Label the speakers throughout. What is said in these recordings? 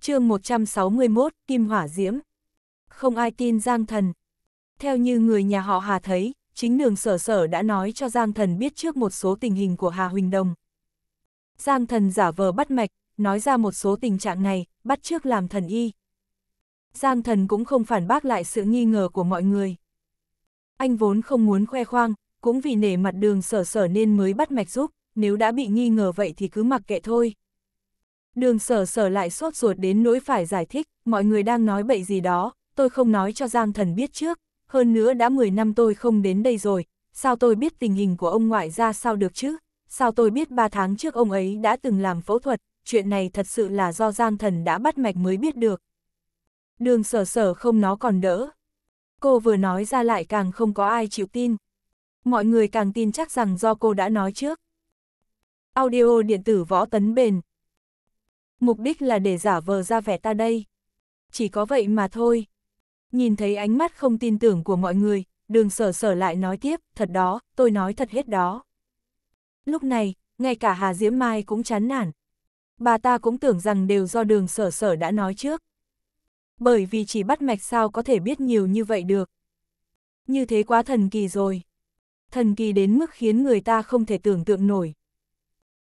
Speaker 1: chương 161, Kim Hỏa Diễm. Không ai tin Giang Thần. Theo như người nhà họ Hà thấy, chính đường sở sở đã nói cho Giang Thần biết trước một số tình hình của Hà Huỳnh Đồng. Giang Thần giả vờ bắt mạch, nói ra một số tình trạng này, bắt trước làm thần y. Giang Thần cũng không phản bác lại sự nghi ngờ của mọi người. Anh vốn không muốn khoe khoang, cũng vì nể mặt đường sở sở nên mới bắt mạch giúp, nếu đã bị nghi ngờ vậy thì cứ mặc kệ thôi. Đường sở sở lại sốt ruột đến nỗi phải giải thích, mọi người đang nói bậy gì đó, tôi không nói cho Giang thần biết trước, hơn nữa đã 10 năm tôi không đến đây rồi, sao tôi biết tình hình của ông ngoại ra sao được chứ, sao tôi biết 3 tháng trước ông ấy đã từng làm phẫu thuật, chuyện này thật sự là do Giang thần đã bắt mạch mới biết được. Đường sở sở không nó còn đỡ. Cô vừa nói ra lại càng không có ai chịu tin. Mọi người càng tin chắc rằng do cô đã nói trước. Audio điện tử võ tấn bền mục đích là để giả vờ ra vẻ ta đây. Chỉ có vậy mà thôi. Nhìn thấy ánh mắt không tin tưởng của mọi người, đường sở sở lại nói tiếp, thật đó, tôi nói thật hết đó. Lúc này, ngay cả Hà Diễm Mai cũng chán nản. Bà ta cũng tưởng rằng đều do đường sở sở đã nói trước. Bởi vì chỉ bắt mạch sao có thể biết nhiều như vậy được. Như thế quá thần kỳ rồi. Thần kỳ đến mức khiến người ta không thể tưởng tượng nổi.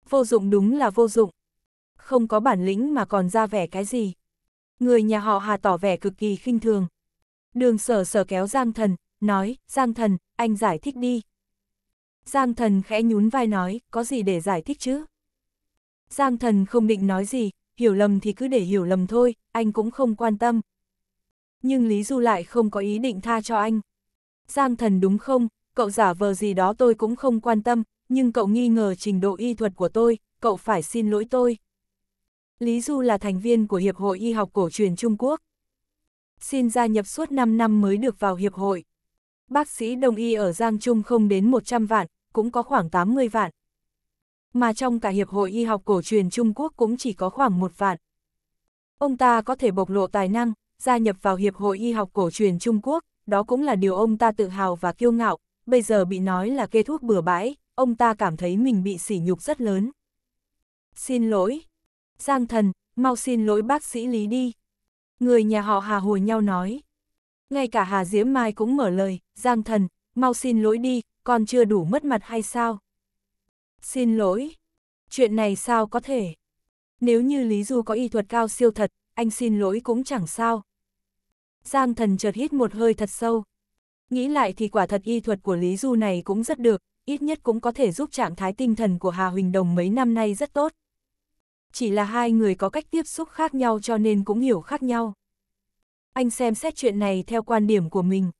Speaker 1: Vô dụng đúng là vô dụng không có bản lĩnh mà còn ra vẻ cái gì. Người nhà họ Hà tỏ vẻ cực kỳ khinh thường. Đường sở sở kéo Giang Thần, nói, Giang Thần, anh giải thích đi. Giang Thần khẽ nhún vai nói, có gì để giải thích chứ? Giang Thần không định nói gì, hiểu lầm thì cứ để hiểu lầm thôi, anh cũng không quan tâm. Nhưng Lý Du lại không có ý định tha cho anh. Giang Thần đúng không, cậu giả vờ gì đó tôi cũng không quan tâm, nhưng cậu nghi ngờ trình độ y thuật của tôi, cậu phải xin lỗi tôi. Lý Du là thành viên của Hiệp hội Y học cổ truyền Trung Quốc. Xin gia nhập suốt 5 năm mới được vào Hiệp hội. Bác sĩ đồng y ở Giang Trung không đến 100 vạn, cũng có khoảng 80 vạn. Mà trong cả Hiệp hội Y học cổ truyền Trung Quốc cũng chỉ có khoảng 1 vạn. Ông ta có thể bộc lộ tài năng, gia nhập vào Hiệp hội Y học cổ truyền Trung Quốc, đó cũng là điều ông ta tự hào và kiêu ngạo, bây giờ bị nói là kê thuốc bừa bãi, ông ta cảm thấy mình bị sỉ nhục rất lớn. Xin lỗi, Giang thần, mau xin lỗi bác sĩ Lý đi. Người nhà họ Hà hồi nhau nói. Ngay cả Hà Diễm Mai cũng mở lời, Giang thần, mau xin lỗi đi, con chưa đủ mất mặt hay sao? Xin lỗi. Chuyện này sao có thể? Nếu như Lý Du có y thuật cao siêu thật, anh xin lỗi cũng chẳng sao. Giang thần chợt hít một hơi thật sâu. Nghĩ lại thì quả thật y thuật của Lý Du này cũng rất được, ít nhất cũng có thể giúp trạng thái tinh thần của Hà Huỳnh Đồng mấy năm nay rất tốt chỉ là hai người có cách tiếp xúc khác nhau cho nên cũng hiểu khác nhau. Anh xem xét chuyện này theo quan điểm của mình.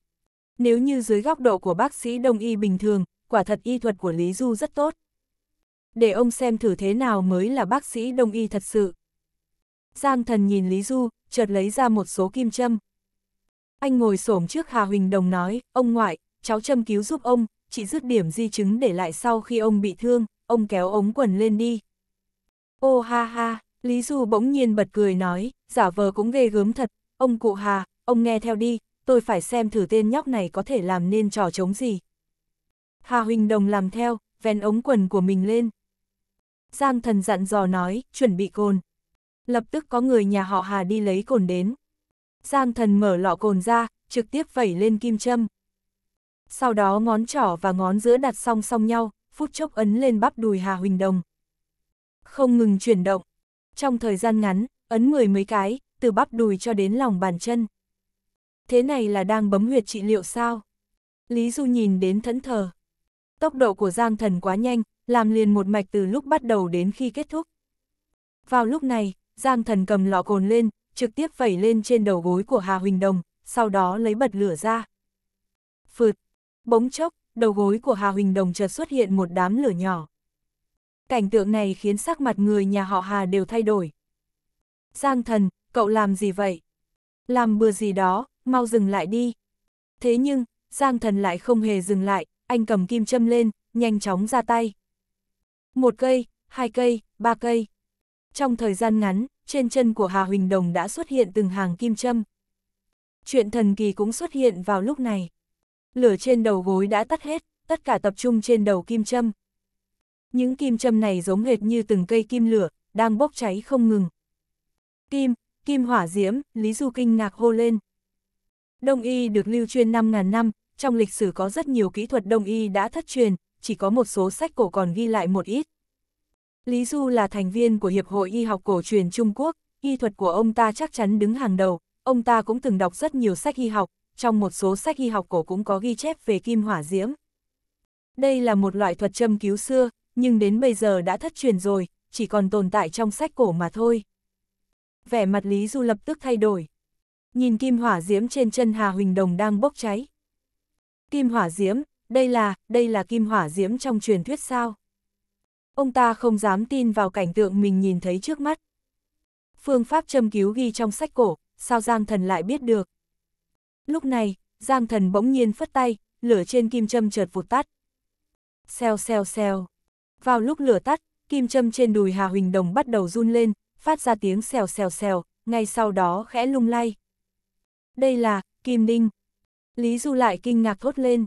Speaker 1: Nếu như dưới góc độ của bác sĩ đông y bình thường, quả thật y thuật của Lý Du rất tốt. Để ông xem thử thế nào mới là bác sĩ đông y thật sự. Giang thần nhìn Lý Du, chợt lấy ra một số kim châm. Anh ngồi xổm trước Hà Huỳnh Đồng nói, ông ngoại, cháu châm cứu giúp ông, chỉ dứt điểm di chứng để lại sau khi ông bị thương, ông kéo ống quần lên đi. Ô ha ha, Lý Du bỗng nhiên bật cười nói, giả vờ cũng ghê gớm thật, ông cụ Hà, ông nghe theo đi, tôi phải xem thử tên nhóc này có thể làm nên trò chống gì. Hà Huỳnh Đồng làm theo, vén ống quần của mình lên. Giang thần dặn dò nói, chuẩn bị cồn. Lập tức có người nhà họ Hà đi lấy cồn đến. Giang thần mở lọ cồn ra, trực tiếp vẩy lên kim châm. Sau đó ngón trỏ và ngón giữa đặt song song nhau, phút chốc ấn lên bắp đùi Hà Huỳnh Đồng không ngừng chuyển động. Trong thời gian ngắn, ấn mười mấy cái, từ bắp đùi cho đến lòng bàn chân. Thế này là đang bấm huyệt trị liệu sao? Lý Du nhìn đến thẫn thờ. Tốc độ của Giang Thần quá nhanh, làm liền một mạch từ lúc bắt đầu đến khi kết thúc. Vào lúc này, Giang Thần cầm lọ cồn lên, trực tiếp vẩy lên trên đầu gối của Hà Huỳnh Đồng, sau đó lấy bật lửa ra. Phượt, bỗng chốc, đầu gối của Hà Huỳnh Đồng chợt xuất hiện một đám lửa nhỏ cảnh tượng này khiến sắc mặt người nhà họ Hà đều thay đổi. Giang thần, cậu làm gì vậy? Làm bừa gì đó, mau dừng lại đi. Thế nhưng, Giang thần lại không hề dừng lại, anh cầm kim châm lên, nhanh chóng ra tay. Một cây, hai cây, ba cây. Trong thời gian ngắn, trên chân của Hà Huỳnh Đồng đã xuất hiện từng hàng kim châm. Chuyện thần kỳ cũng xuất hiện vào lúc này. Lửa trên đầu gối đã tắt hết, tất cả tập trung trên đầu kim châm. Những kim châm này giống hệt như từng cây kim lửa, đang bốc cháy không ngừng. Kim, kim hỏa diễm, Lý Du kinh ngạc hô lên. Đông y được lưu truyền 5.000 năm, trong lịch sử có rất nhiều kỹ thuật đông y đã thất truyền, chỉ có một số sách cổ còn ghi lại một ít. Lý Du là thành viên của Hiệp hội Y học cổ truyền Trung Quốc, y thuật của ông ta chắc chắn đứng hàng đầu, ông ta cũng từng đọc rất nhiều sách y học, trong một số sách y học cổ cũng có ghi chép về kim hỏa diễm. Đây là một loại thuật châm cứu xưa, nhưng đến bây giờ đã thất truyền rồi, chỉ còn tồn tại trong sách cổ mà thôi. Vẻ mặt Lý Du lập tức thay đổi. Nhìn kim hỏa diễm trên chân Hà Huỳnh Đồng đang bốc cháy. Kim hỏa diễm, đây là, đây là kim hỏa diễm trong truyền thuyết sao? Ông ta không dám tin vào cảnh tượng mình nhìn thấy trước mắt. Phương pháp châm cứu ghi trong sách cổ, sao Giang Thần lại biết được? Lúc này, Giang Thần bỗng nhiên phất tay, lửa trên kim châm chợt vụt tắt. Xèo xèo xèo. Vào lúc lửa tắt, kim châm trên đùi Hà Huỳnh Đồng bắt đầu run lên, phát ra tiếng xèo xèo xèo, ngay sau đó khẽ lung lay. Đây là, kim đinh. Lý Du lại kinh ngạc thốt lên.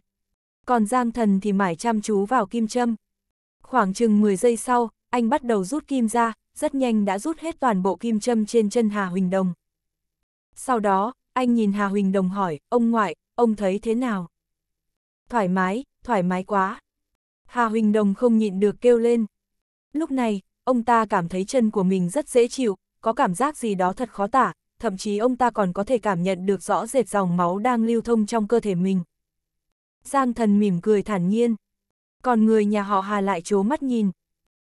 Speaker 1: Còn Giang Thần thì mải chăm chú vào kim châm. Khoảng chừng 10 giây sau, anh bắt đầu rút kim ra, rất nhanh đã rút hết toàn bộ kim châm trên chân Hà Huỳnh Đồng. Sau đó, anh nhìn Hà Huỳnh Đồng hỏi, ông ngoại, ông thấy thế nào? Thoải mái, thoải mái quá. Hà Huỳnh Đồng không nhịn được kêu lên. Lúc này, ông ta cảm thấy chân của mình rất dễ chịu, có cảm giác gì đó thật khó tả, thậm chí ông ta còn có thể cảm nhận được rõ rệt dòng máu đang lưu thông trong cơ thể mình. Giang thần mỉm cười thản nhiên. Còn người nhà họ Hà lại chố mắt nhìn.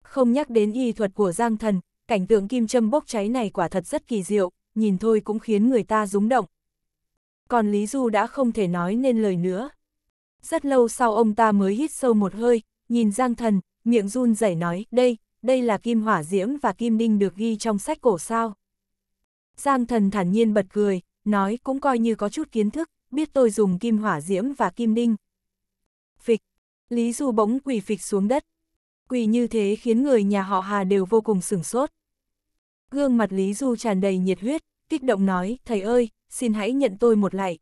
Speaker 1: Không nhắc đến y thuật của Giang thần, cảnh tượng kim châm bốc cháy này quả thật rất kỳ diệu, nhìn thôi cũng khiến người ta rúng động. Còn Lý Du đã không thể nói nên lời nữa rất lâu sau ông ta mới hít sâu một hơi, nhìn Giang Thần, miệng run rẩy nói, đây, đây là kim hỏa diễm và kim đinh được ghi trong sách cổ sao. Giang Thần thản nhiên bật cười, nói cũng coi như có chút kiến thức, biết tôi dùng kim hỏa diễm và kim đinh. Phịch, Lý Du bỗng quỳ phịch xuống đất. Quỳ như thế khiến người nhà họ Hà đều vô cùng sửng sốt. Gương mặt Lý Du tràn đầy nhiệt huyết, kích động nói, thầy ơi, xin hãy nhận tôi một lạy,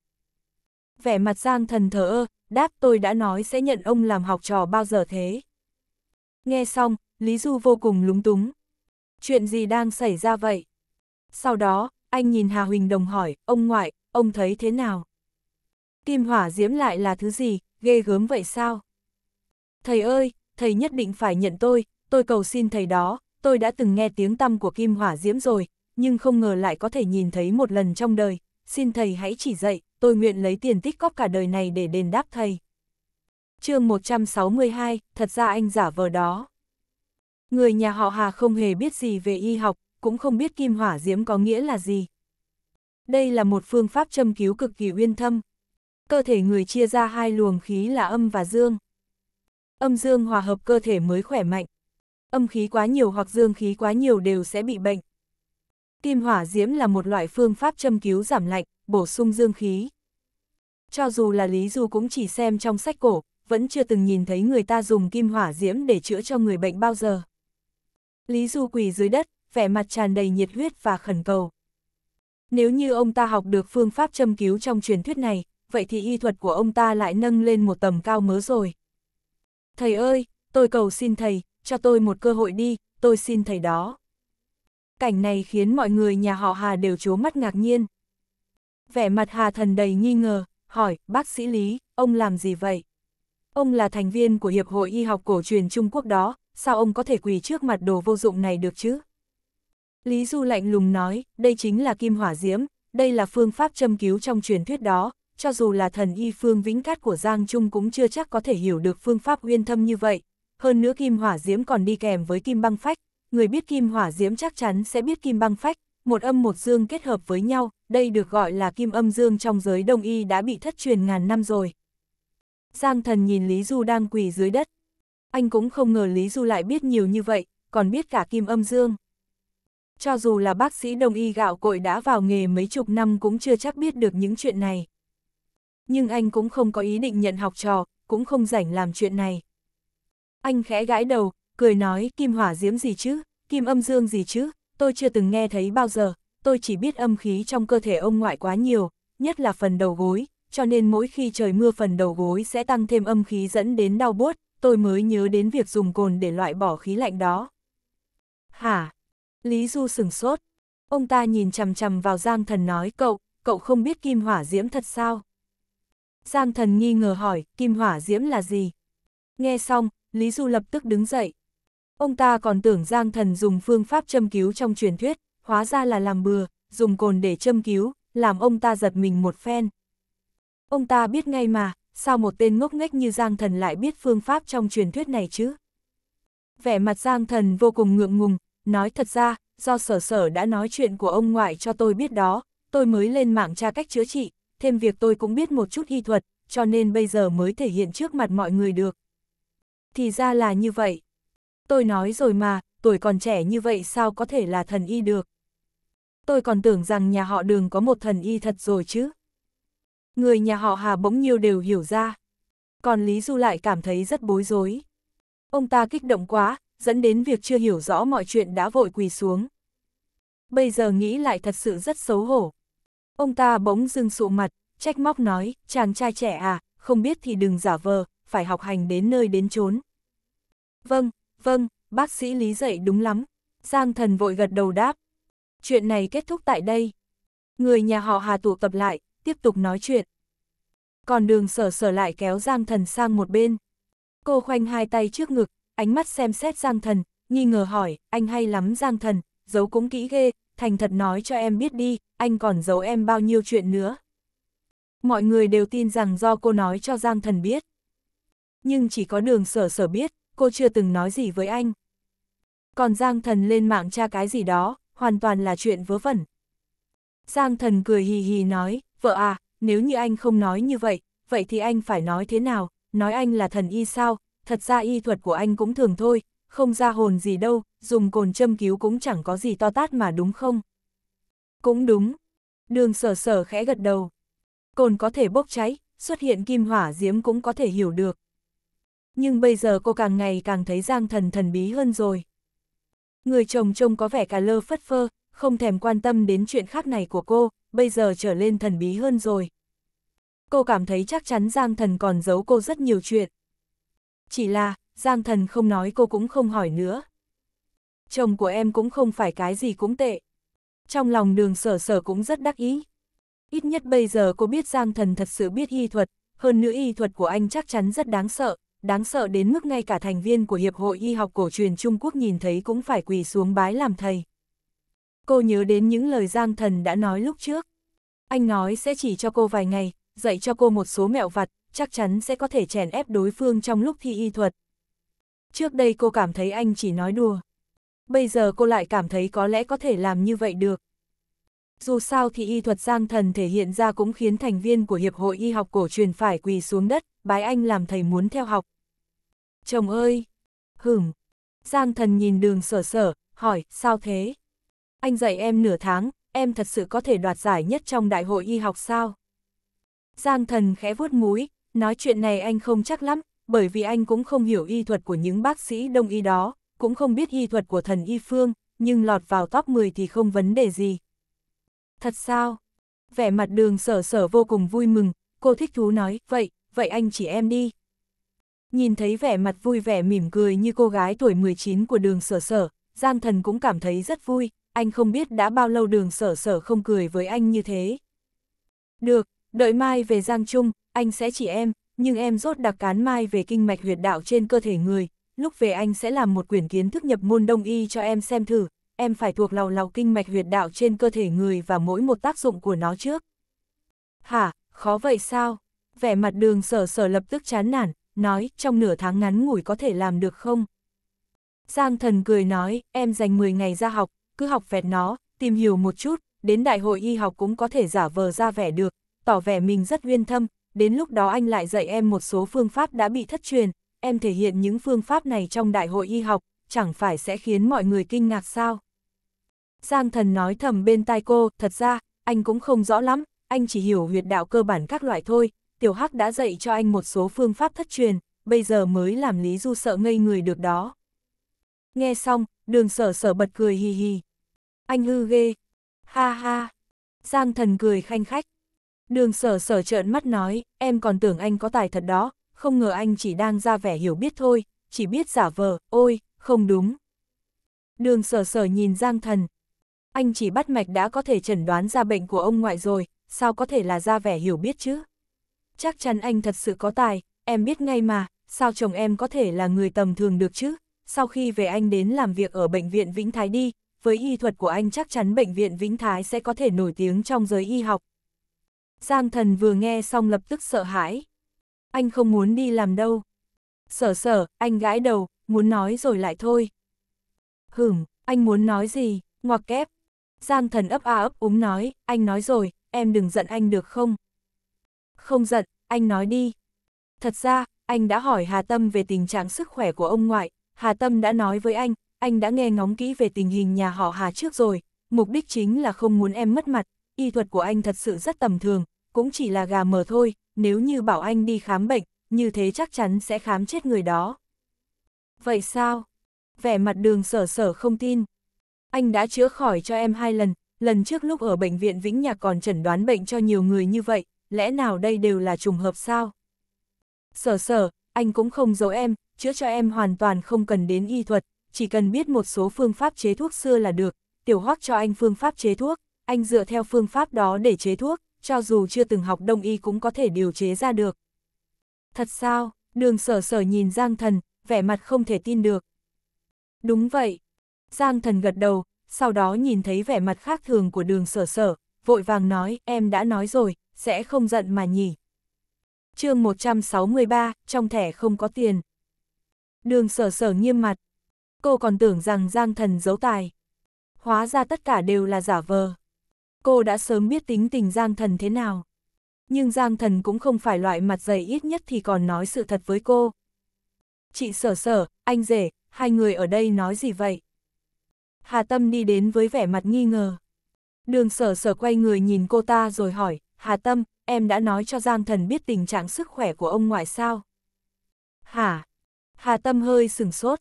Speaker 1: Vẻ mặt Giang thần thờ ơ, đáp tôi đã nói sẽ nhận ông làm học trò bao giờ thế. Nghe xong, Lý Du vô cùng lúng túng. Chuyện gì đang xảy ra vậy? Sau đó, anh nhìn Hà Huỳnh Đồng hỏi, ông ngoại, ông thấy thế nào? Kim hỏa diễm lại là thứ gì, ghê gớm vậy sao? Thầy ơi, thầy nhất định phải nhận tôi, tôi cầu xin thầy đó, tôi đã từng nghe tiếng tăm của kim hỏa diễm rồi, nhưng không ngờ lại có thể nhìn thấy một lần trong đời, xin thầy hãy chỉ dạy, tôi nguyện lấy tiền tích cóp cả đời này để đền đáp thầy. chương 162, thật ra anh giả vờ đó. Người nhà họ Hà không hề biết gì về y học, cũng không biết kim hỏa diễm có nghĩa là gì. Đây là một phương pháp châm cứu cực kỳ uyên thâm. Cơ thể người chia ra hai luồng khí là âm và dương. Âm dương hòa hợp cơ thể mới khỏe mạnh. Âm khí quá nhiều hoặc dương khí quá nhiều đều sẽ bị bệnh. Kim hỏa diễm là một loại phương pháp châm cứu giảm lạnh, bổ sung dương khí. Cho dù là Lý Du cũng chỉ xem trong sách cổ, vẫn chưa từng nhìn thấy người ta dùng kim hỏa diễm để chữa cho người bệnh bao giờ. Lý Du quỳ dưới đất, vẻ mặt tràn đầy nhiệt huyết và khẩn cầu. Nếu như ông ta học được phương pháp châm cứu trong truyền thuyết này, vậy thì y thuật của ông ta lại nâng lên một tầm cao mớ rồi. Thầy ơi, tôi cầu xin thầy, cho tôi một cơ hội đi, tôi xin thầy đó. Cảnh này khiến mọi người nhà họ Hà đều chố mắt ngạc nhiên. Vẻ mặt Hà thần đầy nghi ngờ, hỏi, bác sĩ Lý, ông làm gì vậy? Ông là thành viên của Hiệp hội Y học cổ truyền Trung Quốc đó, sao ông có thể quỳ trước mặt đồ vô dụng này được chứ? Lý Du lạnh lùng nói, đây chính là kim hỏa diễm, đây là phương pháp châm cứu trong truyền thuyết đó, cho dù là thần y phương vĩnh cát của Giang Trung cũng chưa chắc có thể hiểu được phương pháp uyên thâm như vậy. Hơn nữa kim hỏa diễm còn đi kèm với kim băng phách, người biết kim hỏa diễm chắc chắn sẽ biết kim băng phách, một âm một dương kết hợp với nhau, đây được gọi là kim âm dương trong giới đông y đã bị thất truyền ngàn năm rồi. Giang thần nhìn Lý Du đang quỳ dưới đất. Anh cũng không ngờ Lý Du lại biết nhiều như vậy, còn biết cả kim âm dương. Cho dù là bác sĩ đông y gạo cội đã vào nghề mấy chục năm cũng chưa chắc biết được những chuyện này. Nhưng anh cũng không có ý định nhận học trò, cũng không rảnh làm chuyện này. Anh khẽ gãi đầu, cười nói kim hỏa diễm gì chứ, kim âm dương gì chứ, tôi chưa từng nghe thấy bao giờ, tôi chỉ biết âm khí trong cơ thể ông ngoại quá nhiều, nhất là phần đầu gối, cho nên mỗi khi trời mưa phần đầu gối sẽ tăng thêm âm khí dẫn đến đau buốt, tôi mới nhớ đến việc dùng cồn để loại bỏ khí lạnh đó. Hả? Lý Du sừng sốt. Ông ta nhìn chằm chằm vào Giang Thần nói cậu, cậu không biết kim hỏa diễm thật sao? Giang Thần nghi ngờ hỏi, kim hỏa diễm là gì? Nghe xong, Lý Du lập tức đứng dậy, Ông ta còn tưởng Giang Thần dùng phương pháp châm cứu trong truyền thuyết, hóa ra là làm bừa, dùng cồn để châm cứu, làm ông ta giật mình một phen. Ông ta biết ngay mà, sao một tên ngốc nghếch như Giang Thần lại biết phương pháp trong truyền thuyết này chứ? Vẻ mặt Giang Thần vô cùng ngượng ngùng, nói thật ra, do sở sở đã nói chuyện của ông ngoại cho tôi biết đó, tôi mới lên mạng tra cách chữa trị, thêm việc tôi cũng biết một chút y thuật, cho nên bây giờ mới thể hiện trước mặt mọi người được. Thì ra là như vậy, Tôi nói rồi mà, tuổi còn trẻ như vậy sao có thể là thần y được. Tôi còn tưởng rằng nhà họ đường có một thần y thật rồi chứ. Người nhà họ Hà bỗng nhiêu đều hiểu ra. Còn Lý Du lại cảm thấy rất bối rối. Ông ta kích động quá, dẫn đến việc chưa hiểu rõ mọi chuyện đã vội quỳ xuống. Bây giờ nghĩ lại thật sự rất xấu hổ. Ông ta bỗng dưng sụ mặt, trách móc nói, chàng trai trẻ à, không biết thì đừng giả vờ, phải học hành đến nơi đến chốn. Vâng, Vâng, bác sĩ Lý dạy đúng lắm. Giang thần vội gật đầu đáp. Chuyện này kết thúc tại đây. Người nhà họ Hà tụ tập lại, tiếp tục nói chuyện. Còn đường sở sở lại kéo Giang thần sang một bên. Cô khoanh hai tay trước ngực, ánh mắt xem xét Giang thần, nghi ngờ hỏi, anh hay lắm Giang thần, giấu cũng kỹ ghê, thành thật nói cho em biết đi, anh còn giấu em bao nhiêu chuyện nữa. Mọi người đều tin rằng do cô nói cho Giang thần biết. Nhưng chỉ có đường sở sở biết, cô chưa từng nói gì với anh. Còn Giang Thần lên mạng tra cái gì đó, hoàn toàn là chuyện vớ vẩn. Giang Thần cười hì hì nói, vợ à, nếu như anh không nói như vậy, vậy thì anh phải nói thế nào, nói anh là thần y sao, thật ra y thuật của anh cũng thường thôi, không ra hồn gì đâu, dùng cồn châm cứu cũng chẳng có gì to tát mà đúng không? Cũng đúng. Đường sở sở khẽ gật đầu. Cồn có thể bốc cháy, xuất hiện kim hỏa diễm cũng có thể hiểu được nhưng bây giờ cô càng ngày càng thấy Giang Thần thần bí hơn rồi. Người chồng trông có vẻ cả lơ phất phơ, không thèm quan tâm đến chuyện khác này của cô, bây giờ trở lên thần bí hơn rồi. Cô cảm thấy chắc chắn Giang Thần còn giấu cô rất nhiều chuyện. Chỉ là, Giang Thần không nói cô cũng không hỏi nữa. Chồng của em cũng không phải cái gì cũng tệ. Trong lòng đường sở sở cũng rất đắc ý. Ít nhất bây giờ cô biết Giang Thần thật sự biết y thuật, hơn nữa y thuật của anh chắc chắn rất đáng sợ, đáng sợ đến mức ngay cả thành viên của Hiệp hội Y học cổ truyền Trung Quốc nhìn thấy cũng phải quỳ xuống bái làm thầy. Cô nhớ đến những lời Giang Thần đã nói lúc trước. Anh nói sẽ chỉ cho cô vài ngày, dạy cho cô một số mẹo vặt, chắc chắn sẽ có thể chèn ép đối phương trong lúc thi y thuật. Trước đây cô cảm thấy anh chỉ nói đùa. Bây giờ cô lại cảm thấy có lẽ có thể làm như vậy được. Dù sao thì y thuật Giang Thần thể hiện ra cũng khiến thành viên của Hiệp hội Y học cổ truyền phải quỳ xuống đất, bái anh làm thầy muốn theo học. Chồng ơi! Hửm! Giang thần nhìn đường sở sở, hỏi, sao thế? Anh dạy em nửa tháng, em thật sự có thể đoạt giải nhất trong đại hội y học sao? Giang thần khẽ vuốt mũi nói chuyện này anh không chắc lắm, bởi vì anh cũng không hiểu y thuật của những bác sĩ đông y đó, cũng không biết y thuật của thần y phương, nhưng lọt vào top 10 thì không vấn đề gì. Thật sao? Vẻ mặt đường sở sở vô cùng vui mừng, cô thích thú nói, vậy, vậy anh chỉ em đi. Nhìn thấy vẻ mặt vui vẻ mỉm cười như cô gái tuổi 19 của đường sở sở, Giang Thần cũng cảm thấy rất vui, anh không biết đã bao lâu đường sở sở không cười với anh như thế. Được, đợi mai về Giang Trung, anh sẽ chỉ em, nhưng em rốt đặc cán mai về kinh mạch huyệt đạo trên cơ thể người, lúc về anh sẽ làm một quyển kiến thức nhập môn đông y cho em xem thử, em phải thuộc lầu lầu kinh mạch huyệt đạo trên cơ thể người và mỗi một tác dụng của nó trước. Hả, khó vậy sao? vẻ mặt đường sở sở lập tức chán nản, nói trong nửa tháng ngắn ngủi có thể làm được không? Giang thần cười nói, em dành 10 ngày ra học, cứ học vẹt nó, tìm hiểu một chút, đến đại hội y học cũng có thể giả vờ ra vẻ được, tỏ vẻ mình rất uyên thâm, đến lúc đó anh lại dạy em một số phương pháp đã bị thất truyền, em thể hiện những phương pháp này trong đại hội y học, chẳng phải sẽ khiến mọi người kinh ngạc sao? Giang thần nói thầm bên tai cô, thật ra, anh cũng không rõ lắm, anh chỉ hiểu huyệt đạo cơ bản các loại thôi, Tiểu Hắc đã dạy cho anh một số phương pháp thất truyền, bây giờ mới làm Lý Du sợ ngây người được đó. Nghe xong, đường sở sở bật cười hì hì. Anh hư ghê. Ha ha. Giang thần cười khanh khách. Đường sở sở trợn mắt nói, em còn tưởng anh có tài thật đó, không ngờ anh chỉ đang ra vẻ hiểu biết thôi, chỉ biết giả vờ, ôi, không đúng. Đường sở sở nhìn Giang thần. Anh chỉ bắt mạch đã có thể chẩn đoán ra bệnh của ông ngoại rồi, sao có thể là ra vẻ hiểu biết chứ? chắc chắn anh thật sự có tài, em biết ngay mà, sao chồng em có thể là người tầm thường được chứ? Sau khi về anh đến làm việc ở bệnh viện Vĩnh Thái đi, với y thuật của anh chắc chắn bệnh viện Vĩnh Thái sẽ có thể nổi tiếng trong giới y học. Giang thần vừa nghe xong lập tức sợ hãi. Anh không muốn đi làm đâu. Sở sở, anh gãi đầu, muốn nói rồi lại thôi. Hửm, anh muốn nói gì, ngoặc kép. Giang thần ấp a ấp úng nói, anh nói rồi, em đừng giận anh được không? không giận, anh nói đi. Thật ra, anh đã hỏi Hà Tâm về tình trạng sức khỏe của ông ngoại, Hà Tâm đã nói với anh, anh đã nghe ngóng kỹ về tình hình nhà họ Hà trước rồi, mục đích chính là không muốn em mất mặt, y thuật của anh thật sự rất tầm thường, cũng chỉ là gà mờ thôi, nếu như bảo anh đi khám bệnh, như thế chắc chắn sẽ khám chết người đó. Vậy sao? Vẻ mặt đường sở sở không tin. Anh đã chữa khỏi cho em hai lần, lần trước lúc ở bệnh viện Vĩnh Nhạc còn chẩn đoán bệnh cho nhiều người như vậy, lẽ nào đây đều là trùng hợp sao? Sở sở, anh cũng không giấu em, chữa cho em hoàn toàn không cần đến y thuật, chỉ cần biết một số phương pháp chế thuốc xưa là được, tiểu hoắc cho anh phương pháp chế thuốc, anh dựa theo phương pháp đó để chế thuốc, cho dù chưa từng học đông y cũng có thể điều chế ra được. Thật sao, đường sở sở nhìn Giang Thần, vẻ mặt không thể tin được. Đúng vậy. Giang Thần gật đầu, sau đó nhìn thấy vẻ mặt khác thường của đường sở sở, vội vàng nói, em đã nói rồi, sẽ không giận mà nhỉ. chương 163, trong thẻ không có tiền. Đường sở sở nghiêm mặt. Cô còn tưởng rằng Giang Thần giấu tài. Hóa ra tất cả đều là giả vờ. Cô đã sớm biết tính tình Giang Thần thế nào. Nhưng Giang Thần cũng không phải loại mặt dày ít nhất thì còn nói sự thật với cô. Chị sở sở, anh rể, hai người ở đây nói gì vậy? Hà Tâm đi đến với vẻ mặt nghi ngờ. Đường sở sở quay người nhìn cô ta rồi hỏi, Hà Tâm, em đã nói cho Giang Thần biết tình trạng sức khỏe của ông ngoại sao? Hả? Hà Tâm hơi sừng sốt.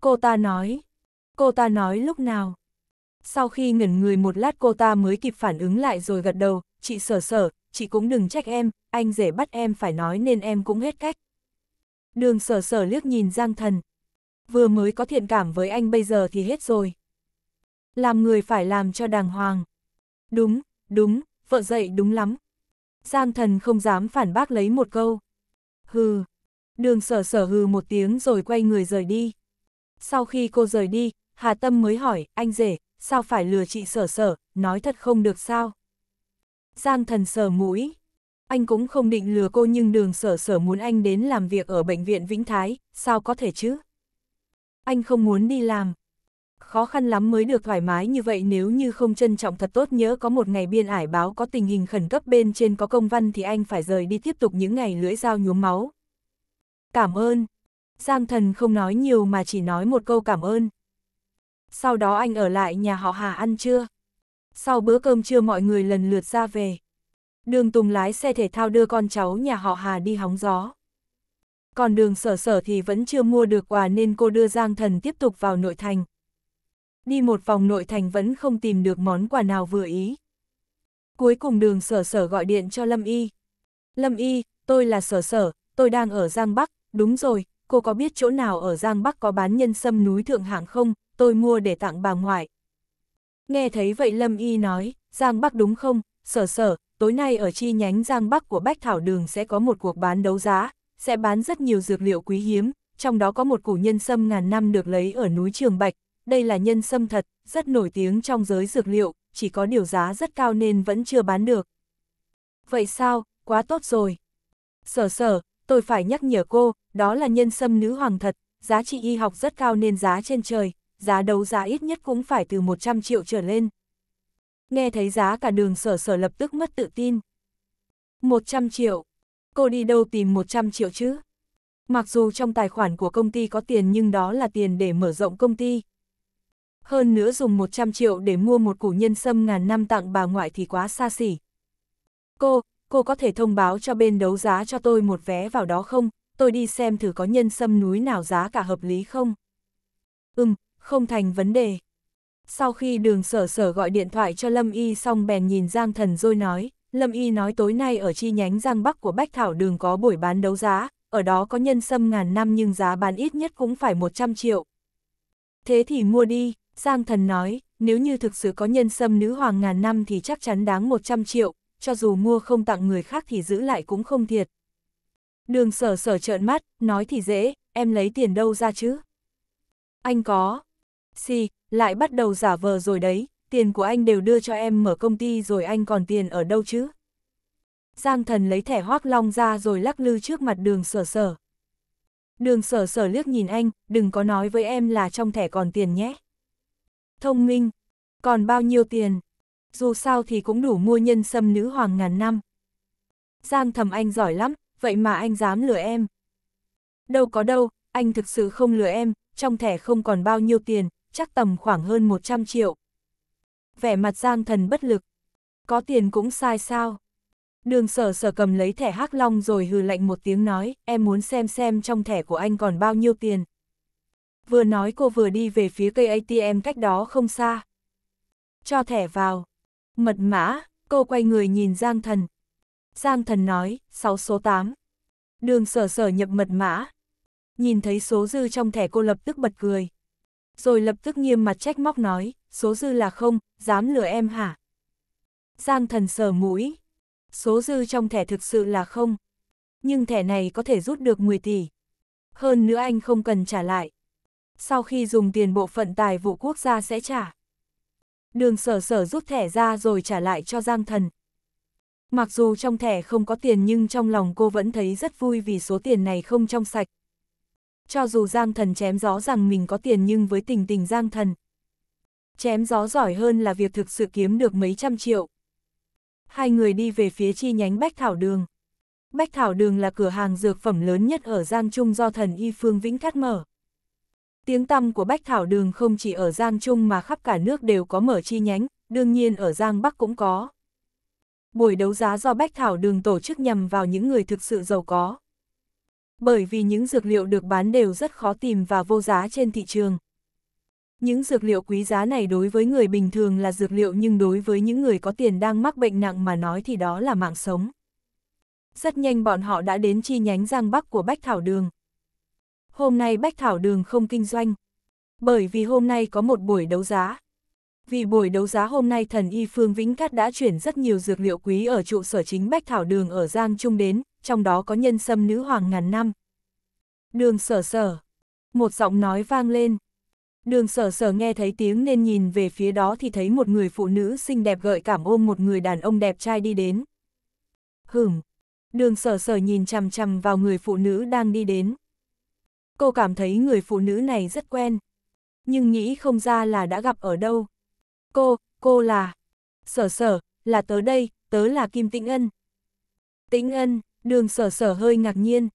Speaker 1: Cô ta nói. Cô ta nói lúc nào? Sau khi ngẩn người một lát cô ta mới kịp phản ứng lại rồi gật đầu, chị sở sở, chị cũng đừng trách em, anh rể bắt em phải nói nên em cũng hết cách. Đường sở sở liếc nhìn Giang Thần. Vừa mới có thiện cảm với anh bây giờ thì hết rồi. Làm người phải làm cho đàng hoàng. Đúng, đúng, vợ dậy đúng lắm. Giang thần không dám phản bác lấy một câu. Hừ, đường sở sở hừ một tiếng rồi quay người rời đi. Sau khi cô rời đi, Hà Tâm mới hỏi, anh rể, sao phải lừa chị sở sở, nói thật không được sao? Giang thần sở mũi. Anh cũng không định lừa cô nhưng đường sở sở muốn anh đến làm việc ở bệnh viện Vĩnh Thái, sao có thể chứ? Anh không muốn đi làm, khó khăn lắm mới được thoải mái như vậy nếu như không trân trọng thật tốt nhớ có một ngày biên ải báo có tình hình khẩn cấp bên trên có công văn thì anh phải rời đi tiếp tục những ngày lưỡi dao nhuốm máu. Cảm ơn. Giang thần không nói nhiều mà chỉ nói một câu cảm ơn. Sau đó anh ở lại nhà họ Hà ăn trưa. Sau bữa cơm trưa mọi người lần lượt ra về. Đường Tùng lái xe thể thao đưa con cháu nhà họ Hà đi hóng gió. Còn đường sở sở thì vẫn chưa mua được quà nên cô đưa Giang Thần tiếp tục vào nội thành, đi một vòng nội thành vẫn không tìm được món quà nào vừa ý. Cuối cùng đường sở sở gọi điện cho Lâm Y. Lâm Y, tôi là sở sở, tôi đang ở Giang Bắc, đúng rồi, cô có biết chỗ nào ở Giang Bắc có bán nhân sâm núi thượng hạng không, tôi mua để tặng bà ngoại. Nghe thấy vậy Lâm Y nói, Giang Bắc đúng không, sở sở, tối nay ở chi nhánh Giang Bắc của Bách Thảo Đường sẽ có một cuộc bán đấu giá, sẽ bán rất nhiều dược liệu quý hiếm, trong đó có một củ nhân sâm ngàn năm được lấy ở núi Trường Bạch, đây là nhân sâm thật, rất nổi tiếng trong giới dược liệu, chỉ có điều giá rất cao nên vẫn chưa bán được. Vậy sao, quá tốt rồi. Sở sở, tôi phải nhắc nhở cô, đó là nhân sâm nữ hoàng thật, giá trị y học rất cao nên giá trên trời, giá đấu giá ít nhất cũng phải từ 100 triệu trở lên. Nghe thấy giá cả đường sở sở lập tức mất tự tin. 100 triệu. Cô đi đâu tìm 100 triệu chứ? Mặc dù trong tài khoản của công ty có tiền nhưng đó là tiền để mở rộng công ty, hơn nữa dùng 100 triệu để mua một củ nhân sâm ngàn năm tặng bà ngoại thì quá xa xỉ. Cô, cô có thể thông báo cho bên đấu giá cho tôi một vé vào đó không? Tôi đi xem thử có nhân sâm núi nào giá cả hợp lý không? Ừm, không thành vấn đề. Sau khi đường sở sở gọi điện thoại cho Lâm Y xong bèn nhìn Giang Thần rồi nói, Lâm Y nói tối nay ở chi nhánh Giang Bắc của Bách Thảo đường có buổi bán đấu giá, ở đó có nhân sâm ngàn năm nhưng giá bán ít nhất cũng phải 100 triệu, Thế thì mua đi, Giang thần nói, nếu như thực sự có nhân sâm nữ hoàng ngàn năm thì chắc chắn đáng 100 triệu, cho dù mua không tặng người khác thì giữ lại cũng không thiệt. Đường sở sở trợn mắt, nói thì dễ, em lấy tiền đâu ra chứ? Anh có. Xì, lại bắt đầu giả vờ rồi đấy, tiền của anh đều đưa cho em mở công ty rồi anh còn tiền ở đâu chứ? Giang thần lấy thẻ hoác long ra rồi lắc lư trước mặt đường sở sở. Đường sở sở liếc nhìn anh, đừng có nói với em là trong thẻ còn tiền nhé. Thông minh, còn bao nhiêu tiền? Dù sao thì cũng đủ mua nhân sâm nữ hoàng ngàn năm. Giang thầm anh giỏi lắm, vậy mà anh dám lừa em. Đâu có đâu, anh thực sự không lừa em, trong thẻ không còn bao nhiêu tiền, chắc tầm khoảng hơn 100 triệu. Vẻ mặt Giang thần bất lực. Có tiền cũng sai sao? Đường sở sở cầm lấy thẻ hắc long rồi hừ lạnh một tiếng nói, em muốn xem xem trong thẻ của anh còn bao nhiêu tiền. Vừa nói cô vừa đi về phía cây ATM cách đó không xa. Cho thẻ vào. Mật mã, cô quay người nhìn Giang Thần. Giang Thần nói, 6 số 8. Đường sở sở nhập mật mã. Nhìn thấy số dư trong thẻ cô lập tức bật cười. Rồi lập tức nghiêm mặt trách móc nói, số dư là không, dám lừa em hả? Giang Thần sở mũi, số dư trong thẻ thực sự là không. Nhưng thẻ này có thể rút được 10 tỷ. Hơn nữa anh không cần trả lại. Sau khi dùng tiền bộ phận tài vụ quốc gia sẽ trả. Đường sở sở rút thẻ ra rồi trả lại cho Giang Thần. Mặc dù trong thẻ không có tiền nhưng trong lòng cô vẫn thấy rất vui vì số tiền này không trong sạch. Cho dù Giang Thần chém gió rằng mình có tiền nhưng với tình tình Giang Thần. Chém gió giỏi hơn là việc thực sự kiếm được mấy trăm triệu hai người đi về phía chi nhánh Bách Thảo Đường. Bách Thảo Đường là cửa hàng dược phẩm lớn nhất ở Giang Trung do thần y Phương Vĩnh Cát mở. Tiếng tăm của Bách Thảo Đường không chỉ ở Giang Trung mà khắp cả nước đều có mở chi nhánh, đương nhiên ở Giang Bắc cũng có. Buổi đấu giá do Bách Thảo Đường tổ chức nhằm vào những người thực sự giàu có. Bởi vì những dược liệu được bán đều rất khó tìm và vô giá trên thị trường, những dược liệu quý giá này đối với người bình thường là dược liệu nhưng đối với những người có tiền đang mắc bệnh nặng mà nói thì đó là mạng sống. Rất nhanh bọn họ đã đến chi nhánh Giang Bắc của Bách Thảo Đường. Hôm nay Bách Thảo Đường không kinh doanh, bởi vì hôm nay có một buổi đấu giá. Vì buổi đấu giá hôm nay thần y Phương Vĩnh Cát đã chuyển rất nhiều dược liệu quý ở trụ sở chính Bách Thảo Đường ở Giang Trung đến, trong đó có nhân sâm nữ hoàng ngàn năm. Đường sở sở, một giọng nói vang lên. Đường sở sở nghe thấy tiếng nên nhìn về phía đó thì thấy một người phụ nữ xinh đẹp gợi cảm ôm một người đàn ông đẹp trai đi đến. Hửm, đường sở sở nhìn chằm chằm vào người phụ nữ đang đi đến. Cô cảm thấy người phụ nữ này rất quen, nhưng nghĩ không ra là đã gặp ở đâu. Cô, cô là... Sở sở, là tớ đây, tớ là Kim Tĩnh Ân. Tĩnh Ân, đường sở sở hơi ngạc nhiên.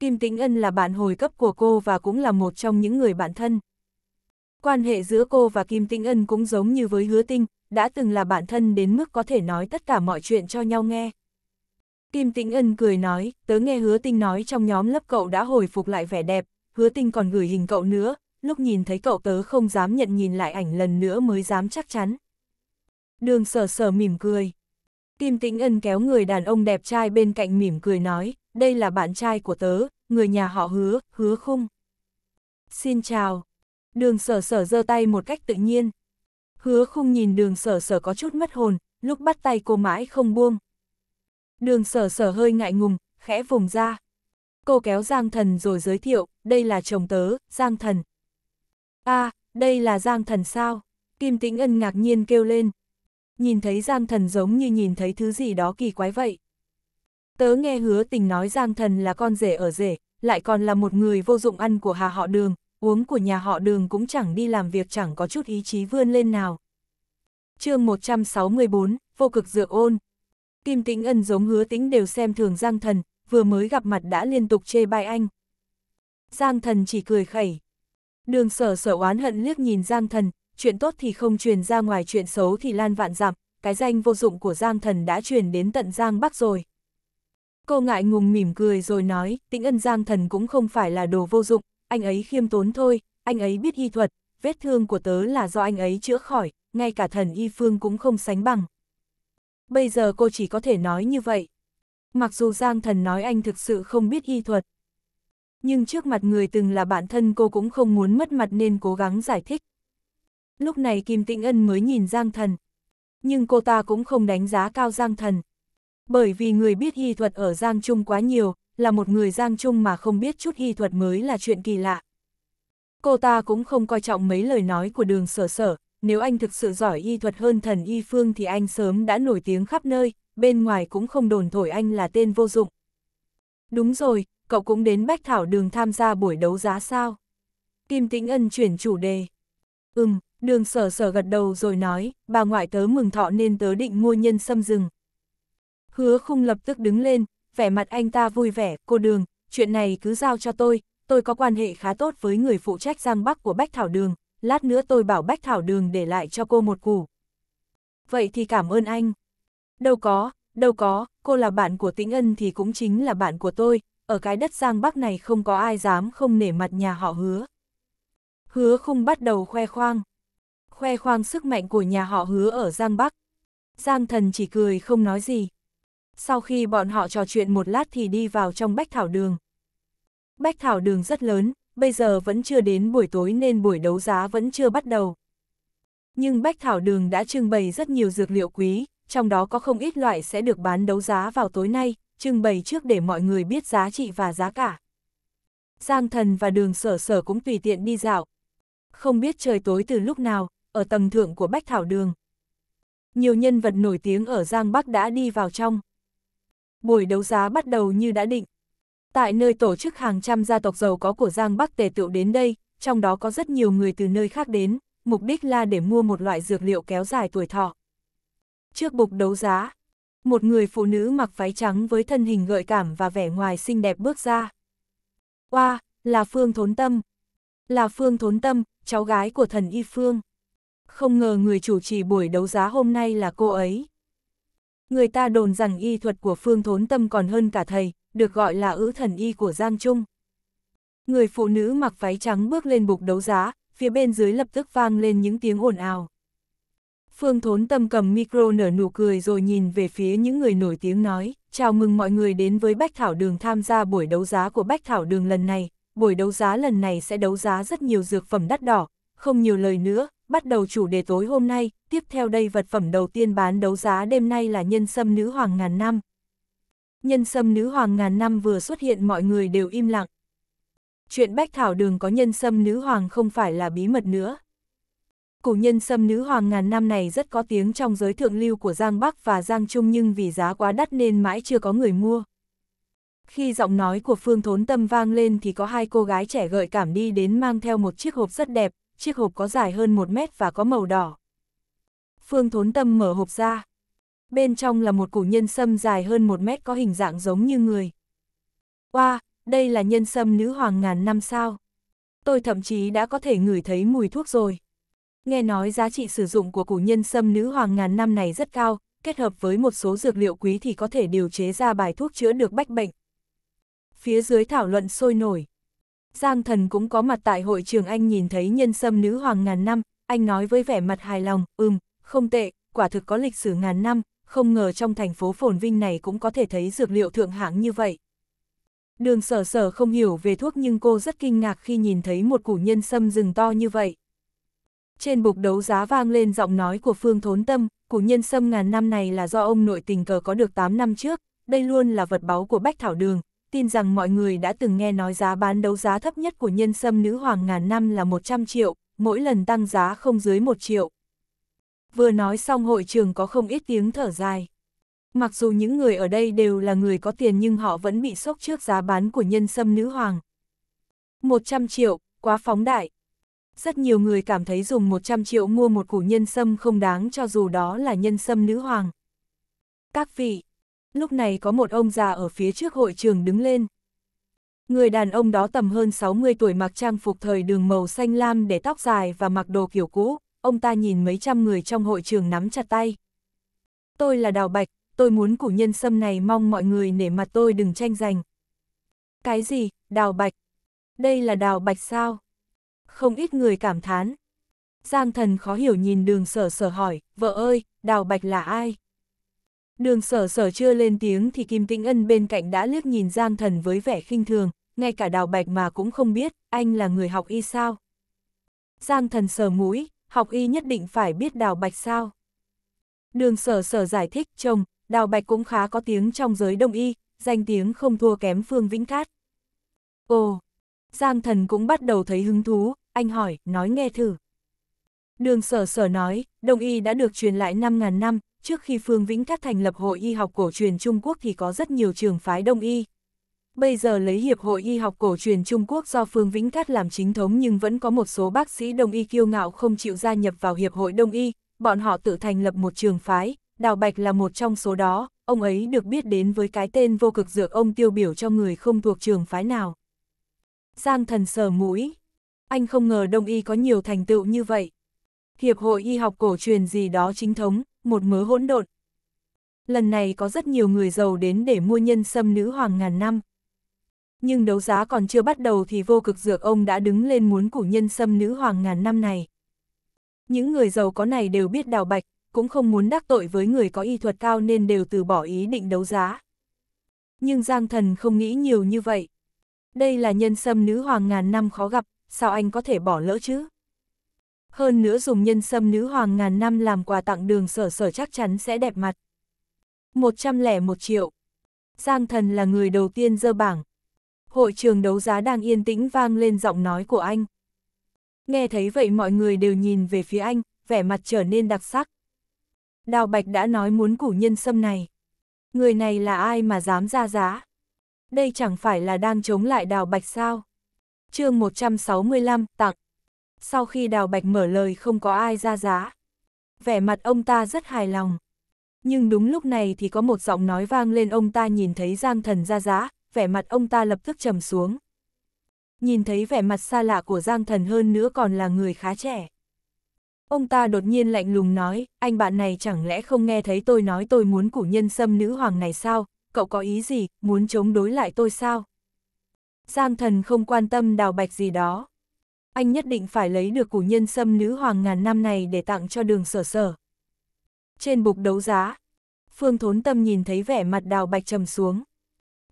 Speaker 1: Kim Tĩnh Ân là bạn hồi cấp của cô và cũng là một trong những người bạn thân. Quan hệ giữa cô và Kim tinh Ân cũng giống như với hứa tinh, đã từng là bạn thân đến mức có thể nói tất cả mọi chuyện cho nhau nghe. Kim Tĩnh Ân cười nói, tớ nghe hứa tinh nói trong nhóm lớp cậu đã hồi phục lại vẻ đẹp, hứa tinh còn gửi hình cậu nữa, lúc nhìn thấy cậu tớ không dám nhận nhìn lại ảnh lần nữa mới dám chắc chắn. Đường sở sở mỉm cười. Kim Tĩnh Ân kéo người đàn ông đẹp trai bên cạnh mỉm cười nói, đây là bạn trai của tớ, người nhà họ hứa, hứa khung. Xin chào. Đường sở sở giơ tay một cách tự nhiên. Hứa khung nhìn đường sở sở có chút mất hồn, lúc bắt tay cô mãi không buông. Đường sở sở hơi ngại ngùng, khẽ vùng ra. Cô kéo Giang Thần rồi giới thiệu, đây là chồng tớ, Giang Thần. a à, đây là Giang Thần sao? Kim Tĩnh Ân ngạc nhiên kêu lên. Nhìn thấy Giang Thần giống như nhìn thấy thứ gì đó kỳ quái vậy. Tớ nghe hứa tình nói Giang Thần là con rể ở rể, lại còn là một người vô dụng ăn của hà họ đường, uống của nhà họ đường cũng chẳng đi làm việc chẳng có chút ý chí vươn lên nào. chương 164, vô cực dược ôn. Kim Tĩnh Ân giống hứa tĩnh đều xem thường Giang Thần, vừa mới gặp mặt đã liên tục chê bai anh. Giang Thần chỉ cười khẩy. Đường sở sở oán hận liếc nhìn Giang Thần, chuyện tốt thì không truyền ra ngoài chuyện xấu thì lan vạn dặm, cái danh vô dụng của Giang Thần đã truyền đến tận Giang Bắc rồi. Cô ngại ngùng mỉm cười rồi nói, tĩnh ân Giang Thần cũng không phải là đồ vô dụng, anh ấy khiêm tốn thôi, anh ấy biết y thuật, vết thương của tớ là do anh ấy chữa khỏi, ngay cả thần y phương cũng không sánh bằng. Bây giờ cô chỉ có thể nói như vậy. Mặc dù Giang thần nói anh thực sự không biết y thuật, nhưng trước mặt người từng là bạn thân cô cũng không muốn mất mặt nên cố gắng giải thích. Lúc này Kim Tịnh Ân mới nhìn Giang thần, nhưng cô ta cũng không đánh giá cao Giang thần. Bởi vì người biết y thuật ở Giang Trung quá nhiều, là một người giang trung mà không biết chút hy thuật mới là chuyện kỳ lạ. Cô ta cũng không coi trọng mấy lời nói của đường sở sở, nếu anh thực sự giỏi y thuật hơn thần y phương thì anh sớm đã nổi tiếng khắp nơi, bên ngoài cũng không đồn thổi anh là tên vô dụng. Đúng rồi, cậu cũng đến Bách Thảo Đường tham gia buổi đấu giá sao? Kim Tĩnh Ân chuyển chủ đề. Ừm, đường sở sở gật đầu rồi nói, bà ngoại tớ mừng thọ nên tớ định mua nhân sâm rừng. Hứa khung lập tức đứng lên, vẻ mặt anh ta vui vẻ, cô đường, chuyện này cứ giao cho tôi, tôi có quan hệ khá tốt với người phụ trách Giang Bắc của Bách Thảo Đường, lát nữa tôi bảo Bách Thảo Đường để lại cho cô một củ. Vậy thì cảm ơn anh. Đâu có, đâu có, cô là bạn của Tĩnh Ân thì cũng chính là bạn của tôi, ở cái đất Giang Bắc này không có ai dám không nể mặt nhà họ hứa. Hứa Khung bắt đầu khoe khoang. Khoe khoang sức mạnh của nhà họ hứa ở Giang Bắc. Giang thần chỉ cười không nói gì. Sau khi bọn họ trò chuyện một lát thì đi vào trong bách thảo đường. Bách thảo đường rất lớn, bây giờ vẫn chưa đến buổi tối nên buổi đấu giá vẫn chưa bắt đầu. Nhưng bách thảo đường đã trưng bày rất nhiều dược liệu quý, trong đó có không ít loại sẽ được bán đấu giá vào tối nay, trưng bày trước để mọi người biết giá trị và giá cả. Giang thần và đường sở sở cũng tùy tiện đi dạo. Không biết trời tối từ lúc nào, ở tầng thượng của bách thảo đường. Nhiều nhân vật nổi tiếng ở Giang Bắc đã đi vào trong buổi đấu giá bắt đầu như đã định. Tại nơi tổ chức hàng trăm gia tộc giàu có của Giang Bắc Tề Tựu đến đây, trong đó có rất nhiều người từ nơi khác đến, mục đích là để mua một loại dược liệu kéo dài tuổi thọ. Trước bục đấu giá, một người phụ nữ mặc váy trắng với thân hình gợi cảm và vẻ ngoài xinh đẹp bước ra. Oa, wow, là Phương Thốn Tâm. Là Phương Thốn Tâm, cháu gái của thần Y Phương. Không ngờ người chủ trì buổi đấu giá hôm nay là cô ấy. Người ta đồn rằng y thuật của Phương Thốn Tâm còn hơn cả thầy, được gọi là ữ thần y của Giang Trung. Người phụ nữ mặc váy trắng bước lên bục đấu giá, phía bên dưới lập tức vang lên những tiếng ồn ào. Phương Thốn Tâm cầm micro nở nụ cười rồi nhìn về phía những người nổi tiếng nói, chào mừng mọi người đến với Bách Thảo Đường tham gia buổi đấu giá của Bách Thảo Đường lần này. Buổi đấu giá lần này sẽ đấu giá rất nhiều dược phẩm đắt đỏ, không nhiều lời nữa, bắt đầu chủ đề tối hôm nay, tiếp theo đây vật phẩm đầu tiên bán đấu giá đêm nay là nhân sâm nữ hoàng ngàn năm. Nhân sâm nữ hoàng ngàn năm vừa xuất hiện mọi người đều im lặng. Chuyện bách thảo đường có nhân sâm nữ hoàng không phải là bí mật nữa. Cổ nhân sâm nữ hoàng ngàn năm này rất có tiếng trong giới thượng lưu của Giang Bắc và Giang Trung nhưng vì giá quá đắt nên mãi chưa có người mua. Khi giọng nói của Phương Thốn Tâm vang lên thì có hai cô gái trẻ gợi cảm đi đến mang theo một chiếc hộp rất đẹp, chiếc hộp có dài hơn một mét và có màu đỏ. Phương thốn tâm mở hộp ra. Bên trong là một củ nhân sâm dài hơn một mét có hình dạng giống như người. Wow, đây là nhân sâm nữ hoàng ngàn năm sao. Tôi thậm chí đã có thể ngửi thấy mùi thuốc rồi. Nghe nói giá trị sử dụng của củ nhân sâm nữ hoàng ngàn năm này rất cao, kết hợp với một số dược liệu quý thì có thể điều chế ra bài thuốc chữa được bách bệnh. Phía dưới thảo luận sôi nổi. Giang thần cũng có mặt tại hội trường anh nhìn thấy nhân sâm nữ hoàng ngàn năm, anh nói với vẻ mặt hài lòng, ừm, không tệ, quả thực có lịch sử ngàn năm, không ngờ trong thành phố phồn vinh này cũng có thể thấy dược liệu thượng hạng như vậy. Đường sở sở không hiểu về thuốc nhưng cô rất kinh ngạc khi nhìn thấy một củ nhân sâm rừng to như vậy. Trên bục đấu giá vang lên giọng nói của Phương Thốn Tâm, củ nhân sâm ngàn năm này là do ông nội tình cờ có được 8 năm trước, đây luôn là vật báu của Bách Thảo Đường, tin rằng mọi người đã từng nghe nói giá bán đấu giá thấp nhất của nhân sâm nữ hoàng ngàn năm là 100 triệu, mỗi lần tăng giá không dưới 1 triệu. Vừa nói xong hội trường có không ít tiếng thở dài. Mặc dù những người ở đây đều là người có tiền nhưng họ vẫn bị sốc trước giá bán của nhân sâm nữ hoàng. 100 triệu, quá phóng đại. Rất nhiều người cảm thấy dùng 100 triệu mua một củ nhân sâm không đáng cho dù đó là nhân sâm nữ hoàng. Các vị, lúc này có một ông già ở phía trước hội trường đứng lên. Người đàn ông đó tầm hơn 60 tuổi mặc trang phục thời đường màu xanh lam để tóc dài và mặc đồ kiểu cũ, ông ta nhìn mấy trăm người trong hội trường nắm chặt tay. Tôi là Đào Bạch, tôi muốn củ nhân sâm này mong mọi người nể mặt tôi đừng tranh giành. Cái gì, Đào Bạch? Đây là Đào Bạch sao? Không ít người cảm thán. Giang thần khó hiểu nhìn đường sở sở hỏi, vợ ơi, Đào Bạch là ai? Đường sở sở chưa lên tiếng thì Kim Tĩnh Ân bên cạnh đã liếc nhìn Giang Thần với vẻ khinh thường, ngay cả đào bạch mà cũng không biết, anh là người học y sao. Giang Thần sờ mũi, học y nhất định phải biết đào bạch sao. Đường sở sở giải thích, chồng, đào bạch cũng khá có tiếng trong giới đông y, danh tiếng không thua kém Phương Vĩnh Cát. Ồ, Giang Thần cũng bắt đầu thấy hứng thú, anh hỏi, nói nghe thử. Đường sở sở nói, đông y đã được truyền lại 5.000 năm, trước khi Phương Vĩnh Cát thành lập Hội Y học cổ truyền Trung Quốc thì có rất nhiều trường phái đông y. Bây giờ lấy Hiệp hội Y học cổ truyền Trung Quốc do Phương Vĩnh Cát làm chính thống nhưng vẫn có một số bác sĩ đông y kiêu ngạo không chịu gia nhập vào Hiệp hội Đông y, bọn họ tự thành lập một trường phái, Đào Bạch là một trong số đó, ông ấy được biết đến với cái tên vô cực dược ông tiêu biểu cho người không thuộc trường phái nào. Giang thần sờ mũi. Anh không ngờ đông y có nhiều thành tựu như vậy. Hiệp hội y học cổ truyền gì đó chính thống, một mớ hỗn độn. Lần này có rất nhiều người giàu đến để mua nhân sâm nữ hoàng ngàn năm. Nhưng đấu giá còn chưa bắt đầu thì vô cực dược ông đã đứng lên muốn củ nhân sâm nữ hoàng ngàn năm này. Những người giàu có này đều biết đào bạch, cũng không muốn đắc tội với người có y thuật cao nên đều từ bỏ ý định đấu giá. Nhưng Giang Thần không nghĩ nhiều như vậy. Đây là nhân sâm nữ hoàng ngàn năm khó gặp, sao anh có thể bỏ lỡ chứ? hơn nữa dùng nhân sâm nữ hoàng ngàn năm làm quà tặng đường sở sở chắc chắn sẽ đẹp mặt. 101 triệu Giang thần là người đầu tiên dơ bảng. Hội trường đấu giá đang yên tĩnh vang lên giọng nói của anh. Nghe thấy vậy mọi người đều nhìn về phía anh, vẻ mặt trở nên đặc sắc. Đào Bạch đã nói muốn củ nhân sâm này. Người này là ai mà dám ra giá? Đây chẳng phải là đang chống lại Đào Bạch sao? chương 165, tặng sau khi Đào Bạch mở lời không có ai ra giá. Vẻ mặt ông ta rất hài lòng. Nhưng đúng lúc này thì có một giọng nói vang lên ông ta nhìn thấy Giang Thần ra giá, vẻ mặt ông ta lập tức trầm xuống. Nhìn thấy vẻ mặt xa lạ của Giang Thần hơn nữa còn là người khá trẻ. Ông ta đột nhiên lạnh lùng nói, anh bạn này chẳng lẽ không nghe thấy tôi nói tôi muốn củ nhân xâm nữ hoàng này sao, cậu có ý gì, muốn chống đối lại tôi sao? Giang thần không quan tâm đào bạch gì đó anh nhất định phải lấy được củ nhân sâm nữ hoàng ngàn năm này để tặng cho đường sở sở. Trên bục đấu giá, Phương Thốn Tâm nhìn thấy vẻ mặt Đào Bạch trầm xuống.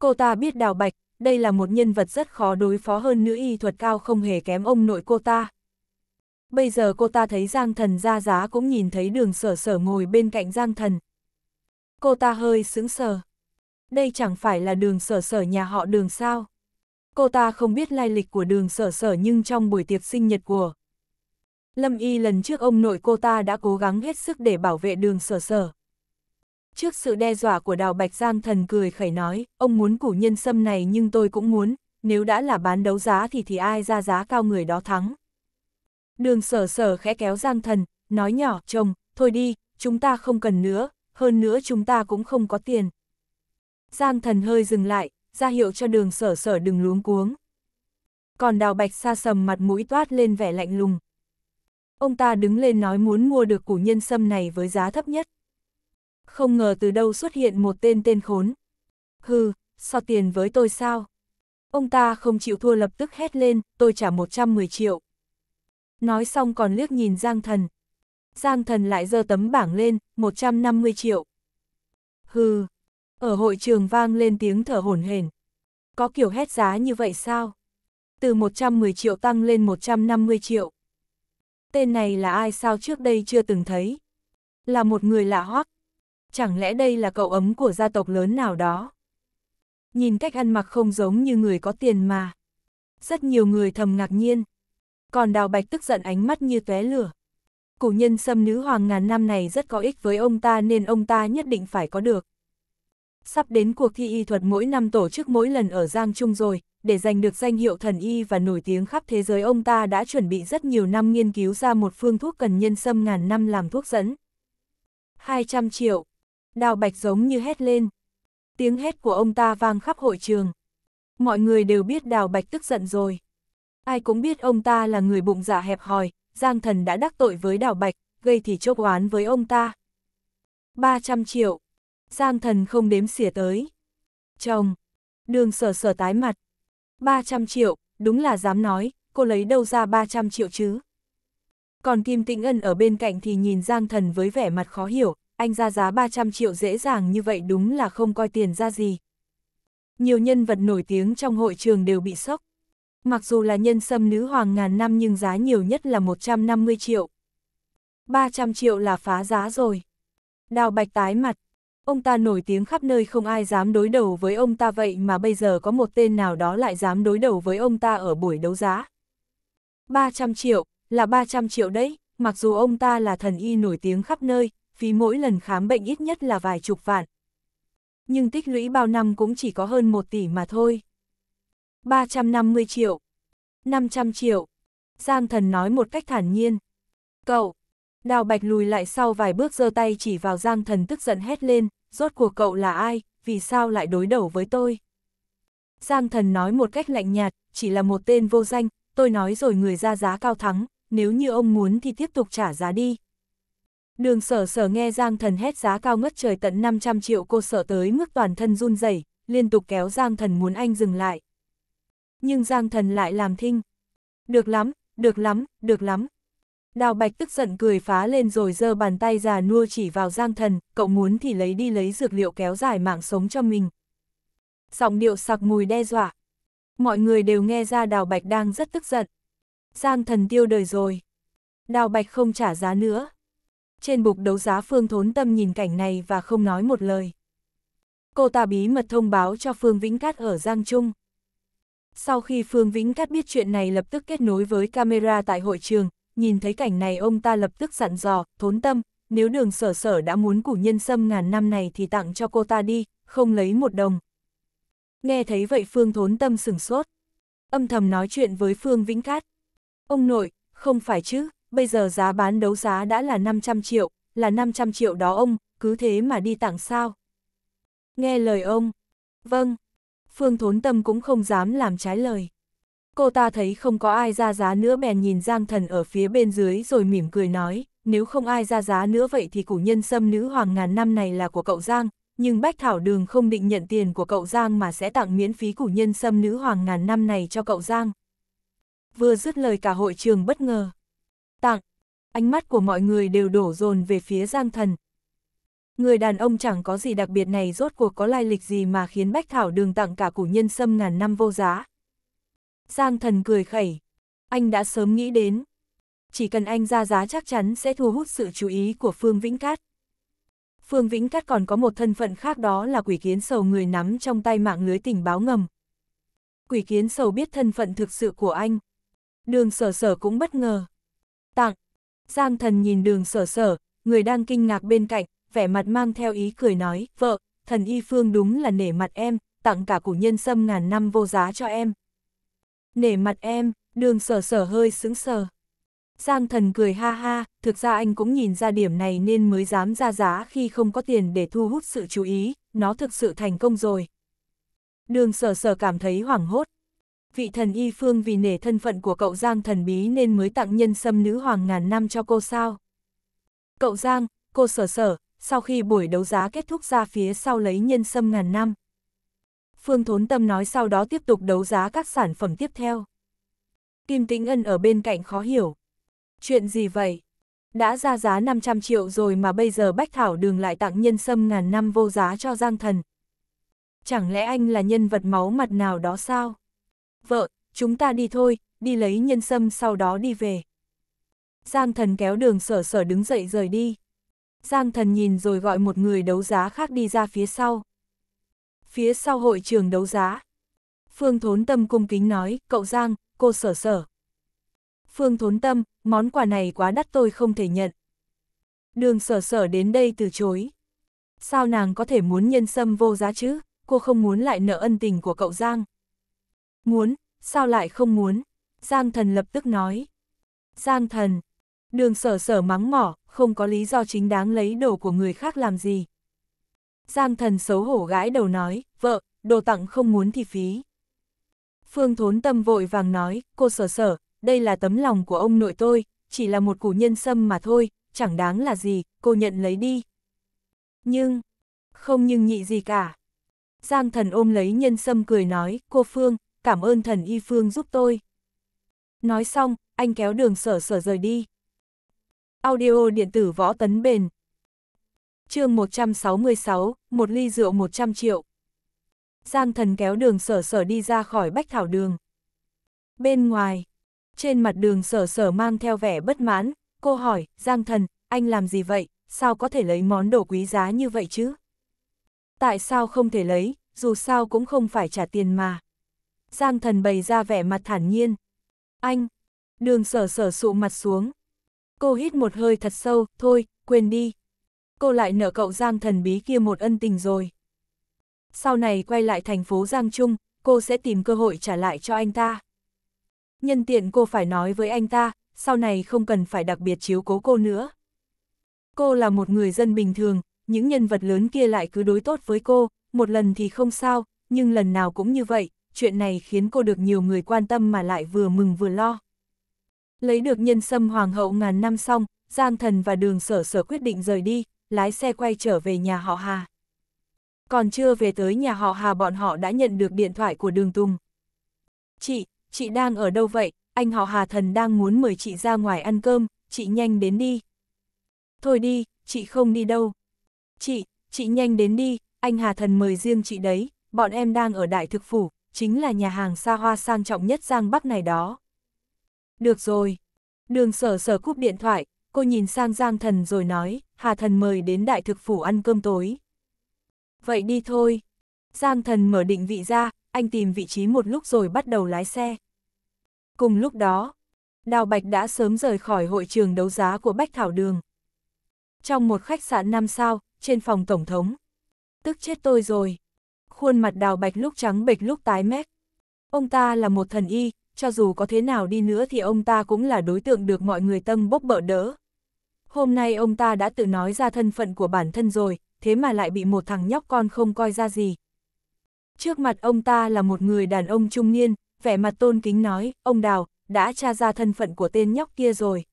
Speaker 1: Cô ta biết Đào Bạch, đây là một nhân vật rất khó đối phó hơn nữ y thuật cao không hề kém ông nội cô ta. Bây giờ cô ta thấy Giang Thần ra giá cũng nhìn thấy đường sở sở ngồi bên cạnh Giang Thần. Cô ta hơi sững sờ. Đây chẳng phải là đường sở sở nhà họ đường sao? Cô ta không biết lai lịch của đường sở sở nhưng trong buổi tiệc sinh nhật của Lâm Y lần trước ông nội cô ta đã cố gắng hết sức để bảo vệ đường sở sở. Trước sự đe dọa của Đào Bạch Giang thần cười khẩy nói, ông muốn củ nhân sâm này nhưng tôi cũng muốn, nếu đã là bán đấu giá thì thì ai ra giá cao người đó thắng. Đường sở sở khẽ kéo Giang thần, nói nhỏ, chồng, thôi đi, chúng ta không cần nữa, hơn nữa chúng ta cũng không có tiền. Giang thần hơi dừng lại, ra hiệu cho đường sở sở đừng luống cuống. Còn đào bạch xa sầm mặt mũi toát lên vẻ lạnh lùng. Ông ta đứng lên nói muốn mua được củ nhân sâm này với giá thấp nhất. Không ngờ từ đâu xuất hiện một tên tên khốn. Hừ, so tiền với tôi sao? Ông ta không chịu thua lập tức hét lên, tôi trả 110 triệu. Nói xong còn liếc nhìn Giang Thần. Giang Thần lại giơ tấm bảng lên, 150 triệu. Hừ, ở hội trường vang lên tiếng thở hổn hển. Có kiểu hét giá như vậy sao? Từ 110 triệu tăng lên 150 triệu. Tên này là ai sao trước đây chưa từng thấy? Là một người lạ hoắc. Chẳng lẽ đây là cậu ấm của gia tộc lớn nào đó? Nhìn cách ăn mặc không giống như người có tiền mà. Rất nhiều người thầm ngạc nhiên. Còn Đào Bạch tức giận ánh mắt như tóe lửa. Cổ nhân xâm nữ hoàng ngàn năm này rất có ích với ông ta nên ông ta nhất định phải có được. Sắp đến cuộc thi y thuật mỗi năm tổ chức mỗi lần ở Giang Trung rồi, để giành được danh hiệu thần y và nổi tiếng khắp thế giới ông ta đã chuẩn bị rất nhiều năm nghiên cứu ra một phương thuốc cần nhân sâm ngàn năm làm thuốc dẫn. 200 triệu. Đào Bạch giống như hét lên. Tiếng hét của ông ta vang khắp hội trường. Mọi người đều biết Đào Bạch tức giận rồi. Ai cũng biết ông ta là người bụng dạ hẹp hòi, Giang Thần đã đắc tội với Đào Bạch, gây thì chốc oán với ông ta. 300 triệu. Giang thần không đếm xỉa tới. Chồng, đường sở sở tái mặt. 300 triệu, đúng là dám nói, cô lấy đâu ra 300 triệu chứ? Còn Kim Tĩnh Ân ở bên cạnh thì nhìn Giang Thần với vẻ mặt khó hiểu, anh ra giá 300 triệu dễ dàng như vậy đúng là không coi tiền ra gì. Nhiều nhân vật nổi tiếng trong hội trường đều bị sốc. Mặc dù là nhân sâm nữ hoàng ngàn năm nhưng giá nhiều nhất là 150 triệu. 300 triệu là phá giá rồi. Đào Bạch tái mặt, Ông ta nổi tiếng khắp nơi không ai dám đối đầu với ông ta vậy mà bây giờ có một tên nào đó lại dám đối đầu với ông ta ở buổi đấu giá. 300 triệu, là 300 triệu đấy, mặc dù ông ta là thần y nổi tiếng khắp nơi, phí mỗi lần khám bệnh ít nhất là vài chục vạn. Nhưng tích lũy bao năm cũng chỉ có hơn 1 tỷ mà thôi. 350 triệu, 500 triệu. Giang thần nói một cách thản nhiên. Cậu, Đào Bạch lùi lại sau vài bước giơ tay chỉ vào Giang Thần tức giận hét lên, rốt cuộc cậu là ai, vì sao lại đối đầu với tôi? Giang Thần nói một cách lạnh nhạt, chỉ là một tên vô danh, tôi nói rồi người ra giá cao thắng, nếu như ông muốn thì tiếp tục trả giá đi. Đường sở sở nghe Giang Thần hét giá cao ngất trời tận 500 triệu cô sợ tới mức toàn thân run rẩy liên tục kéo Giang Thần muốn anh dừng lại. Nhưng Giang Thần lại làm thinh. Được lắm, được lắm, được lắm, Đào Bạch tức giận cười phá lên rồi giơ bàn tay già nua chỉ vào Giang Thần, cậu muốn thì lấy đi lấy dược liệu kéo dài mạng sống cho mình. Giọng điệu sặc mùi đe dọa. Mọi người đều nghe ra Đào Bạch đang rất tức giận. Giang Thần tiêu đời rồi. Đào Bạch không trả giá nữa. Trên bục đấu giá Phương Thốn Tâm nhìn cảnh này và không nói một lời. Cô ta bí mật thông báo cho Phương Vĩnh Cát ở Giang Trung. Sau khi Phương Vĩnh Cát biết chuyện này lập tức kết nối với camera tại hội trường, nhìn thấy cảnh này ông ta lập tức dặn dò, thốn tâm, nếu đường sở sở đã muốn củ nhân sâm ngàn năm này thì tặng cho cô ta đi, không lấy một đồng. Nghe thấy vậy Phương thốn tâm sừng sốt. Âm thầm nói chuyện với Phương Vĩnh Cát. Ông nội, không phải chứ, bây giờ giá bán đấu giá đã là 500 triệu, là 500 triệu đó ông, cứ thế mà đi tặng sao? Nghe lời ông. Vâng. Phương thốn tâm cũng không dám làm trái lời. Cô ta thấy không có ai ra giá nữa bèn nhìn Giang Thần ở phía bên dưới rồi mỉm cười nói, nếu không ai ra giá nữa vậy thì củ nhân sâm nữ hoàng ngàn năm này là của cậu Giang, nhưng Bách Thảo Đường không định nhận tiền của cậu Giang mà sẽ tặng miễn phí củ nhân sâm nữ hoàng ngàn năm này cho cậu Giang. Vừa dứt lời cả hội trường bất ngờ. Tặng, ánh mắt của mọi người đều đổ dồn về phía Giang Thần. Người đàn ông chẳng có gì đặc biệt này rốt cuộc có lai lịch gì mà khiến Bách Thảo Đường tặng cả củ nhân sâm ngàn năm vô giá, Giang thần cười khẩy. Anh đã sớm nghĩ đến. Chỉ cần anh ra giá chắc chắn sẽ thu hút sự chú ý của Phương Vĩnh Cát. Phương Vĩnh Cát còn có một thân phận khác đó là quỷ kiến sầu người nắm trong tay mạng lưới tình báo ngầm. Quỷ kiến sầu biết thân phận thực sự của anh. Đường sở sở cũng bất ngờ. Tặng. Giang thần nhìn đường sở sở, người đang kinh ngạc bên cạnh, vẻ mặt mang theo ý cười nói, vợ, thần y phương đúng là nể mặt em, tặng cả củ nhân sâm ngàn năm vô giá cho em. Nể mặt em, đường sở sở hơi sững sờ. Giang thần cười ha ha, thực ra anh cũng nhìn ra điểm này nên mới dám ra giá khi không có tiền để thu hút sự chú ý, nó thực sự thành công rồi. Đường sở sở cảm thấy hoảng hốt. Vị thần y phương vì nể thân phận của cậu Giang thần bí nên mới tặng nhân sâm nữ hoàng ngàn năm cho cô sao. Cậu Giang, cô sở sở, sau khi buổi đấu giá kết thúc ra phía sau lấy nhân sâm ngàn năm. Phương Thốn Tâm nói sau đó tiếp tục đấu giá các sản phẩm tiếp theo. Kim Tĩnh Ân ở bên cạnh khó hiểu. Chuyện gì vậy? Đã ra giá 500 triệu rồi mà bây giờ Bách Thảo Đường lại tặng nhân sâm ngàn năm vô giá cho Giang Thần. Chẳng lẽ anh là nhân vật máu mặt nào đó sao? Vợ, chúng ta đi thôi, đi lấy nhân sâm sau đó đi về. Giang Thần kéo đường sở sở đứng dậy rời đi. Giang Thần nhìn rồi gọi một người đấu giá khác đi ra phía sau phía sau hội trường đấu giá. Phương Thốn Tâm cung kính nói, cậu Giang, cô sở sở. Phương Thốn Tâm, món quà này quá đắt tôi không thể nhận. Đường sở sở đến đây từ chối. Sao nàng có thể muốn nhân sâm vô giá chứ, cô không muốn lại nợ ân tình của cậu Giang. Muốn, sao lại không muốn? Giang thần lập tức nói. Giang thần, đường sở sở mắng mỏ, không có lý do chính đáng lấy đồ của người khác làm gì. Giang thần xấu hổ gãi đầu nói, vợ, đồ tặng không muốn thì phí. Phương thốn tâm vội vàng nói, cô sở sở, đây là tấm lòng của ông nội tôi, chỉ là một củ nhân sâm mà thôi, chẳng đáng là gì, cô nhận lấy đi. Nhưng, không nhưng nhị gì cả. Giang thần ôm lấy nhân sâm cười nói, cô Phương, cảm ơn thần y Phương giúp tôi. Nói xong, anh kéo đường sở sở rời đi. Audio điện tử võ tấn bền chương 166, một ly rượu 100 triệu. Giang thần kéo đường sở sở đi ra khỏi bách thảo đường. Bên ngoài, trên mặt đường sở sở mang theo vẻ bất mãn, cô hỏi, Giang thần, anh làm gì vậy, sao có thể lấy món đồ quý giá như vậy chứ? Tại sao không thể lấy, dù sao cũng không phải trả tiền mà. Giang thần bày ra vẻ mặt thản nhiên. Anh, đường sở sở sụ mặt xuống. Cô hít một hơi thật sâu, thôi, quên đi, cô lại nợ cậu Giang thần bí kia một ân tình rồi. Sau này quay lại thành phố Giang Trung, cô sẽ tìm cơ hội trả lại cho anh ta. Nhân tiện cô phải nói với anh ta, sau này không cần phải đặc biệt chiếu cố cô nữa. Cô là một người dân bình thường, những nhân vật lớn kia lại cứ đối tốt với cô, một lần thì không sao, nhưng lần nào cũng như vậy, chuyện này khiến cô được nhiều người quan tâm mà lại vừa mừng vừa lo. Lấy được nhân sâm hoàng hậu ngàn năm xong, Giang Thần và Đường Sở Sở quyết định rời đi, lái xe quay trở về nhà họ Hà. Còn chưa về tới nhà họ Hà bọn họ đã nhận được điện thoại của Đường Tùng. Chị, chị đang ở đâu vậy? Anh họ Hà Thần đang muốn mời chị ra ngoài ăn cơm, chị nhanh đến đi. Thôi đi, chị không đi đâu. Chị, chị nhanh đến đi, anh Hà Thần mời riêng chị đấy, bọn em đang ở Đại Thực Phủ, chính là nhà hàng xa hoa sang trọng nhất Giang Bắc này đó. Được rồi. Đường sở sở cúp điện thoại, cô nhìn sang Giang Thần rồi nói, Hà Thần mời đến đại thực phủ ăn cơm tối. Vậy đi thôi. Giang Thần mở định vị ra, anh tìm vị trí một lúc rồi bắt đầu lái xe. Cùng lúc đó, Đào Bạch đã sớm rời khỏi hội trường đấu giá của Bách Thảo Đường. Trong một khách sạn 5 sao, trên phòng Tổng thống. Tức chết tôi rồi. Khuôn mặt Đào Bạch lúc trắng bệch lúc tái mét. Ông ta là một thần y, cho dù có thế nào đi nữa thì ông ta cũng là đối tượng được mọi người tâm bốc bợ đỡ hôm nay ông ta đã tự nói ra thân phận của bản thân rồi, thế mà lại bị một thằng nhóc con không coi ra gì. Trước mặt ông ta là một người đàn ông trung niên, vẻ mặt tôn kính nói, ông Đào, đã tra ra thân phận của tên nhóc kia rồi.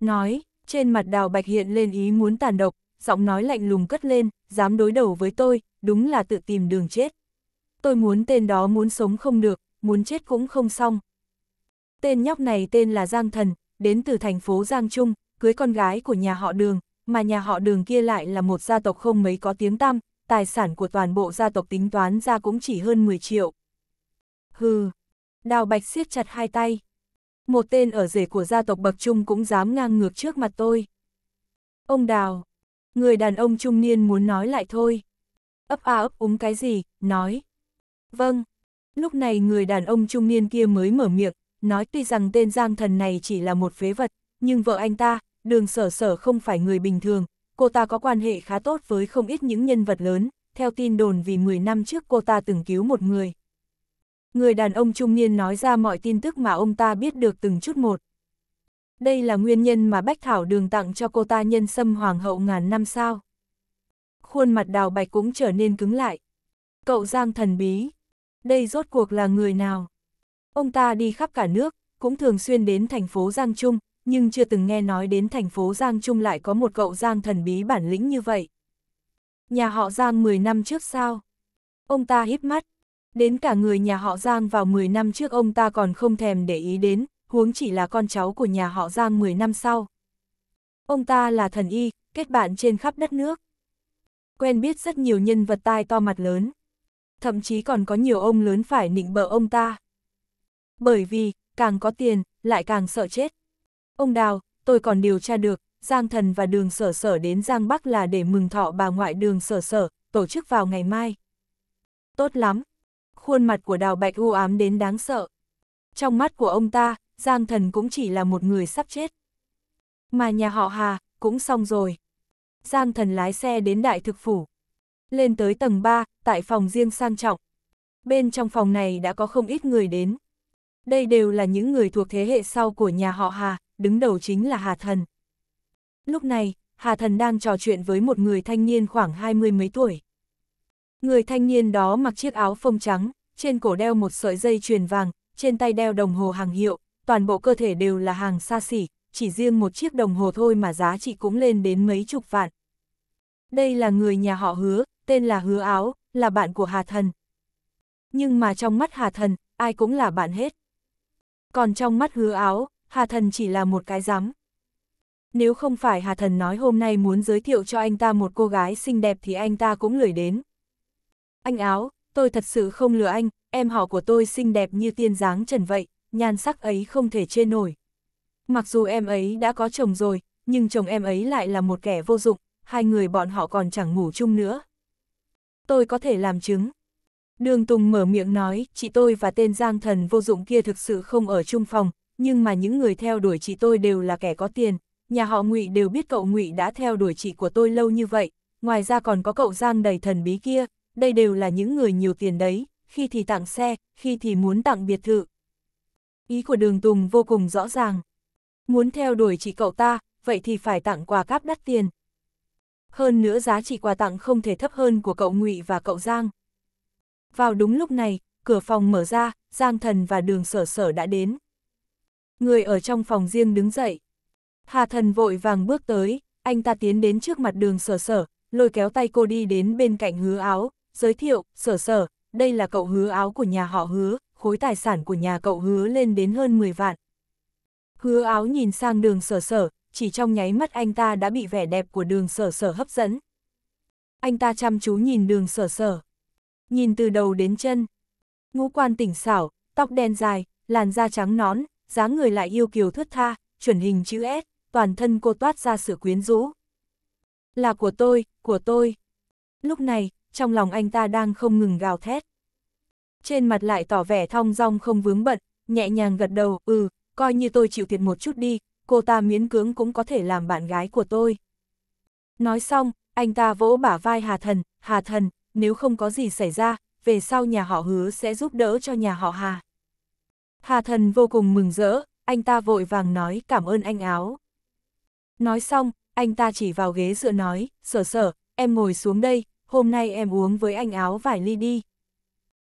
Speaker 1: Nói, trên mặt Đào Bạch hiện lên ý muốn tàn độc, giọng nói lạnh lùng cất lên, dám đối đầu với tôi, đúng là tự tìm đường chết. Tôi muốn tên đó muốn sống không được, muốn chết cũng không xong. Tên nhóc này tên là Giang Thần, đến từ thành phố Giang Trung, cưới con gái của nhà họ đường, mà nhà họ đường kia lại là một gia tộc không mấy có tiếng tăm, tài sản của toàn bộ gia tộc tính toán ra cũng chỉ hơn 10 triệu. Hừ, đào bạch siết chặt hai tay. Một tên ở rể của gia tộc bậc trung cũng dám ngang ngược trước mặt tôi. Ông đào, người đàn ông trung niên muốn nói lại thôi. Ấp a ấp úng cái gì, nói. Vâng, lúc này người đàn ông trung niên kia mới mở miệng, nói tuy rằng tên giang thần này chỉ là một phế vật, nhưng vợ anh ta, đường sở sở không phải người bình thường, cô ta có quan hệ khá tốt với không ít những nhân vật lớn, theo tin đồn vì 10 năm trước cô ta từng cứu một người. Người đàn ông trung niên nói ra mọi tin tức mà ông ta biết được từng chút một. Đây là nguyên nhân mà Bách Thảo đường tặng cho cô ta nhân sâm hoàng hậu ngàn năm sao. Khuôn mặt đào bạch cũng trở nên cứng lại. Cậu Giang thần bí. Đây rốt cuộc là người nào? Ông ta đi khắp cả nước, cũng thường xuyên đến thành phố Giang Trung, nhưng chưa từng nghe nói đến thành phố Giang Trung lại có một cậu Giang thần bí bản lĩnh như vậy. Nhà họ Giang 10 năm trước sao? Ông ta hít mắt. Đến cả người nhà họ Giang vào 10 năm trước ông ta còn không thèm để ý đến, huống chỉ là con cháu của nhà họ Giang 10 năm sau. Ông ta là thần y, kết bạn trên khắp đất nước. Quen biết rất nhiều nhân vật tai to mặt lớn. Thậm chí còn có nhiều ông lớn phải nịnh bợ ông ta. Bởi vì, càng có tiền, lại càng sợ chết. Ông Đào, tôi còn điều tra được, Giang Thần và Đường Sở Sở đến Giang Bắc là để mừng thọ bà ngoại Đường Sở Sở, tổ chức vào ngày mai. Tốt lắm. Khuôn mặt của Đào Bạch u ám đến đáng sợ. Trong mắt của ông ta, Giang Thần cũng chỉ là một người sắp chết. Mà nhà họ Hà, cũng xong rồi. Giang Thần lái xe đến Đại Thực Phủ. Lên tới tầng 3, tại phòng riêng sang trọng. Bên trong phòng này đã có không ít người đến. Đây đều là những người thuộc thế hệ sau của nhà họ Hà, đứng đầu chính là Hà Thần. Lúc này, Hà Thần đang trò chuyện với một người thanh niên khoảng hai mươi mấy tuổi. Người thanh niên đó mặc chiếc áo phông trắng, trên cổ đeo một sợi dây chuyền vàng, trên tay đeo đồng hồ hàng hiệu, toàn bộ cơ thể đều là hàng xa xỉ, chỉ riêng một chiếc đồng hồ thôi mà giá trị cũng lên đến mấy chục vạn. Đây là người nhà họ hứa, tên là Hứa Áo, là bạn của Hà Thần. Nhưng mà trong mắt Hà Thần, ai cũng là bạn hết. Còn trong mắt Hứa Áo, Hà Thần chỉ là một cái rắm. Nếu không phải Hà Thần nói hôm nay muốn giới thiệu cho anh ta một cô gái xinh đẹp thì anh ta cũng lười đến. Anh áo, tôi thật sự không lừa anh, em họ của tôi xinh đẹp như tiên dáng trần vậy, nhan sắc ấy không thể chê nổi. Mặc dù em ấy đã có chồng rồi, nhưng chồng em ấy lại là một kẻ vô dụng, hai người bọn họ còn chẳng ngủ chung nữa. Tôi có thể làm chứng. Đường Tùng mở miệng nói, chị tôi và tên Giang Thần vô dụng kia thực sự không ở chung phòng, nhưng mà những người theo đuổi chị tôi đều là kẻ có tiền, nhà họ Ngụy đều biết cậu Ngụy đã theo đuổi chị của tôi lâu như vậy, ngoài ra còn có cậu Giang đầy thần bí kia, đây đều là những người nhiều tiền đấy, khi thì tặng xe, khi thì muốn tặng biệt thự. Ý của Đường Tùng vô cùng rõ ràng. Muốn theo đuổi chị cậu ta, vậy thì phải tặng quà cáp đắt tiền. Hơn nữa giá trị quà tặng không thể thấp hơn của cậu Ngụy và cậu Giang. Vào đúng lúc này, cửa phòng mở ra, Giang Thần và Đường Sở Sở đã đến người ở trong phòng riêng đứng dậy. Hà thần vội vàng bước tới, anh ta tiến đến trước mặt đường sở sở, lôi kéo tay cô đi đến bên cạnh hứa áo, giới thiệu, sở sở, đây là cậu hứa áo của nhà họ hứa, khối tài sản của nhà cậu hứa lên đến hơn 10 vạn. Hứa áo nhìn sang đường sở sở, chỉ trong nháy mắt anh ta đã bị vẻ đẹp của đường sở sở hấp dẫn. Anh ta chăm chú nhìn đường sở sở, nhìn từ đầu đến chân. Ngũ quan tỉnh xảo, tóc đen dài, làn da trắng nón, dáng người lại yêu kiều thướt tha, chuẩn hình chữ S, toàn thân cô toát ra sự quyến rũ. Là của tôi, của tôi. Lúc này, trong lòng anh ta đang không ngừng gào thét. Trên mặt lại tỏ vẻ thong dong không vướng bận, nhẹ nhàng gật đầu, ừ, coi như tôi chịu thiệt một chút đi, cô ta miễn cưỡng cũng có thể làm bạn gái của tôi. Nói xong, anh ta vỗ bả vai Hà Thần, Hà Thần, nếu không có gì xảy ra, về sau nhà họ hứa sẽ giúp đỡ cho nhà họ Hà. Hà thần vô cùng mừng rỡ, anh ta vội vàng nói cảm ơn anh áo. Nói xong, anh ta chỉ vào ghế dựa nói, sở sở, em ngồi xuống đây, hôm nay em uống với anh áo vài ly đi.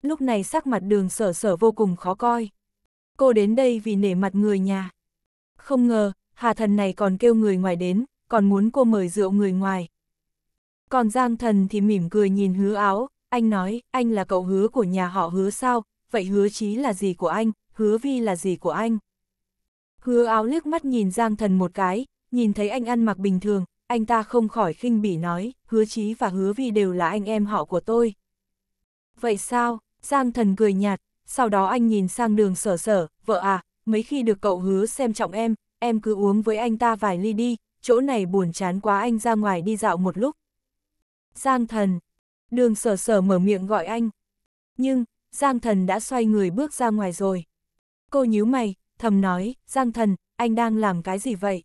Speaker 1: Lúc này sắc mặt đường sở sở vô cùng khó coi. Cô đến đây vì nể mặt người nhà. Không ngờ, Hà thần này còn kêu người ngoài đến, còn muốn cô mời rượu người ngoài. Còn Giang thần thì mỉm cười nhìn hứa áo, anh nói, anh là cậu hứa của nhà họ hứa sao, vậy hứa chí là gì của anh, hứa vi là gì của anh. Hứa áo liếc mắt nhìn Giang Thần một cái, nhìn thấy anh ăn mặc bình thường, anh ta không khỏi khinh bỉ nói, hứa chí và hứa vi đều là anh em họ của tôi. Vậy sao, Giang Thần cười nhạt, sau đó anh nhìn sang đường sở sở, vợ à, mấy khi được cậu hứa xem trọng em, em cứ uống với anh ta vài ly đi, chỗ này buồn chán quá anh ra ngoài đi dạo một lúc. Giang Thần, đường sở sở mở miệng gọi anh. Nhưng, Giang Thần đã xoay người bước ra ngoài rồi cô nhíu mày, thầm nói, Giang thần, anh đang làm cái gì vậy?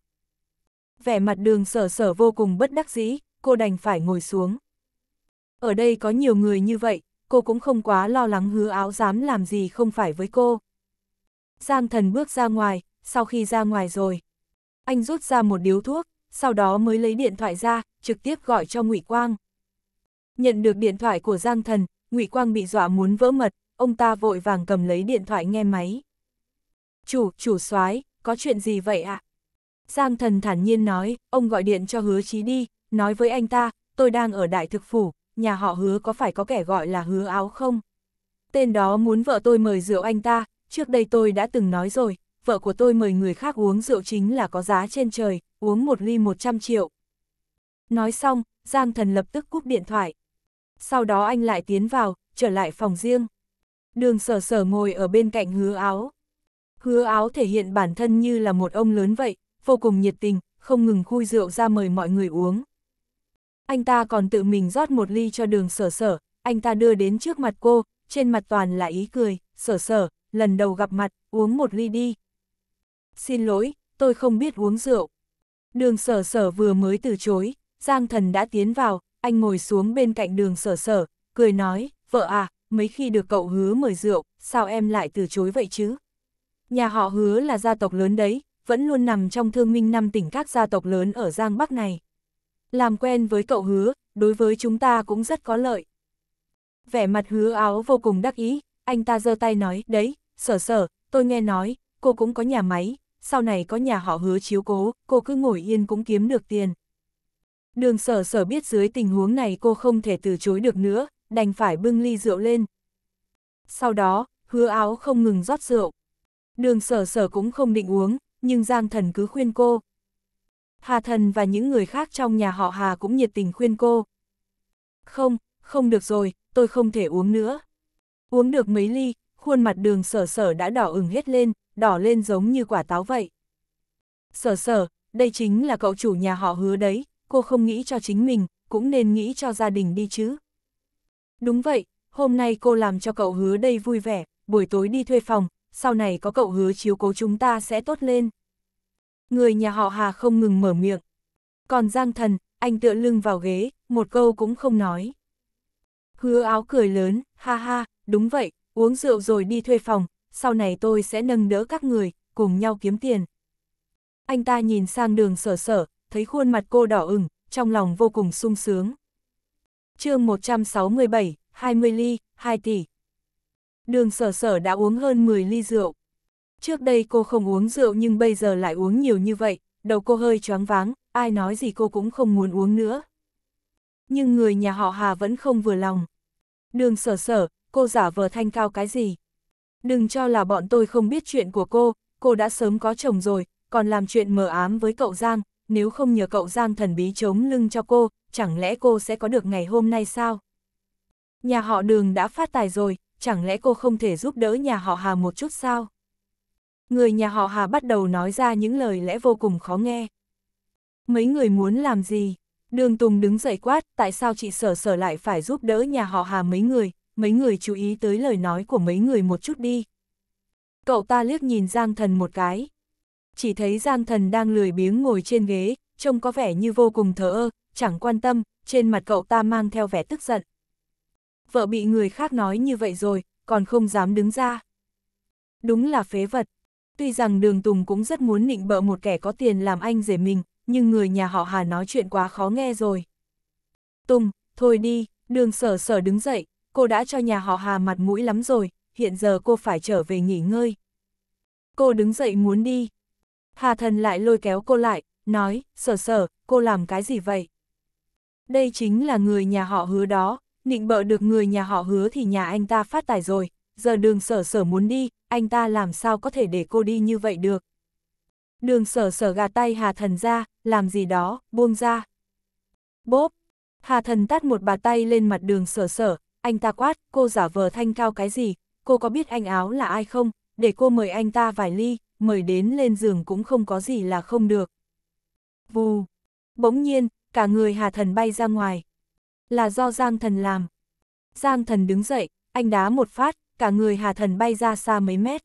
Speaker 1: Vẻ mặt đường sở sở vô cùng bất đắc dĩ, cô đành phải ngồi xuống. Ở đây có nhiều người như vậy, cô cũng không quá lo lắng hứa áo dám làm gì không phải với cô. Giang thần bước ra ngoài, sau khi ra ngoài rồi. Anh rút ra một điếu thuốc, sau đó mới lấy điện thoại ra, trực tiếp gọi cho ngụy Quang. Nhận được điện thoại của Giang thần, ngụy Quang bị dọa muốn vỡ mật, ông ta vội vàng cầm lấy điện thoại nghe máy. Chủ, chủ soái có chuyện gì vậy ạ? À? Giang thần thản nhiên nói, ông gọi điện cho hứa chí đi, nói với anh ta, tôi đang ở đại thực phủ, nhà họ hứa có phải có kẻ gọi là hứa áo không? Tên đó muốn vợ tôi mời rượu anh ta, trước đây tôi đã từng nói rồi, vợ của tôi mời người khác uống rượu chính là có giá trên trời, uống một ly 100 triệu. Nói xong, Giang thần lập tức cúp điện thoại. Sau đó anh lại tiến vào, trở lại phòng riêng. Đường sở sở ngồi ở bên cạnh hứa áo. Hứa áo thể hiện bản thân như là một ông lớn vậy, vô cùng nhiệt tình, không ngừng khui rượu ra mời mọi người uống. Anh ta còn tự mình rót một ly cho đường sở sở, anh ta đưa đến trước mặt cô, trên mặt toàn là ý cười, sở sở, lần đầu gặp mặt, uống một ly đi. Xin lỗi, tôi không biết uống rượu. Đường sở sở vừa mới từ chối, Giang thần đã tiến vào, anh ngồi xuống bên cạnh đường sở sở, cười nói, vợ à, mấy khi được cậu hứa mời rượu, sao em lại từ chối vậy chứ? Nhà họ hứa là gia tộc lớn đấy, vẫn luôn nằm trong thương minh năm tỉnh các gia tộc lớn ở Giang Bắc này. Làm quen với cậu hứa, đối với chúng ta cũng rất có lợi. Vẻ mặt hứa áo vô cùng đắc ý, anh ta giơ tay nói, đấy, sở sở, tôi nghe nói, cô cũng có nhà máy, sau này có nhà họ hứa chiếu cố, cô cứ ngồi yên cũng kiếm được tiền. Đường sở sở biết dưới tình huống này cô không thể từ chối được nữa, đành phải bưng ly rượu lên. Sau đó, hứa áo không ngừng rót rượu đường sở sở cũng không định uống, nhưng Giang Thần cứ khuyên cô. Hà Thần và những người khác trong nhà họ Hà cũng nhiệt tình khuyên cô. Không, không được rồi, tôi không thể uống nữa. Uống được mấy ly, khuôn mặt đường sở sở đã đỏ ửng hết lên, đỏ lên giống như quả táo vậy. Sở sở, đây chính là cậu chủ nhà họ hứa đấy, cô không nghĩ cho chính mình, cũng nên nghĩ cho gia đình đi chứ. Đúng vậy, hôm nay cô làm cho cậu hứa đây vui vẻ, buổi tối đi thuê phòng, sau này có cậu hứa chiếu cố chúng ta sẽ tốt lên. Người nhà họ Hà không ngừng mở miệng. Còn Giang Thần, anh tựa lưng vào ghế, một câu cũng không nói. Hứa áo cười lớn, ha ha, đúng vậy, uống rượu rồi đi thuê phòng, sau này tôi sẽ nâng đỡ các người, cùng nhau kiếm tiền. Anh ta nhìn sang đường sở sở, thấy khuôn mặt cô đỏ ửng, trong lòng vô cùng sung sướng. chương 167, 20 ly, 2 tỷ đường sở sở đã uống hơn 10 ly rượu. Trước đây cô không uống rượu nhưng bây giờ lại uống nhiều như vậy, đầu cô hơi choáng váng, ai nói gì cô cũng không muốn uống nữa. Nhưng người nhà họ Hà vẫn không vừa lòng. Đường sở sở, cô giả vờ thanh cao cái gì? Đừng cho là bọn tôi không biết chuyện của cô, cô đã sớm có chồng rồi, còn làm chuyện mờ ám với cậu Giang, nếu không nhờ cậu Giang thần bí chống lưng cho cô, chẳng lẽ cô sẽ có được ngày hôm nay sao? Nhà họ đường đã phát tài rồi, chẳng lẽ cô không thể giúp đỡ nhà họ Hà một chút sao? Người nhà họ Hà bắt đầu nói ra những lời lẽ vô cùng khó nghe. Mấy người muốn làm gì? Đường Tùng đứng dậy quát, tại sao chị sở sở lại phải giúp đỡ nhà họ Hà mấy người, mấy người chú ý tới lời nói của mấy người một chút đi. Cậu ta liếc nhìn Giang Thần một cái. Chỉ thấy Giang Thần đang lười biếng ngồi trên ghế, trông có vẻ như vô cùng thờ ơ, chẳng quan tâm, trên mặt cậu ta mang theo vẻ tức giận vợ bị người khác nói như vậy rồi, còn không dám đứng ra. Đúng là phế vật. Tuy rằng đường Tùng cũng rất muốn nịnh bợ một kẻ có tiền làm anh rể mình, nhưng người nhà họ Hà nói chuyện quá khó nghe rồi. Tùng, thôi đi, đường sở sở đứng dậy, cô đã cho nhà họ Hà mặt mũi lắm rồi, hiện giờ cô phải trở về nghỉ ngơi. Cô đứng dậy muốn đi. Hà thần lại lôi kéo cô lại, nói, sở sở, cô làm cái gì vậy? Đây chính là người nhà họ hứa đó, nịnh bợ được người nhà họ hứa thì nhà anh ta phát tài rồi, giờ đường sở sở muốn đi, anh ta làm sao có thể để cô đi như vậy được. Đường sở sở gạt tay Hà Thần ra, làm gì đó, buông ra. Bốp, Hà Thần tát một bà tay lên mặt đường sở sở, anh ta quát, cô giả vờ thanh cao cái gì, cô có biết anh áo là ai không, để cô mời anh ta vài ly, mời đến lên giường cũng không có gì là không được. Vù, bỗng nhiên, cả người Hà Thần bay ra ngoài là do Giang Thần làm. Giang Thần đứng dậy, anh đá một phát, cả người Hà Thần bay ra xa mấy mét.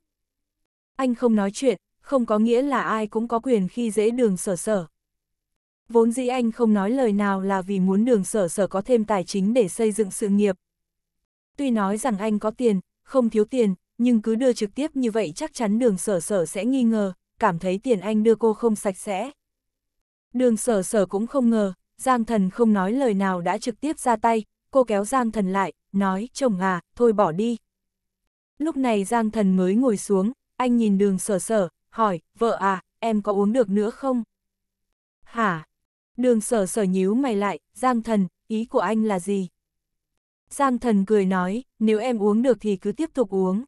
Speaker 1: Anh không nói chuyện, không có nghĩa là ai cũng có quyền khi dễ đường sở sở. Vốn dĩ anh không nói lời nào là vì muốn đường sở sở có thêm tài chính để xây dựng sự nghiệp. Tuy nói rằng anh có tiền, không thiếu tiền, nhưng cứ đưa trực tiếp như vậy chắc chắn đường sở sở sẽ nghi ngờ, cảm thấy tiền anh đưa cô không sạch sẽ. Đường sở sở cũng không ngờ, Giang thần không nói lời nào đã trực tiếp ra tay, cô kéo Giang thần lại, nói, chồng à, thôi bỏ đi. Lúc này Giang thần mới ngồi xuống, anh nhìn đường sở sở, hỏi, vợ à, em có uống được nữa không? Hả? Đường sở sở nhíu mày lại, Giang thần, ý của anh là gì? Giang thần cười nói, nếu em uống được thì cứ tiếp tục uống.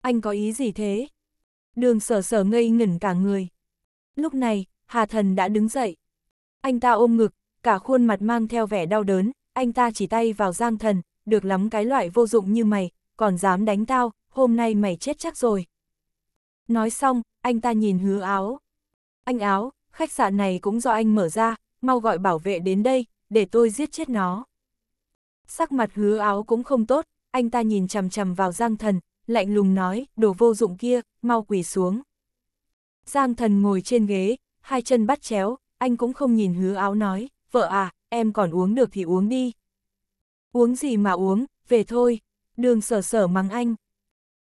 Speaker 1: Anh có ý gì thế? Đường sở sở ngây ngẩn cả người. Lúc này, Hà thần đã đứng dậy, anh ta ôm ngực, cả khuôn mặt mang theo vẻ đau đớn, anh ta chỉ tay vào Giang Thần, được lắm cái loại vô dụng như mày, còn dám đánh tao, hôm nay mày chết chắc rồi. Nói xong, anh ta nhìn hứa áo. Anh áo, khách sạn này cũng do anh mở ra, mau gọi bảo vệ đến đây, để tôi giết chết nó. Sắc mặt hứa áo cũng không tốt, anh ta nhìn chầm chầm vào Giang Thần, lạnh lùng nói, đồ vô dụng kia, mau quỳ xuống. Giang Thần ngồi trên ghế, hai chân bắt chéo, anh cũng không nhìn hứa áo nói, vợ à, em còn uống được thì uống đi. Uống gì mà uống, về thôi, đường sở sở mắng anh.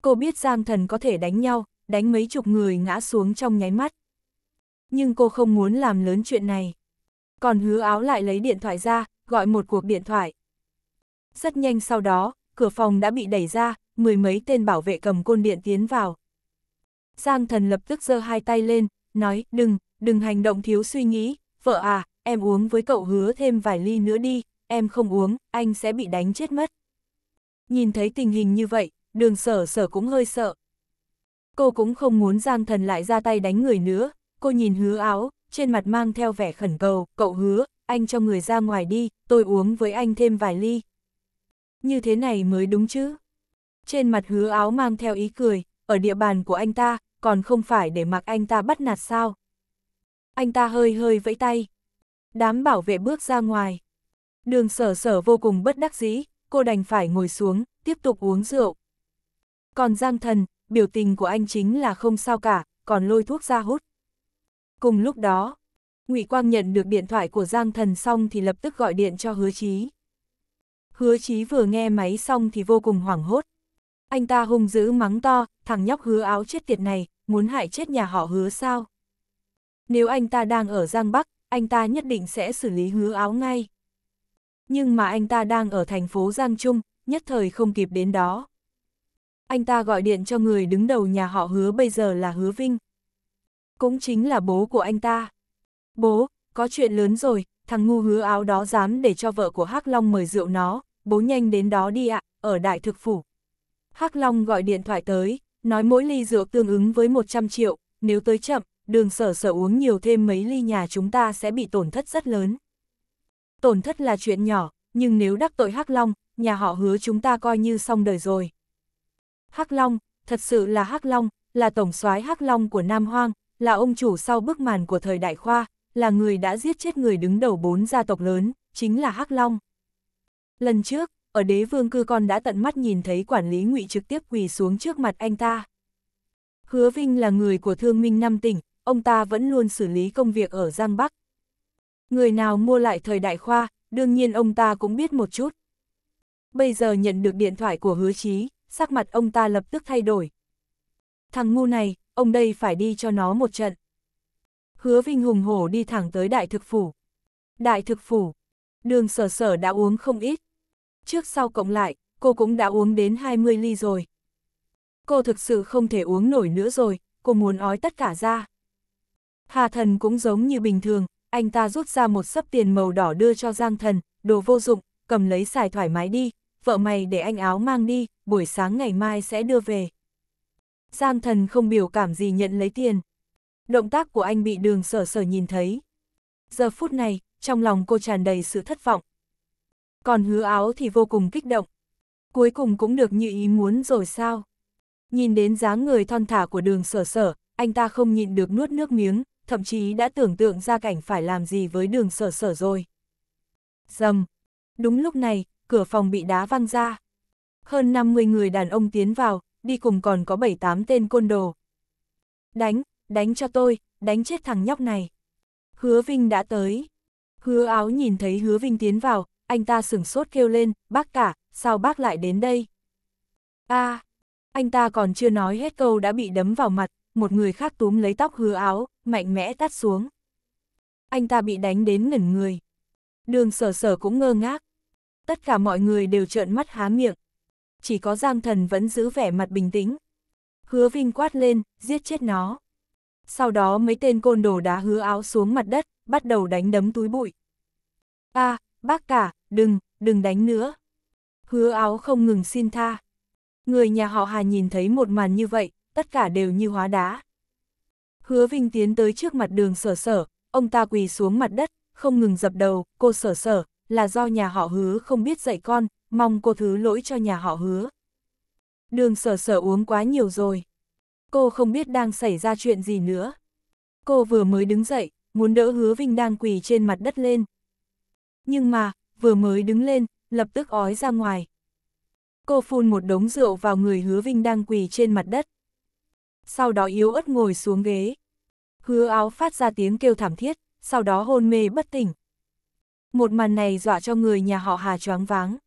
Speaker 1: Cô biết Giang Thần có thể đánh nhau, đánh mấy chục người ngã xuống trong nháy mắt. Nhưng cô không muốn làm lớn chuyện này. Còn hứa áo lại lấy điện thoại ra, gọi một cuộc điện thoại. Rất nhanh sau đó, cửa phòng đã bị đẩy ra, mười mấy tên bảo vệ cầm côn điện tiến vào. Giang thần lập tức giơ hai tay lên, nói, đừng, đừng hành động thiếu suy nghĩ, vợ à, em uống với cậu hứa thêm vài ly nữa đi, em không uống, anh sẽ bị đánh chết mất. Nhìn thấy tình hình như vậy, đường sở sở cũng hơi sợ. Cô cũng không muốn Giang Thần lại ra tay đánh người nữa, cô nhìn hứa áo, trên mặt mang theo vẻ khẩn cầu, cậu hứa, anh cho người ra ngoài đi, tôi uống với anh thêm vài ly. Như thế này mới đúng chứ. Trên mặt hứa áo mang theo ý cười, ở địa bàn của anh ta, còn không phải để mặc anh ta bắt nạt sao anh ta hơi hơi vẫy tay. Đám bảo vệ bước ra ngoài. Đường sở sở vô cùng bất đắc dĩ, cô đành phải ngồi xuống, tiếp tục uống rượu. Còn Giang Thần, biểu tình của anh chính là không sao cả, còn lôi thuốc ra hút. Cùng lúc đó, Ngụy Quang nhận được điện thoại của Giang Thần xong thì lập tức gọi điện cho Hứa Chí. Hứa Chí vừa nghe máy xong thì vô cùng hoảng hốt. Anh ta hung dữ mắng to, thằng nhóc hứa áo chết tiệt này, muốn hại chết nhà họ hứa sao? Nếu anh ta đang ở Giang Bắc, anh ta nhất định sẽ xử lý hứa áo ngay. Nhưng mà anh ta đang ở thành phố Giang Trung, nhất thời không kịp đến đó. Anh ta gọi điện cho người đứng đầu nhà họ hứa bây giờ là hứa Vinh. Cũng chính là bố của anh ta. Bố, có chuyện lớn rồi, thằng ngu hứa áo đó dám để cho vợ của Hắc Long mời rượu nó, bố nhanh đến đó đi ạ, ở đại thực phủ. Hắc Long gọi điện thoại tới, nói mỗi ly rượu tương ứng với 100 triệu, nếu tới chậm, đường sở sở uống nhiều thêm mấy ly nhà chúng ta sẽ bị tổn thất rất lớn. Tổn thất là chuyện nhỏ, nhưng nếu đắc tội Hắc Long, nhà họ hứa chúng ta coi như xong đời rồi. Hắc Long, thật sự là Hắc Long, là tổng soái Hắc Long của Nam Hoang, là ông chủ sau bức màn của thời đại khoa, là người đã giết chết người đứng đầu bốn gia tộc lớn, chính là Hắc Long. Lần trước, ở đế vương cư con đã tận mắt nhìn thấy quản lý ngụy trực tiếp quỳ xuống trước mặt anh ta. Hứa Vinh là người của thương minh năm tỉnh, ông ta vẫn luôn xử lý công việc ở Giang Bắc. Người nào mua lại thời đại khoa, đương nhiên ông ta cũng biết một chút. Bây giờ nhận được điện thoại của hứa chí, sắc mặt ông ta lập tức thay đổi. Thằng ngu này, ông đây phải đi cho nó một trận. Hứa Vinh hùng hổ đi thẳng tới đại thực phủ. Đại thực phủ, đường sở sở đã uống không ít. Trước sau cộng lại, cô cũng đã uống đến 20 ly rồi. Cô thực sự không thể uống nổi nữa rồi, cô muốn ói tất cả ra. Hà thần cũng giống như bình thường, anh ta rút ra một sấp tiền màu đỏ đưa cho Giang thần, đồ vô dụng, cầm lấy xài thoải mái đi, vợ mày để anh áo mang đi, buổi sáng ngày mai sẽ đưa về. Giang thần không biểu cảm gì nhận lấy tiền. Động tác của anh bị đường sở sở nhìn thấy. Giờ phút này, trong lòng cô tràn đầy sự thất vọng. Còn hứa áo thì vô cùng kích động. Cuối cùng cũng được như ý muốn rồi sao? Nhìn đến dáng người thon thả của đường sở sở, anh ta không nhịn được nuốt nước miếng, thậm chí đã tưởng tượng ra cảnh phải làm gì với đường sở sở rồi. Dầm! Đúng lúc này, cửa phòng bị đá văng ra. Hơn 50 người đàn ông tiến vào, đi cùng còn có 7-8 tên côn đồ. Đánh, đánh cho tôi, đánh chết thằng nhóc này. Hứa Vinh đã tới. Hứa áo nhìn thấy hứa Vinh tiến vào, anh ta sửng sốt kêu lên, bác cả, sao bác lại đến đây? a à, anh ta còn chưa nói hết câu đã bị đấm vào mặt, một người khác túm lấy tóc hứa áo, mạnh mẽ tát xuống. Anh ta bị đánh đến ngẩn người. Đường sở sở cũng ngơ ngác. Tất cả mọi người đều trợn mắt há miệng. Chỉ có Giang Thần vẫn giữ vẻ mặt bình tĩnh. Hứa Vinh quát lên, giết chết nó. Sau đó mấy tên côn đồ đá hứa áo xuống mặt đất, bắt đầu đánh đấm túi bụi. a à, bác cả, đừng, đừng đánh nữa. Hứa áo không ngừng xin tha. Người nhà họ Hà nhìn thấy một màn như vậy, tất cả đều như hóa đá. Hứa Vinh tiến tới trước mặt đường sở sở, ông ta quỳ xuống mặt đất, không ngừng dập đầu, cô sở sở, là do nhà họ hứa không biết dạy con, mong cô thứ lỗi cho nhà họ hứa. Đường sở sở uống quá nhiều rồi. Cô không biết đang xảy ra chuyện gì nữa. Cô vừa mới đứng dậy, muốn đỡ hứa Vinh đang quỳ trên mặt đất lên. Nhưng mà, vừa mới đứng lên, lập tức ói ra ngoài. Cô phun một đống rượu vào người hứa Vinh đang quỳ trên mặt đất sau đó yếu ớt ngồi xuống ghế. Hứa áo phát ra tiếng kêu thảm thiết, sau đó hôn mê bất tỉnh. Một màn này dọa cho người nhà họ Hà choáng váng.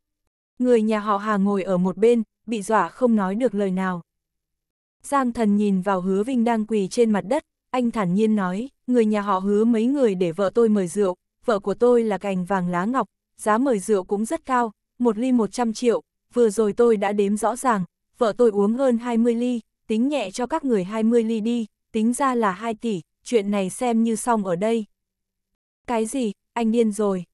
Speaker 1: Người nhà họ Hà ngồi ở một bên, bị dọa không nói được lời nào. Giang thần nhìn vào hứa Vinh đang quỳ trên mặt đất, anh thản nhiên nói, người nhà họ hứa mấy người để vợ tôi mời rượu, vợ của tôi là cành vàng lá ngọc, giá mời rượu cũng rất cao, một ly 100 triệu, vừa rồi tôi đã đếm rõ ràng, vợ tôi uống hơn 20 ly, tính nhẹ cho các người 20 ly đi, tính ra là 2 tỷ, chuyện này xem như xong ở đây. Cái gì, anh điên rồi.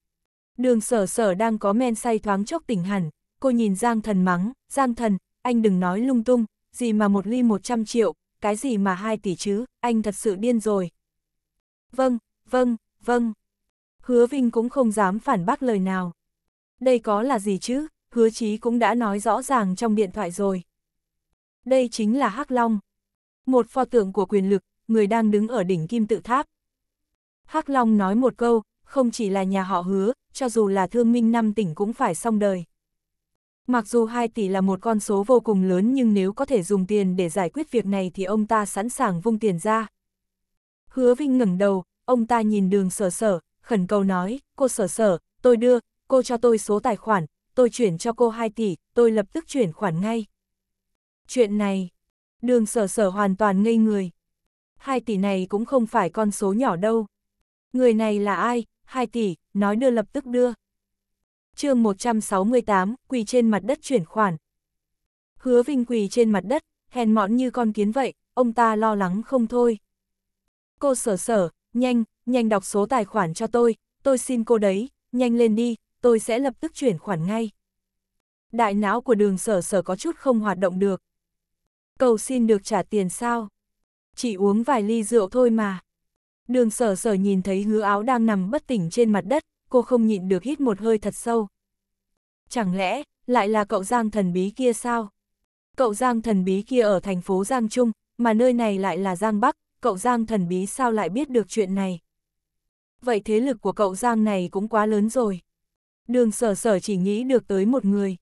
Speaker 1: Đường sở sở đang có men say thoáng chốc tỉnh hẳn, cô nhìn Giang thần mắng, Giang thần, anh đừng nói lung tung, gì mà một ly 100 triệu, cái gì mà 2 tỷ chứ, anh thật sự điên rồi. Vâng, vâng, vâng. Hứa Vinh cũng không dám phản bác lời nào. Đây có là gì chứ, hứa chí cũng đã nói rõ ràng trong điện thoại rồi đây chính là Hắc Long. Một pho tượng của quyền lực, người đang đứng ở đỉnh kim tự tháp. Hắc Long nói một câu, không chỉ là nhà họ hứa, cho dù là thương minh năm tỉnh cũng phải xong đời. Mặc dù 2 tỷ là một con số vô cùng lớn nhưng nếu có thể dùng tiền để giải quyết việc này thì ông ta sẵn sàng vung tiền ra. Hứa Vinh ngẩng đầu, ông ta nhìn đường sở sở, khẩn cầu nói, cô sở sở, tôi đưa, cô cho tôi số tài khoản, tôi chuyển cho cô 2 tỷ, tôi lập tức chuyển khoản ngay. Chuyện này, đường sở sở hoàn toàn ngây người. Hai tỷ này cũng không phải con số nhỏ đâu. Người này là ai? Hai tỷ, nói đưa lập tức đưa. chương 168, quỳ trên mặt đất chuyển khoản. Hứa Vinh quỳ trên mặt đất, hèn mọn như con kiến vậy, ông ta lo lắng không thôi. Cô sở sở, nhanh, nhanh đọc số tài khoản cho tôi, tôi xin cô đấy, nhanh lên đi, tôi sẽ lập tức chuyển khoản ngay. Đại não của đường sở sở có chút không hoạt động được, cầu xin được trả tiền sao? Chỉ uống vài ly rượu thôi mà. Đường sở sở nhìn thấy hứa áo đang nằm bất tỉnh trên mặt đất, cô không nhịn được hít một hơi thật sâu. Chẳng lẽ, lại là cậu Giang thần bí kia sao? Cậu Giang thần bí kia ở thành phố Giang Trung, mà nơi này lại là Giang Bắc, cậu Giang thần bí sao lại biết được chuyện này? Vậy thế lực của cậu Giang này cũng quá lớn rồi. Đường sở sở chỉ nghĩ được tới một người.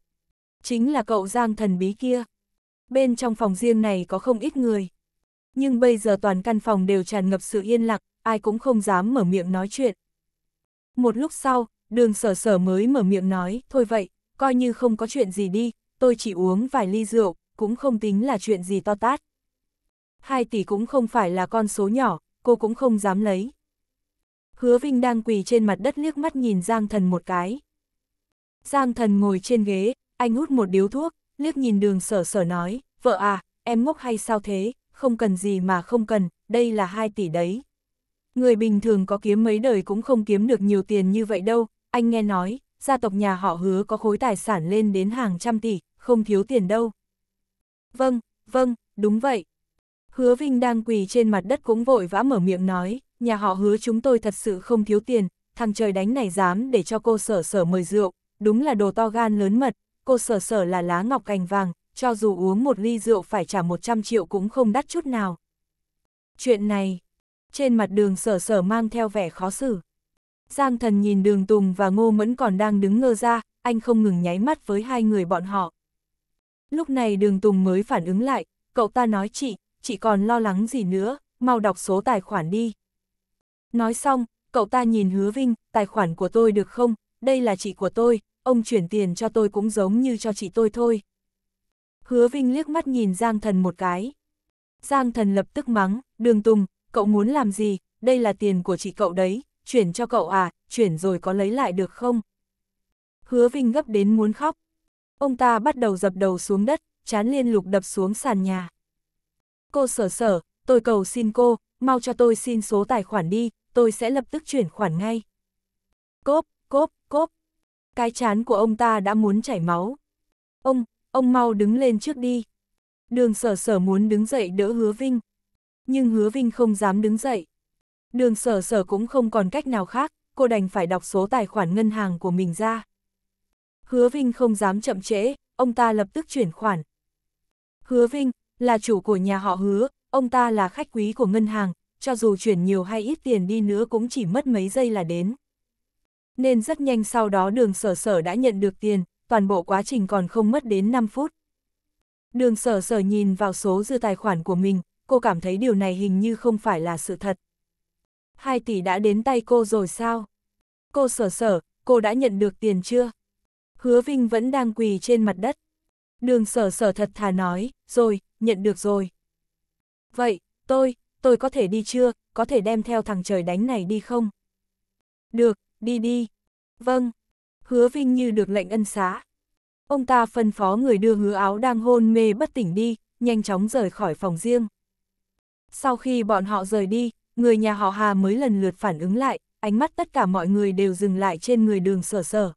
Speaker 1: Chính là cậu Giang thần bí kia. Bên trong phòng riêng này có không ít người. Nhưng bây giờ toàn căn phòng đều tràn ngập sự yên lặng, ai cũng không dám mở miệng nói chuyện. Một lúc sau, đường sở sở mới mở miệng nói, thôi vậy, coi như không có chuyện gì đi, tôi chỉ uống vài ly rượu, cũng không tính là chuyện gì to tát. Hai tỷ cũng không phải là con số nhỏ, cô cũng không dám lấy. Hứa Vinh đang quỳ trên mặt đất liếc mắt nhìn Giang Thần một cái. Giang Thần ngồi trên ghế, anh hút một điếu thuốc, liếc nhìn đường sở sở nói, vợ à, em ngốc hay sao thế, không cần gì mà không cần, đây là 2 tỷ đấy. Người bình thường có kiếm mấy đời cũng không kiếm được nhiều tiền như vậy đâu, anh nghe nói, gia tộc nhà họ hứa có khối tài sản lên đến hàng trăm tỷ, không thiếu tiền đâu. Vâng, vâng, đúng vậy. Hứa Vinh đang quỳ trên mặt đất cũng vội vã mở miệng nói, nhà họ hứa chúng tôi thật sự không thiếu tiền, thằng trời đánh này dám để cho cô sở sở mời rượu, đúng là đồ to gan lớn mật, cô sở sở là lá ngọc cành vàng, cho dù uống một ly rượu phải trả 100 triệu cũng không đắt chút nào. Chuyện này, trên mặt đường sở sở mang theo vẻ khó xử. Giang thần nhìn đường Tùng và Ngô Mẫn còn đang đứng ngơ ra, anh không ngừng nháy mắt với hai người bọn họ. Lúc này đường Tùng mới phản ứng lại, cậu ta nói chị, chị còn lo lắng gì nữa, mau đọc số tài khoản đi. Nói xong, cậu ta nhìn hứa Vinh, tài khoản của tôi được không, đây là chị của tôi, ông chuyển tiền cho tôi cũng giống như cho chị tôi thôi. Hứa Vinh liếc mắt nhìn Giang Thần một cái. Giang Thần lập tức mắng, đường tùng, cậu muốn làm gì, đây là tiền của chị cậu đấy, chuyển cho cậu à, chuyển rồi có lấy lại được không? Hứa Vinh gấp đến muốn khóc. Ông ta bắt đầu dập đầu xuống đất, chán liên lục đập xuống sàn nhà. Cô sở sở, tôi cầu xin cô, mau cho tôi xin số tài khoản đi, tôi sẽ lập tức chuyển khoản ngay. Cốp, cái chán của ông ta đã muốn chảy máu. Ông, ông mau đứng lên trước đi. Đường sở sở muốn đứng dậy đỡ hứa vinh. Nhưng hứa vinh không dám đứng dậy. Đường sở sở cũng không còn cách nào khác, cô đành phải đọc số tài khoản ngân hàng của mình ra. Hứa Vinh không dám chậm trễ, ông ta lập tức chuyển khoản. Hứa Vinh, là chủ của nhà họ hứa, ông ta là khách quý của ngân hàng, cho dù chuyển nhiều hay ít tiền đi nữa cũng chỉ mất mấy giây là đến nên rất nhanh sau đó đường sở sở đã nhận được tiền, toàn bộ quá trình còn không mất đến 5 phút. Đường sở sở nhìn vào số dư tài khoản của mình, cô cảm thấy điều này hình như không phải là sự thật. 2 tỷ đã đến tay cô rồi sao? Cô sở sở, cô đã nhận được tiền chưa? Hứa Vinh vẫn đang quỳ trên mặt đất. Đường sở sở thật thà nói, rồi, nhận được rồi. Vậy, tôi, tôi có thể đi chưa, có thể đem theo thằng trời đánh này đi không? Được, đi đi. Vâng. Hứa Vinh như được lệnh ân xá. Ông ta phân phó người đưa hứa áo đang hôn mê bất tỉnh đi, nhanh chóng rời khỏi phòng riêng. Sau khi bọn họ rời đi, người nhà họ Hà mới lần lượt phản ứng lại, ánh mắt tất cả mọi người đều dừng lại trên người đường sở sở.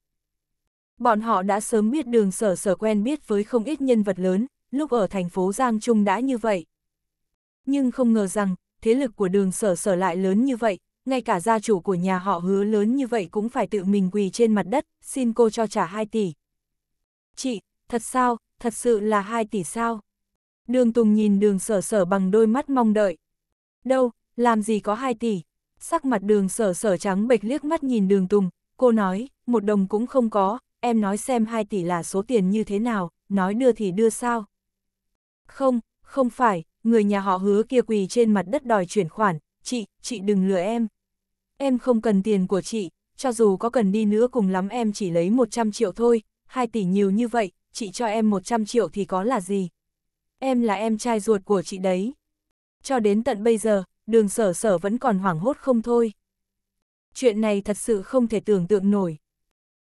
Speaker 1: Bọn họ đã sớm biết đường sở sở quen biết với không ít nhân vật lớn, lúc ở thành phố Giang Trung đã như vậy. Nhưng không ngờ rằng, thế lực của đường sở sở lại lớn như vậy, ngay cả gia chủ của nhà họ hứa lớn như vậy cũng phải tự mình quỳ trên mặt đất, xin cô cho trả 2 tỷ. Chị, thật sao, thật sự là 2 tỷ sao? Đường Tùng nhìn đường sở sở bằng đôi mắt mong đợi. Đâu, làm gì có 2 tỷ? Sắc mặt đường sở sở trắng bệch liếc mắt nhìn đường Tùng, cô nói, một đồng cũng không có, em nói xem 2 tỷ là số tiền như thế nào, nói đưa thì đưa sao? Không, không phải, người nhà họ hứa kia quỳ trên mặt đất đòi chuyển khoản, chị, chị đừng lừa em em không cần tiền của chị, cho dù có cần đi nữa cùng lắm em chỉ lấy 100 triệu thôi, 2 tỷ nhiều như vậy, chị cho em 100 triệu thì có là gì? Em là em trai ruột của chị đấy. Cho đến tận bây giờ, đường sở sở vẫn còn hoảng hốt không thôi. Chuyện này thật sự không thể tưởng tượng nổi.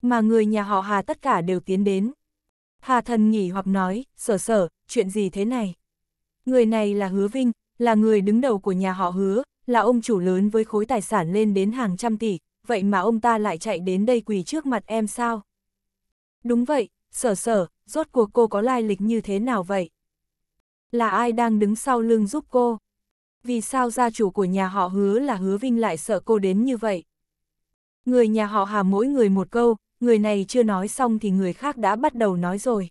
Speaker 1: Mà người nhà họ Hà tất cả đều tiến đến. Hà thần nghỉ hoặc nói, sở sở, chuyện gì thế này? Người này là Hứa Vinh, là người đứng đầu của nhà họ Hứa, là ông chủ lớn với khối tài sản lên đến hàng trăm tỷ, vậy mà ông ta lại chạy đến đây quỳ trước mặt em sao? Đúng vậy, sở sở, rốt cuộc cô có lai lịch như thế nào vậy? Là ai đang đứng sau lưng giúp cô? Vì sao gia chủ của nhà họ hứa là hứa Vinh lại sợ cô đến như vậy? Người nhà họ hà mỗi người một câu, người này chưa nói xong thì người khác đã bắt đầu nói rồi.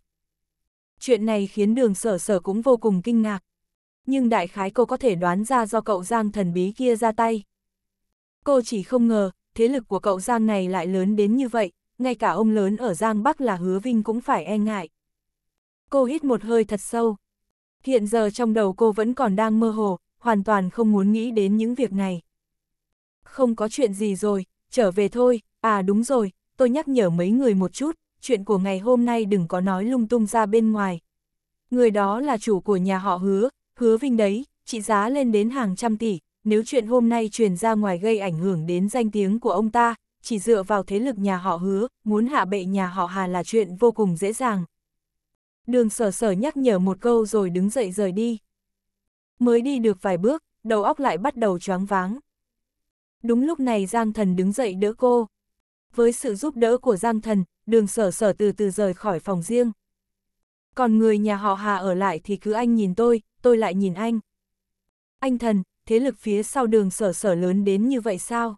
Speaker 1: Chuyện này khiến đường sở sở cũng vô cùng kinh ngạc, nhưng đại khái cô có thể đoán ra do cậu Giang thần bí kia ra tay. Cô chỉ không ngờ, thế lực của cậu Giang này lại lớn đến như vậy, ngay cả ông lớn ở Giang Bắc là Hứa Vinh cũng phải e ngại. Cô hít một hơi thật sâu. Hiện giờ trong đầu cô vẫn còn đang mơ hồ, hoàn toàn không muốn nghĩ đến những việc này. Không có chuyện gì rồi, trở về thôi, à đúng rồi, tôi nhắc nhở mấy người một chút, chuyện của ngày hôm nay đừng có nói lung tung ra bên ngoài. Người đó là chủ của nhà họ hứa, Hứa Vinh đấy, trị giá lên đến hàng trăm tỷ, nếu chuyện hôm nay truyền ra ngoài gây ảnh hưởng đến danh tiếng của ông ta, chỉ dựa vào thế lực nhà họ hứa, muốn hạ bệ nhà họ Hà là chuyện vô cùng dễ dàng. Đường sở sở nhắc nhở một câu rồi đứng dậy rời đi. Mới đi được vài bước, đầu óc lại bắt đầu choáng váng. Đúng lúc này Giang Thần đứng dậy đỡ cô. Với sự giúp đỡ của Giang Thần, đường sở sở từ từ rời khỏi phòng riêng. Còn người nhà họ Hà ở lại thì cứ anh nhìn tôi, tôi lại nhìn anh. Anh thần, thế lực phía sau đường sở sở lớn đến như vậy sao?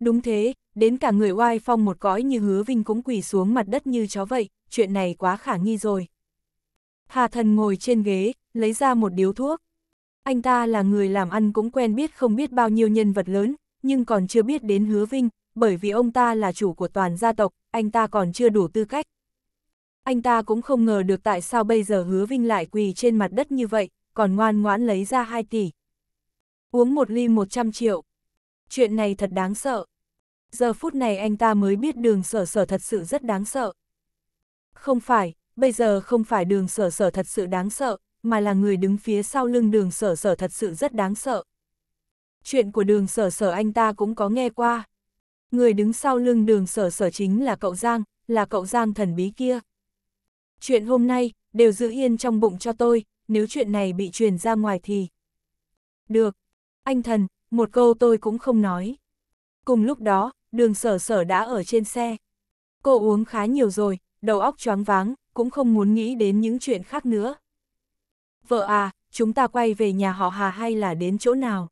Speaker 1: Đúng thế, đến cả người oai phong một cõi như hứa vinh cũng quỳ xuống mặt đất như chó vậy, chuyện này quá khả nghi rồi. Hà thần ngồi trên ghế, lấy ra một điếu thuốc. Anh ta là người làm ăn cũng quen biết không biết bao nhiêu nhân vật lớn, nhưng còn chưa biết đến hứa vinh, bởi vì ông ta là chủ của toàn gia tộc, anh ta còn chưa đủ tư cách anh ta cũng không ngờ được tại sao bây giờ hứa vinh lại quỳ trên mặt đất như vậy, còn ngoan ngoãn lấy ra 2 tỷ. Uống một ly 100 triệu. Chuyện này thật đáng sợ. Giờ phút này anh ta mới biết đường sở sở thật sự rất đáng sợ. Không phải, bây giờ không phải đường sở sở thật sự đáng sợ, mà là người đứng phía sau lưng đường sở sở thật sự rất đáng sợ. Chuyện của đường sở sở anh ta cũng có nghe qua. Người đứng sau lưng đường sở sở chính là cậu Giang, là cậu Giang thần bí kia. Chuyện hôm nay, đều giữ yên trong bụng cho tôi, nếu chuyện này bị truyền ra ngoài thì... Được. Anh thần, một câu tôi cũng không nói. Cùng lúc đó, đường sở sở đã ở trên xe. Cô uống khá nhiều rồi, đầu óc choáng váng, cũng không muốn nghĩ đến những chuyện khác nữa. Vợ à, chúng ta quay về nhà họ Hà hay là đến chỗ nào?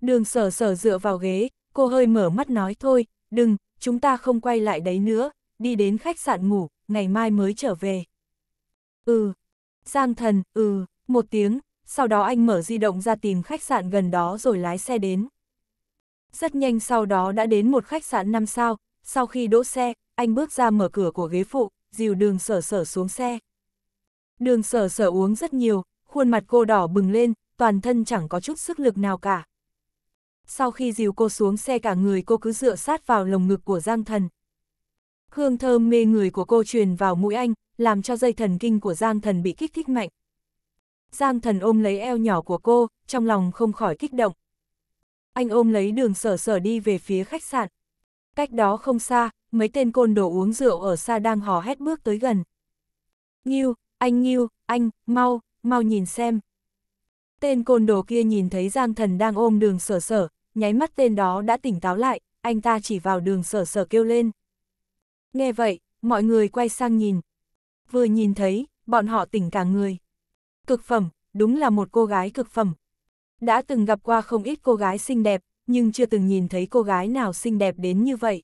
Speaker 1: Đường sở sở dựa vào ghế, cô hơi mở mắt nói thôi, đừng, chúng ta không quay lại đấy nữa, đi đến khách sạn ngủ, ngày mai mới trở về. Ừ, Giang thần, ừ, một tiếng, sau đó anh mở di động ra tìm khách sạn gần đó rồi lái xe đến. Rất nhanh sau đó đã đến một khách sạn 5 sao, sau khi đỗ xe, anh bước ra mở cửa của ghế phụ, dìu đường sở sở xuống xe. Đường sở sở uống rất nhiều, khuôn mặt cô đỏ bừng lên, toàn thân chẳng có chút sức lực nào cả. Sau khi dìu cô xuống xe cả người cô cứ dựa sát vào lồng ngực của Giang Thần, Hương thơm mê người của cô truyền vào mũi anh, làm cho dây thần kinh của Giang thần bị kích thích mạnh. Giang thần ôm lấy eo nhỏ của cô, trong lòng không khỏi kích động. Anh ôm lấy đường sở sở đi về phía khách sạn. Cách đó không xa, mấy tên côn đồ uống rượu ở xa đang hò hét bước tới gần. Nghiêu, anh Nghiêu, anh, mau, mau nhìn xem. Tên côn đồ kia nhìn thấy Giang thần đang ôm đường sở sở, nháy mắt tên đó đã tỉnh táo lại, anh ta chỉ vào đường sở sở kêu lên. Nghe vậy, mọi người quay sang nhìn. Vừa nhìn thấy, bọn họ tỉnh cả người. Cực phẩm, đúng là một cô gái cực phẩm. Đã từng gặp qua không ít cô gái xinh đẹp, nhưng chưa từng nhìn thấy cô gái nào xinh đẹp đến như vậy.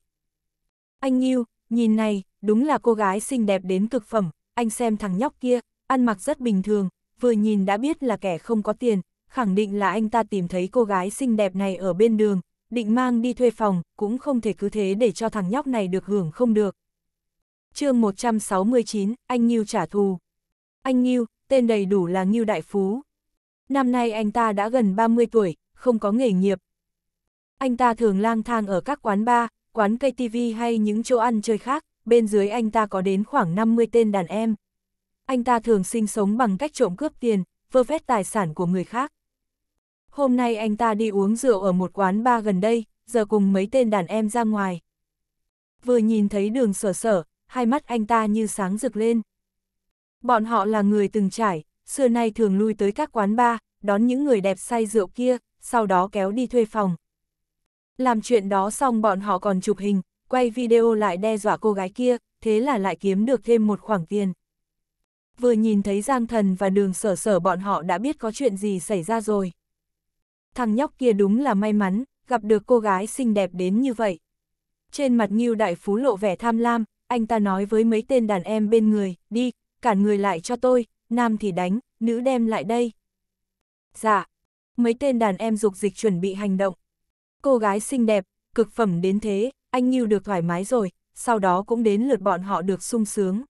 Speaker 1: Anh nhiêu, nhìn này, đúng là cô gái xinh đẹp đến cực phẩm, anh xem thằng nhóc kia, ăn mặc rất bình thường, vừa nhìn đã biết là kẻ không có tiền, khẳng định là anh ta tìm thấy cô gái xinh đẹp này ở bên đường, định mang đi thuê phòng, cũng không thể cứ thế để cho thằng nhóc này được hưởng không được. chương 169, anh Nghiêu trả thù. Anh Nghiêu, tên đầy đủ là Nghiêu Đại Phú. Năm nay anh ta đã gần 30 tuổi, không có nghề nghiệp. Anh ta thường lang thang ở các quán bar, quán KTV hay những chỗ ăn chơi khác, bên dưới anh ta có đến khoảng 50 tên đàn em. Anh ta thường sinh sống bằng cách trộm cướp tiền, vơ vét tài sản của người khác hôm nay anh ta đi uống rượu ở một quán bar gần đây, giờ cùng mấy tên đàn em ra ngoài. Vừa nhìn thấy đường sở sở, hai mắt anh ta như sáng rực lên. Bọn họ là người từng trải, xưa nay thường lui tới các quán bar, đón những người đẹp say rượu kia, sau đó kéo đi thuê phòng. Làm chuyện đó xong bọn họ còn chụp hình, quay video lại đe dọa cô gái kia, thế là lại kiếm được thêm một khoản tiền. Vừa nhìn thấy Giang Thần và đường sở sở bọn họ đã biết có chuyện gì xảy ra rồi thằng nhóc kia đúng là may mắn, gặp được cô gái xinh đẹp đến như vậy. Trên mặt Ngưu Đại Phú lộ vẻ tham lam, anh ta nói với mấy tên đàn em bên người, đi, cản người lại cho tôi, nam thì đánh, nữ đem lại đây. Dạ, mấy tên đàn em dục dịch chuẩn bị hành động. Cô gái xinh đẹp, cực phẩm đến thế, anh Ngưu được thoải mái rồi, sau đó cũng đến lượt bọn họ được sung sướng.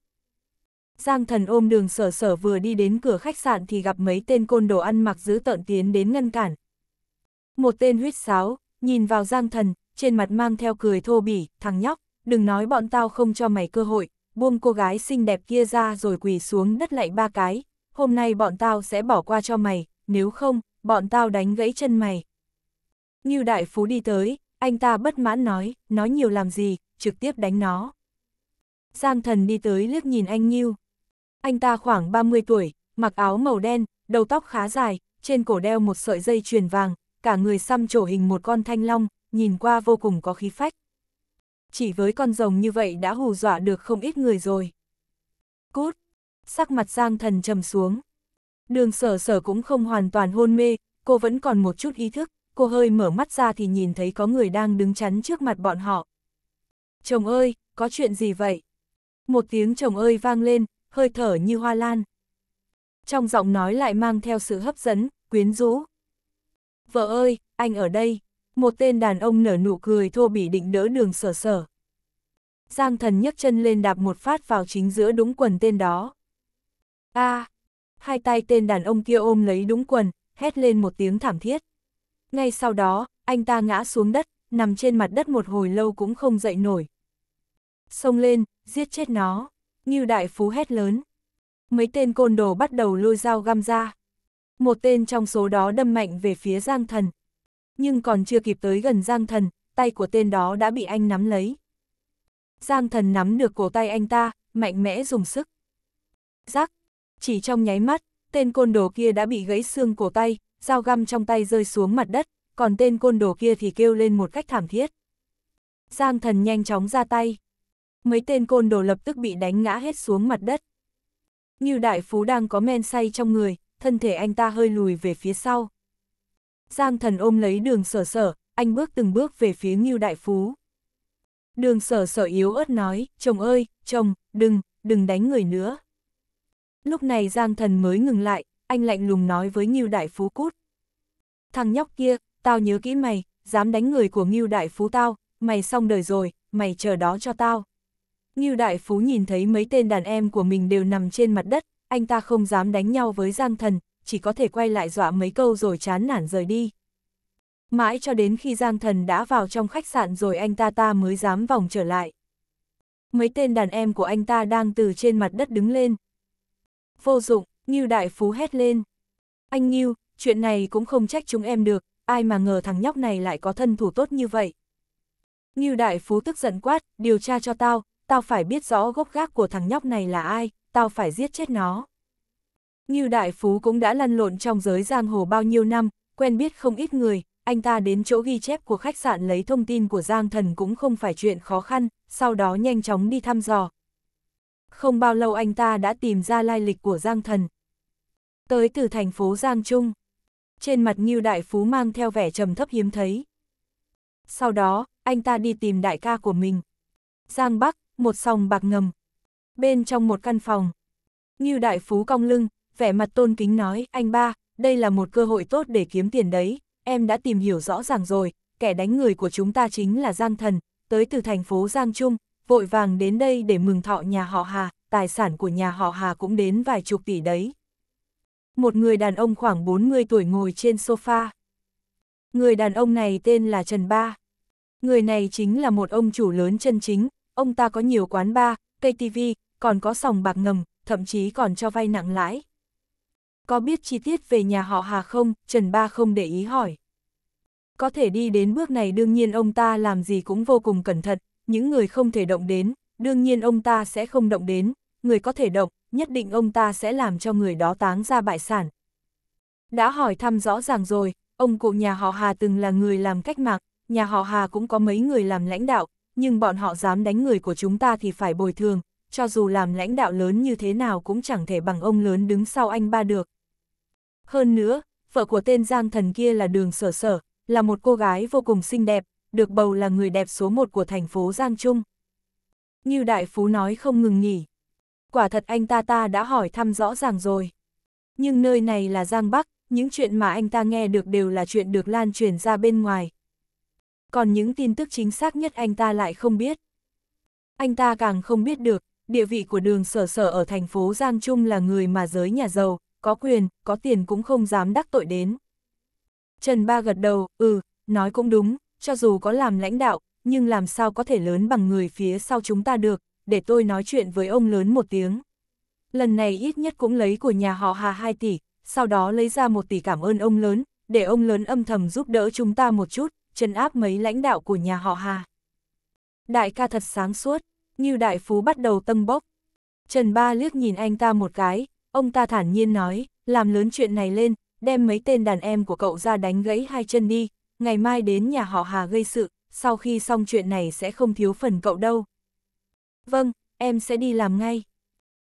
Speaker 1: Giang thần ôm đường sở sở vừa đi đến cửa khách sạn thì gặp mấy tên côn đồ ăn mặc dữ tợn tiến đến ngăn cản, một tên huyết sáo, nhìn vào Giang Thần, trên mặt mang theo cười thô bỉ, thằng nhóc, đừng nói bọn tao không cho mày cơ hội, buông cô gái xinh đẹp kia ra rồi quỳ xuống đất lạy ba cái, hôm nay bọn tao sẽ bỏ qua cho mày, nếu không, bọn tao đánh gãy chân mày. Ngưu Đại Phú đi tới, anh ta bất mãn nói, nói nhiều làm gì, trực tiếp đánh nó. Giang Thần đi tới liếc nhìn anh Ngưu. Anh ta khoảng 30 tuổi, mặc áo màu đen, đầu tóc khá dài, trên cổ đeo một sợi dây chuyền vàng, cả người xăm trổ hình một con thanh long, nhìn qua vô cùng có khí phách. Chỉ với con rồng như vậy đã hù dọa được không ít người rồi. Cút! Sắc mặt Giang thần trầm xuống. Đường sở sở cũng không hoàn toàn hôn mê, cô vẫn còn một chút ý thức, cô hơi mở mắt ra thì nhìn thấy có người đang đứng chắn trước mặt bọn họ. Chồng ơi, có chuyện gì vậy? Một tiếng chồng ơi vang lên, hơi thở như hoa lan. Trong giọng nói lại mang theo sự hấp dẫn, quyến rũ vợ ơi, anh ở đây. Một tên đàn ông nở nụ cười thô bỉ định đỡ đường sở sở. Giang thần nhấc chân lên đạp một phát vào chính giữa đúng quần tên đó. a à, hai tay tên đàn ông kia ôm lấy đúng quần, hét lên một tiếng thảm thiết. Ngay sau đó, anh ta ngã xuống đất, nằm trên mặt đất một hồi lâu cũng không dậy nổi. Xông lên, giết chết nó. Như đại phú hét lớn. Mấy tên côn đồ bắt đầu lôi dao găm ra. Một tên trong số đó đâm mạnh về phía Giang Thần. Nhưng còn chưa kịp tới gần Giang Thần, tay của tên đó đã bị anh nắm lấy. Giang Thần nắm được cổ tay anh ta, mạnh mẽ dùng sức. Giác Chỉ trong nháy mắt, tên côn đồ kia đã bị gãy xương cổ tay, dao găm trong tay rơi xuống mặt đất, còn tên côn đồ kia thì kêu lên một cách thảm thiết. Giang Thần nhanh chóng ra tay. Mấy tên côn đồ lập tức bị đánh ngã hết xuống mặt đất. Như đại phú đang có men say trong người, thân thể anh ta hơi lùi về phía sau. Giang thần ôm lấy đường sở sở, anh bước từng bước về phía Ngưu Đại Phú. Đường sở sở yếu ớt nói, chồng ơi, chồng, đừng, đừng đánh người nữa. Lúc này Giang thần mới ngừng lại, anh lạnh lùng nói với Ngưu Đại Phú cút. Thằng nhóc kia, tao nhớ kỹ mày, dám đánh người của Ngưu Đại Phú tao, mày xong đời rồi, mày chờ đó cho tao. Ngưu Đại Phú nhìn thấy mấy tên đàn em của mình đều nằm trên mặt đất, anh ta không dám đánh nhau với Giang Thần, chỉ có thể quay lại dọa mấy câu rồi chán nản rời đi. Mãi cho đến khi Giang Thần đã vào trong khách sạn rồi anh ta ta mới dám vòng trở lại. Mấy tên đàn em của anh ta đang từ trên mặt đất đứng lên. Vô dụng, Ngưu Đại Phú hét lên. Anh Ngưu, chuyện này cũng không trách chúng em được, ai mà ngờ thằng nhóc này lại có thân thủ tốt như vậy. Ngưu Đại Phú tức giận quát, điều tra cho tao, tao phải biết rõ gốc gác của thằng nhóc này là ai, tao phải giết chết nó. Như đại phú cũng đã lăn lộn trong giới giang hồ bao nhiêu năm, quen biết không ít người, anh ta đến chỗ ghi chép của khách sạn lấy thông tin của Giang Thần cũng không phải chuyện khó khăn, sau đó nhanh chóng đi thăm dò. Không bao lâu anh ta đã tìm ra lai lịch của Giang Thần. Tới từ thành phố Giang Trung, trên mặt như Đại Phú mang theo vẻ trầm thấp hiếm thấy. Sau đó, anh ta đi tìm đại ca của mình. Giang Bắc, một sòng bạc ngầm, bên trong một căn phòng. Ngưu đại phú cong lưng, vẻ mặt tôn kính nói, anh ba, đây là một cơ hội tốt để kiếm tiền đấy, em đã tìm hiểu rõ ràng rồi, kẻ đánh người của chúng ta chính là Giang Thần, tới từ thành phố Giang Trung, vội vàng đến đây để mừng thọ nhà họ Hà, tài sản của nhà họ Hà cũng đến vài chục tỷ đấy. Một người đàn ông khoảng 40 tuổi ngồi trên sofa. Người đàn ông này tên là Trần Ba. Người này chính là một ông chủ lớn chân chính, ông ta có nhiều quán bar, KTV, còn có sòng bạc ngầm, thậm chí còn cho vay nặng lãi. Có biết chi tiết về nhà họ Hà không? Trần Ba không để ý hỏi. Có thể đi đến bước này đương nhiên ông ta làm gì cũng vô cùng cẩn thận, những người không thể động đến, đương nhiên ông ta sẽ không động đến, người có thể động, nhất định ông ta sẽ làm cho người đó táng ra bại sản. Đã hỏi thăm rõ ràng rồi, ông cụ nhà họ Hà từng là người làm cách mạng, nhà họ Hà cũng có mấy người làm lãnh đạo, nhưng bọn họ dám đánh người của chúng ta thì phải bồi thường, cho dù làm lãnh đạo lớn như thế nào cũng chẳng thể bằng ông lớn đứng sau anh ba được. Hơn nữa, vợ của tên Giang Thần kia là Đường Sở Sở, là một cô gái vô cùng xinh đẹp, được bầu là người đẹp số một của thành phố Giang Trung. Như Đại Phú nói không ngừng nghỉ. Quả thật anh ta ta đã hỏi thăm rõ ràng rồi. Nhưng nơi này là Giang Bắc, những chuyện mà anh ta nghe được đều là chuyện được lan truyền ra bên ngoài. Còn những tin tức chính xác nhất anh ta lại không biết. Anh ta càng không biết được, địa vị của đường sở sở ở thành phố Giang Trung là người mà giới nhà giàu, có quyền, có tiền cũng không dám đắc tội đến. Trần Ba gật đầu, ừ, nói cũng đúng, cho dù có làm lãnh đạo, nhưng làm sao có thể lớn bằng người phía sau chúng ta được, để tôi nói chuyện với ông lớn một tiếng. Lần này ít nhất cũng lấy của nhà họ Hà 2 tỷ, sau đó lấy ra 1 tỷ cảm ơn ông lớn, để ông lớn âm thầm giúp đỡ chúng ta một chút, trấn áp mấy lãnh đạo của nhà họ Hà. Đại ca thật sáng suốt, như đại phú bắt đầu tâm bốc. Trần Ba liếc nhìn anh ta một cái, ông ta thản nhiên nói, làm lớn chuyện này lên, đem mấy tên đàn em của cậu ra đánh gãy hai chân đi, ngày mai đến nhà họ Hà gây sự, sau khi xong chuyện này sẽ không thiếu phần cậu đâu. Vâng, em sẽ đi làm ngay.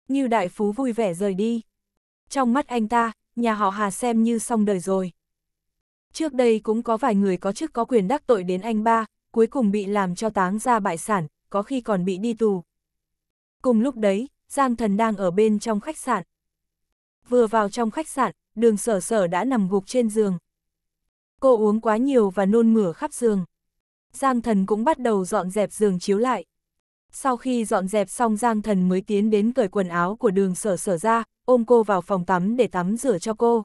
Speaker 1: Như đại phú vui vẻ rời đi. Trong mắt anh ta, nhà họ Hà xem như xong đời rồi. Trước đây cũng có vài người có chức có quyền đắc tội đến anh ba, cuối cùng bị làm cho táng ra bại sản, có khi còn bị đi tù. Cùng lúc đấy, Giang Thần đang ở bên trong khách sạn. Vừa vào trong khách sạn, đường sở sở đã nằm gục trên giường. Cô uống quá nhiều và nôn mửa khắp giường. Giang Thần cũng bắt đầu dọn dẹp giường chiếu lại. Sau khi dọn dẹp xong Giang Thần mới tiến đến cởi quần áo của đường sở sở ra, ôm cô vào phòng tắm để tắm rửa cho cô.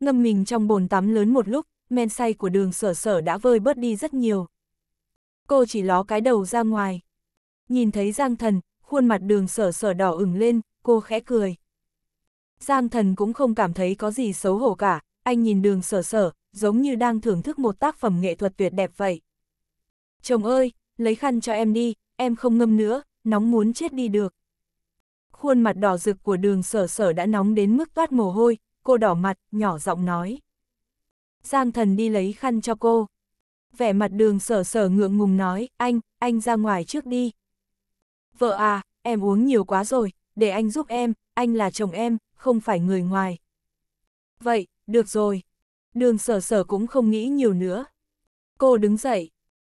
Speaker 1: Ngâm mình trong bồn tắm lớn một lúc, men say của đường sở sở đã vơi bớt đi rất nhiều cô chỉ ló cái đầu ra ngoài. Nhìn thấy Giang Thần, khuôn mặt đường sở sở đỏ ửng lên, cô khẽ cười. Giang Thần cũng không cảm thấy có gì xấu hổ cả, anh nhìn đường sở sở, giống như đang thưởng thức một tác phẩm nghệ thuật tuyệt đẹp vậy. Chồng ơi, lấy khăn cho em đi, em không ngâm nữa, nóng muốn chết đi được. Khuôn mặt đỏ rực của đường sở sở đã nóng đến mức toát mồ hôi, cô đỏ mặt, nhỏ giọng nói. Giang thần đi lấy khăn cho cô vẻ mặt đường sở sở ngượng ngùng nói, anh, anh ra ngoài trước đi. Vợ à, em uống nhiều quá rồi, để anh giúp em, anh là chồng em, không phải người ngoài. Vậy, được rồi. Đường sở sở cũng không nghĩ nhiều nữa. Cô đứng dậy.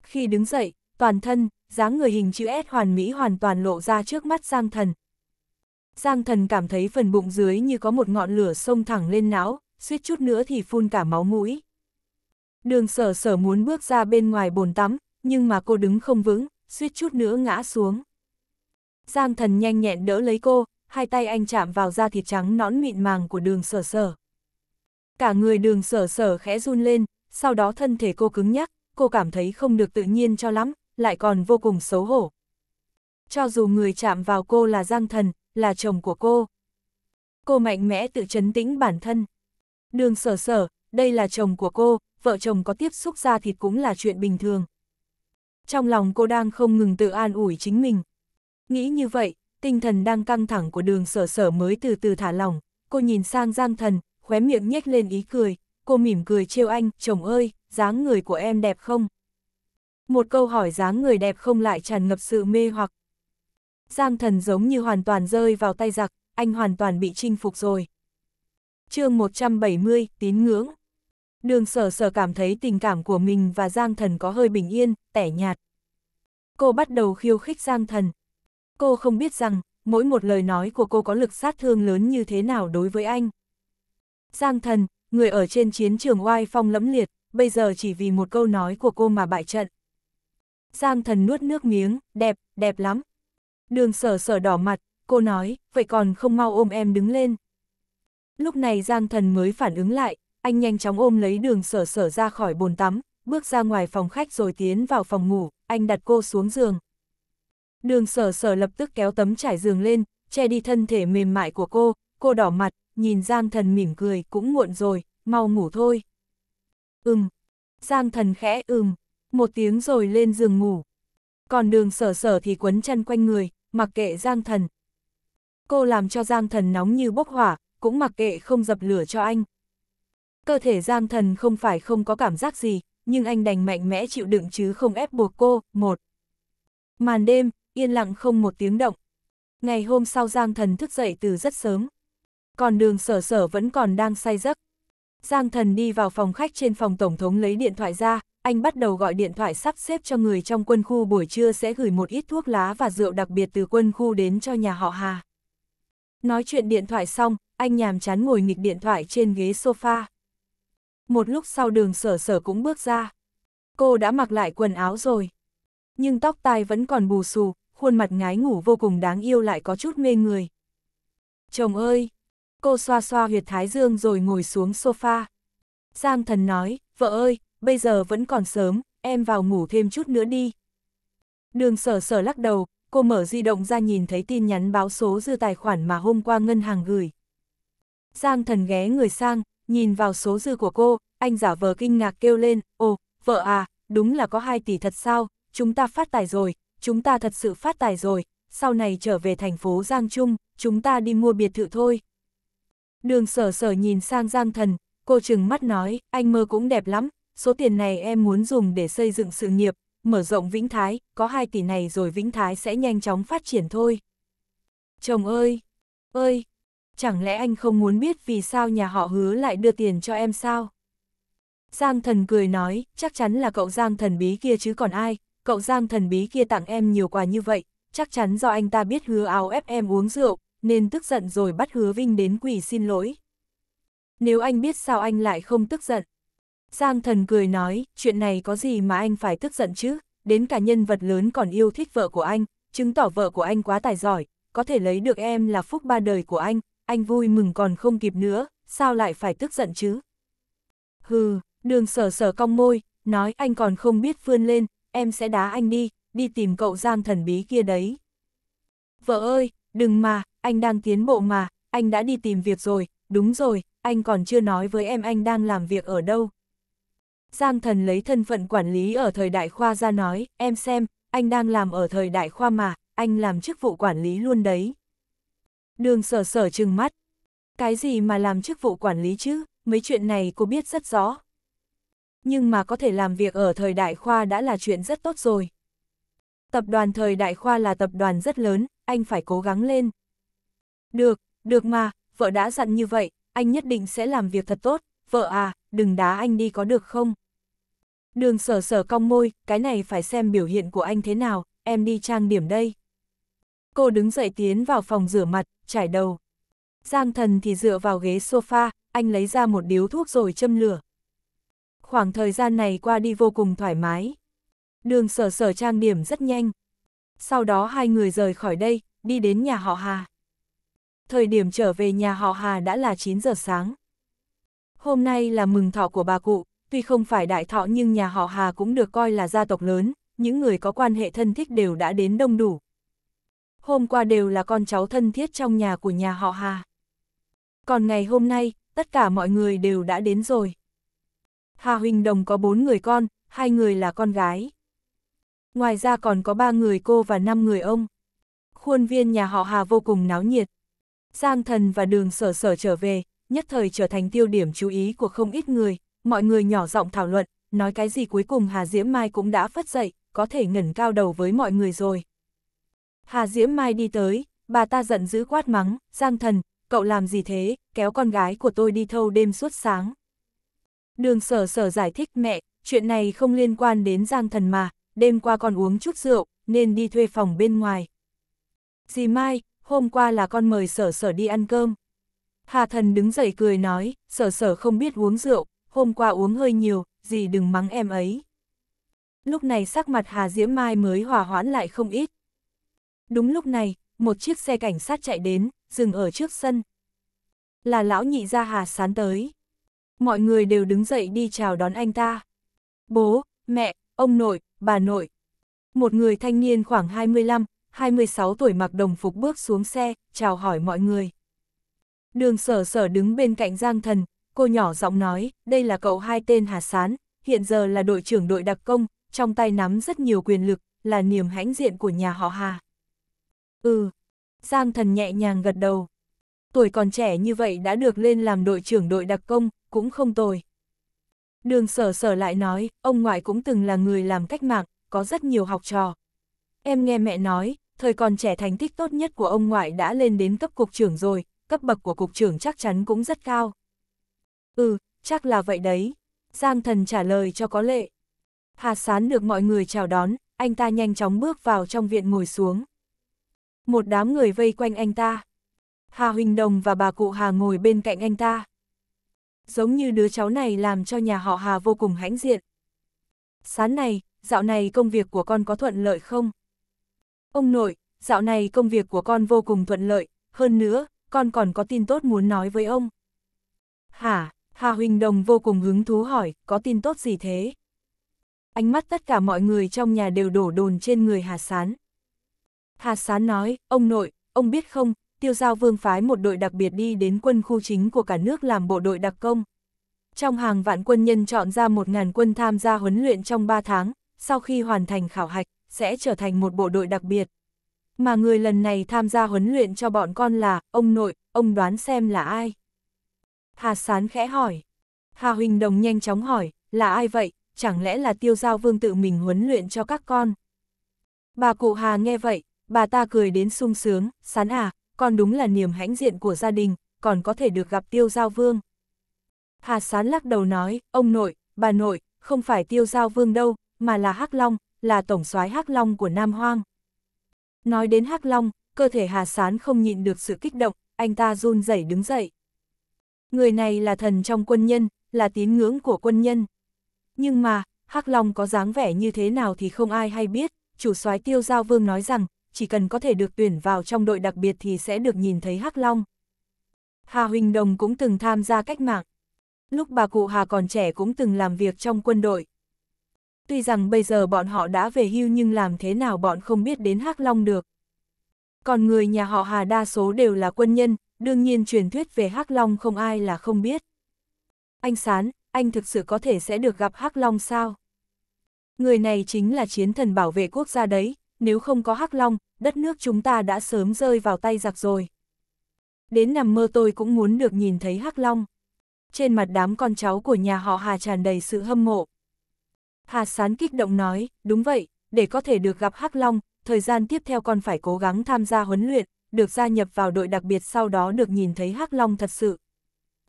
Speaker 1: Khi đứng dậy, toàn thân, dáng người hình chữ S hoàn mỹ hoàn toàn lộ ra trước mắt Giang Thần. Giang Thần cảm thấy phần bụng dưới như có một ngọn lửa sông thẳng lên não, suýt chút nữa thì phun cả máu mũi. Đường sở sở muốn bước ra bên ngoài bồn tắm, nhưng mà cô đứng không vững, suýt chút nữa ngã xuống. Giang thần nhanh nhẹn đỡ lấy cô, hai tay anh chạm vào da thịt trắng nõn mịn màng của đường sở sở. Cả người đường sở sở khẽ run lên, sau đó thân thể cô cứng nhắc, cô cảm thấy không được tự nhiên cho lắm, lại còn vô cùng xấu hổ. Cho dù người chạm vào cô là Giang Thần, là chồng của cô. Cô mạnh mẽ tự chấn tĩnh bản thân. Đường sở sở, đây là chồng của cô, vợ chồng có tiếp xúc ra thịt cũng là chuyện bình thường. Trong lòng cô đang không ngừng tự an ủi chính mình. Nghĩ như vậy, tinh thần đang căng thẳng của đường sở sở mới từ từ thả lỏng, cô nhìn sang giang thần, khóe miệng nhếch lên ý cười, cô mỉm cười trêu anh, chồng ơi, dáng người của em đẹp không? Một câu hỏi dáng người đẹp không lại tràn ngập sự mê hoặc. Giang thần giống như hoàn toàn rơi vào tay giặc, anh hoàn toàn bị chinh phục rồi. chương 170, tín ngưỡng. Đường sở sở cảm thấy tình cảm của mình và Giang Thần có hơi bình yên, tẻ nhạt. Cô bắt đầu khiêu khích Giang Thần. Cô không biết rằng, mỗi một lời nói của cô có lực sát thương lớn như thế nào đối với anh. Giang Thần, người ở trên chiến trường oai phong lẫm liệt, bây giờ chỉ vì một câu nói của cô mà bại trận. Giang Thần nuốt nước miếng, đẹp, đẹp lắm. Đường sở sở đỏ mặt, cô nói, vậy còn không mau ôm em đứng lên. Lúc này Giang Thần mới phản ứng lại, anh nhanh chóng ôm lấy đường sở sở ra khỏi bồn tắm, bước ra ngoài phòng khách rồi tiến vào phòng ngủ, anh đặt cô xuống giường. Đường sở sở lập tức kéo tấm trải giường lên, che đi thân thể mềm mại của cô, cô đỏ mặt, nhìn Giang thần mỉm cười, cũng muộn rồi, mau ngủ thôi. Ừm. Giang thần khẽ ừm, một tiếng rồi lên giường ngủ. Còn đường sở sở thì quấn chân quanh người, mặc kệ Giang thần. Cô làm cho Giang thần nóng như bốc hỏa, cũng mặc kệ không dập lửa cho anh, Cơ thể Giang Thần không phải không có cảm giác gì, nhưng anh đành mạnh mẽ chịu đựng chứ không ép buộc cô. Một Màn đêm, yên lặng không một tiếng động. Ngày hôm sau Giang Thần thức dậy từ rất sớm. Còn đường sở sở vẫn còn đang say giấc. Giang Thần đi vào phòng khách trên phòng Tổng thống lấy điện thoại ra, anh bắt đầu gọi điện thoại sắp xếp cho người trong quân khu buổi trưa sẽ gửi một ít thuốc lá và rượu đặc biệt từ quân khu đến cho nhà họ Hà. Nói chuyện điện thoại xong, anh nhàm chán ngồi nghịch điện thoại trên ghế sofa một lúc sau đường sở sở cũng bước ra. Cô đã mặc lại quần áo rồi. Nhưng tóc tai vẫn còn bù xù, khuôn mặt ngái ngủ vô cùng đáng yêu lại có chút mê người. Chồng ơi! Cô xoa xoa huyệt thái dương rồi ngồi xuống sofa. Giang thần nói, vợ ơi, bây giờ vẫn còn sớm, em vào ngủ thêm chút nữa đi. Đường sở sở lắc đầu, cô mở di động ra nhìn thấy tin nhắn báo số dư tài khoản mà hôm qua ngân hàng gửi. Giang thần ghé người sang, Nhìn vào số dư của cô, anh giả vờ kinh ngạc kêu lên, ồ, vợ à, đúng là có 2 tỷ thật sao, chúng ta phát tài rồi, chúng ta thật sự phát tài rồi, sau này trở về thành phố Giang Trung, chúng ta đi mua biệt thự thôi. Đường sở sở nhìn sang Giang Thần, cô chừng mắt nói, anh mơ cũng đẹp lắm, số tiền này em muốn dùng để xây dựng sự nghiệp, mở rộng Vĩnh Thái, có 2 tỷ này rồi Vĩnh Thái sẽ nhanh chóng phát triển thôi. Chồng ơi, ơi, chẳng lẽ anh không muốn biết vì sao nhà họ hứa lại đưa tiền cho em sao? Giang thần cười nói, chắc chắn là cậu Giang thần bí kia chứ còn ai, cậu Giang thần bí kia tặng em nhiều quà như vậy, chắc chắn do anh ta biết hứa áo ép em uống rượu, nên tức giận rồi bắt hứa Vinh đến quỷ xin lỗi. Nếu anh biết sao anh lại không tức giận? Giang thần cười nói, chuyện này có gì mà anh phải tức giận chứ, đến cả nhân vật lớn còn yêu thích vợ của anh, chứng tỏ vợ của anh quá tài giỏi, có thể lấy được em là phúc ba đời của anh, anh vui mừng còn không kịp nữa, sao lại phải tức giận chứ? Hừ, đường sở sở cong môi, nói anh còn không biết vươn lên, em sẽ đá anh đi, đi tìm cậu Giang thần bí kia đấy. Vợ ơi, đừng mà, anh đang tiến bộ mà, anh đã đi tìm việc rồi, đúng rồi, anh còn chưa nói với em anh đang làm việc ở đâu. Giang thần lấy thân phận quản lý ở thời đại khoa ra nói, em xem, anh đang làm ở thời đại khoa mà, anh làm chức vụ quản lý luôn đấy. Đường sở sở trừng mắt. Cái gì mà làm chức vụ quản lý chứ, mấy chuyện này cô biết rất rõ. Nhưng mà có thể làm việc ở thời đại khoa đã là chuyện rất tốt rồi. Tập đoàn thời đại khoa là tập đoàn rất lớn, anh phải cố gắng lên. Được, được mà, vợ đã dặn như vậy, anh nhất định sẽ làm việc thật tốt, vợ à, đừng đá anh đi có được không? Đường sở sở cong môi, cái này phải xem biểu hiện của anh thế nào, em đi trang điểm đây. Cô đứng dậy tiến vào phòng rửa mặt, trải đầu. Giang thần thì dựa vào ghế sofa, anh lấy ra một điếu thuốc rồi châm lửa. Khoảng thời gian này qua đi vô cùng thoải mái. Đường sở sở trang điểm rất nhanh. Sau đó hai người rời khỏi đây, đi đến nhà họ Hà. Thời điểm trở về nhà họ Hà đã là 9 giờ sáng. Hôm nay là mừng thọ của bà cụ, tuy không phải đại thọ nhưng nhà họ Hà cũng được coi là gia tộc lớn, những người có quan hệ thân thích đều đã đến đông đủ hôm qua đều là con cháu thân thiết trong nhà của nhà họ Hà. Còn ngày hôm nay, tất cả mọi người đều đã đến rồi. Hà Huỳnh Đồng có bốn người con, hai người là con gái. Ngoài ra còn có ba người cô và năm người ông. Khuôn viên nhà họ Hà vô cùng náo nhiệt. Giang thần và đường sở sở trở về, nhất thời trở thành tiêu điểm chú ý của không ít người, mọi người nhỏ giọng thảo luận, nói cái gì cuối cùng Hà Diễm Mai cũng đã phất dậy, có thể ngẩn cao đầu với mọi người rồi. Hà Diễm Mai đi tới, bà ta giận dữ quát mắng, Giang Thần, cậu làm gì thế, kéo con gái của tôi đi thâu đêm suốt sáng. Đường sở sở giải thích mẹ, chuyện này không liên quan đến Giang Thần mà, đêm qua con uống chút rượu, nên đi thuê phòng bên ngoài. Dì Mai, hôm qua là con mời sở sở đi ăn cơm. Hà Thần đứng dậy cười nói, sở sở không biết uống rượu, hôm qua uống hơi nhiều, dì đừng mắng em ấy. Lúc này sắc mặt Hà Diễm Mai mới hòa hoãn lại không ít. Đúng lúc này, một chiếc xe cảnh sát chạy đến, dừng ở trước sân. Là lão nhị ra hà sán tới. Mọi người đều đứng dậy đi chào đón anh ta. Bố, mẹ, ông nội, bà nội. Một người thanh niên khoảng 25, 26 tuổi mặc đồng phục bước xuống xe, chào hỏi mọi người. Đường sở sở đứng bên cạnh Giang Thần, cô nhỏ giọng nói, đây là cậu hai tên Hà Sán, hiện giờ là đội trưởng đội đặc công, trong tay nắm rất nhiều quyền lực, là niềm hãnh diện của nhà họ Hà. Ừ, Giang thần nhẹ nhàng gật đầu. Tuổi còn trẻ như vậy đã được lên làm đội trưởng đội đặc công, cũng không tồi. Đường sở sở lại nói, ông ngoại cũng từng là người làm cách mạng, có rất nhiều học trò. Em nghe mẹ nói, thời còn trẻ thành tích tốt nhất của ông ngoại đã lên đến cấp cục trưởng rồi, cấp bậc của cục trưởng chắc chắn cũng rất cao. Ừ, chắc là vậy đấy. Giang thần trả lời cho có lệ. Hà Sán được mọi người chào đón, anh ta nhanh chóng bước vào trong viện ngồi xuống. Một đám người vây quanh anh ta. Hà Huỳnh Đồng và bà cụ Hà ngồi bên cạnh anh ta. Giống như đứa cháu này làm cho nhà họ Hà vô cùng hãnh diện. Sáng này, dạo này công việc của con có thuận lợi không? Ông nội, dạo này công việc của con vô cùng thuận lợi, hơn nữa, con còn có tin tốt muốn nói với ông. Hả, Hà Huỳnh Đồng vô cùng hứng thú hỏi, có tin tốt gì thế? Ánh mắt tất cả mọi người trong nhà đều đổ đồn trên người Hà Sán. Hà Sán nói, ông nội, ông biết không, tiêu giao vương phái một đội đặc biệt đi đến quân khu chính của cả nước làm bộ đội đặc công. Trong hàng vạn quân nhân chọn ra một ngàn quân tham gia huấn luyện trong ba tháng, sau khi hoàn thành khảo hạch, sẽ trở thành một bộ đội đặc biệt. Mà người lần này tham gia huấn luyện cho bọn con là, ông nội, ông đoán xem là ai? Hà Sán khẽ hỏi. Hà Huỳnh Đồng nhanh chóng hỏi, là ai vậy, chẳng lẽ là tiêu giao vương tự mình huấn luyện cho các con? Bà cụ Hà nghe vậy, bà ta cười đến sung sướng, sán à, còn đúng là niềm hãnh diện của gia đình, còn có thể được gặp tiêu giao vương. Hà sán lắc đầu nói, ông nội, bà nội, không phải tiêu giao vương đâu, mà là hắc long, là tổng soái hắc long của Nam Hoang. Nói đến hắc long, cơ thể hà sán không nhịn được sự kích động, anh ta run rẩy đứng dậy. Người này là thần trong quân nhân, là tín ngưỡng của quân nhân. Nhưng mà, hắc long có dáng vẻ như thế nào thì không ai hay biết, chủ soái tiêu giao vương nói rằng, chỉ cần có thể được tuyển vào trong đội đặc biệt thì sẽ được nhìn thấy Hắc Long. Hà Huỳnh Đồng cũng từng tham gia cách mạng. Lúc bà cụ Hà còn trẻ cũng từng làm việc trong quân đội. Tuy rằng bây giờ bọn họ đã về hưu nhưng làm thế nào bọn không biết đến Hắc Long được. Còn người nhà họ Hà đa số đều là quân nhân, đương nhiên truyền thuyết về Hắc Long không ai là không biết. Anh Sán, anh thực sự có thể sẽ được gặp Hắc Long sao? Người này chính là chiến thần bảo vệ quốc gia đấy, nếu không có Hắc Long, đất nước chúng ta đã sớm rơi vào tay giặc rồi. Đến nằm mơ tôi cũng muốn được nhìn thấy Hắc Long. Trên mặt đám con cháu của nhà họ Hà tràn đầy sự hâm mộ. Hà Sán kích động nói, đúng vậy, để có thể được gặp Hắc Long, thời gian tiếp theo con phải cố gắng tham gia huấn luyện, được gia nhập vào đội đặc biệt sau đó được nhìn thấy Hắc Long thật sự.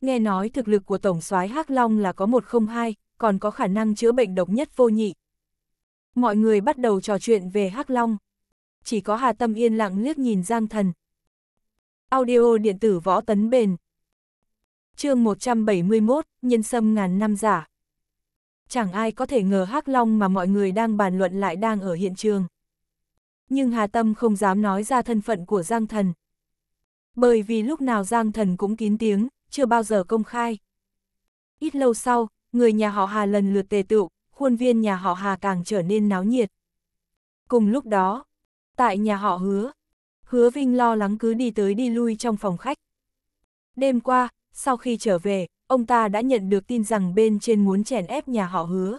Speaker 1: Nghe nói thực lực của tổng soái Hắc Long là có 102, còn có khả năng chữa bệnh độc nhất vô nhị, mọi người bắt đầu trò chuyện về Hắc Long. Chỉ có Hà Tâm yên lặng liếc nhìn Giang Thần. Audio điện tử võ tấn bền. chương 171, nhân sâm ngàn năm giả. Chẳng ai có thể ngờ Hắc Long mà mọi người đang bàn luận lại đang ở hiện trường. Nhưng Hà Tâm không dám nói ra thân phận của Giang Thần. Bởi vì lúc nào Giang Thần cũng kín tiếng, chưa bao giờ công khai. Ít lâu sau, người nhà họ Hà lần lượt tề tựu, khuôn viên nhà họ Hà càng trở nên náo nhiệt. Cùng lúc đó, tại nhà họ hứa, hứa Vinh lo lắng cứ đi tới đi lui trong phòng khách. Đêm qua, sau khi trở về, ông ta đã nhận được tin rằng bên trên muốn chèn ép nhà họ hứa.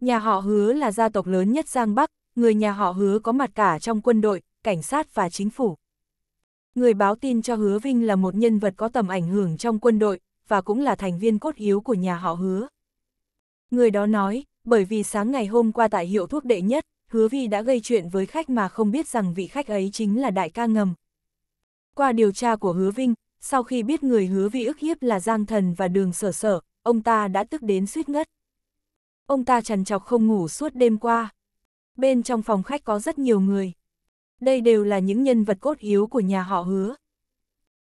Speaker 1: Nhà họ hứa là gia tộc lớn nhất Giang Bắc, người nhà họ hứa có mặt cả trong quân đội, cảnh sát và chính phủ. Người báo tin cho Hứa Vinh là một nhân vật có tầm ảnh hưởng trong quân đội, và cũng là thành viên cốt yếu của nhà họ Hứa. Người đó nói, bởi vì sáng ngày hôm qua tại hiệu thuốc đệ nhất, hứa vi đã gây chuyện với khách mà không biết rằng vị khách ấy chính là đại ca ngầm. Qua điều tra của hứa Vinh, sau khi biết người hứa vi ức hiếp là Giang Thần và Đường Sở Sở, ông ta đã tức đến suýt ngất. Ông ta trằn trọc không ngủ suốt đêm qua. Bên trong phòng khách có rất nhiều người. Đây đều là những nhân vật cốt yếu của nhà họ hứa.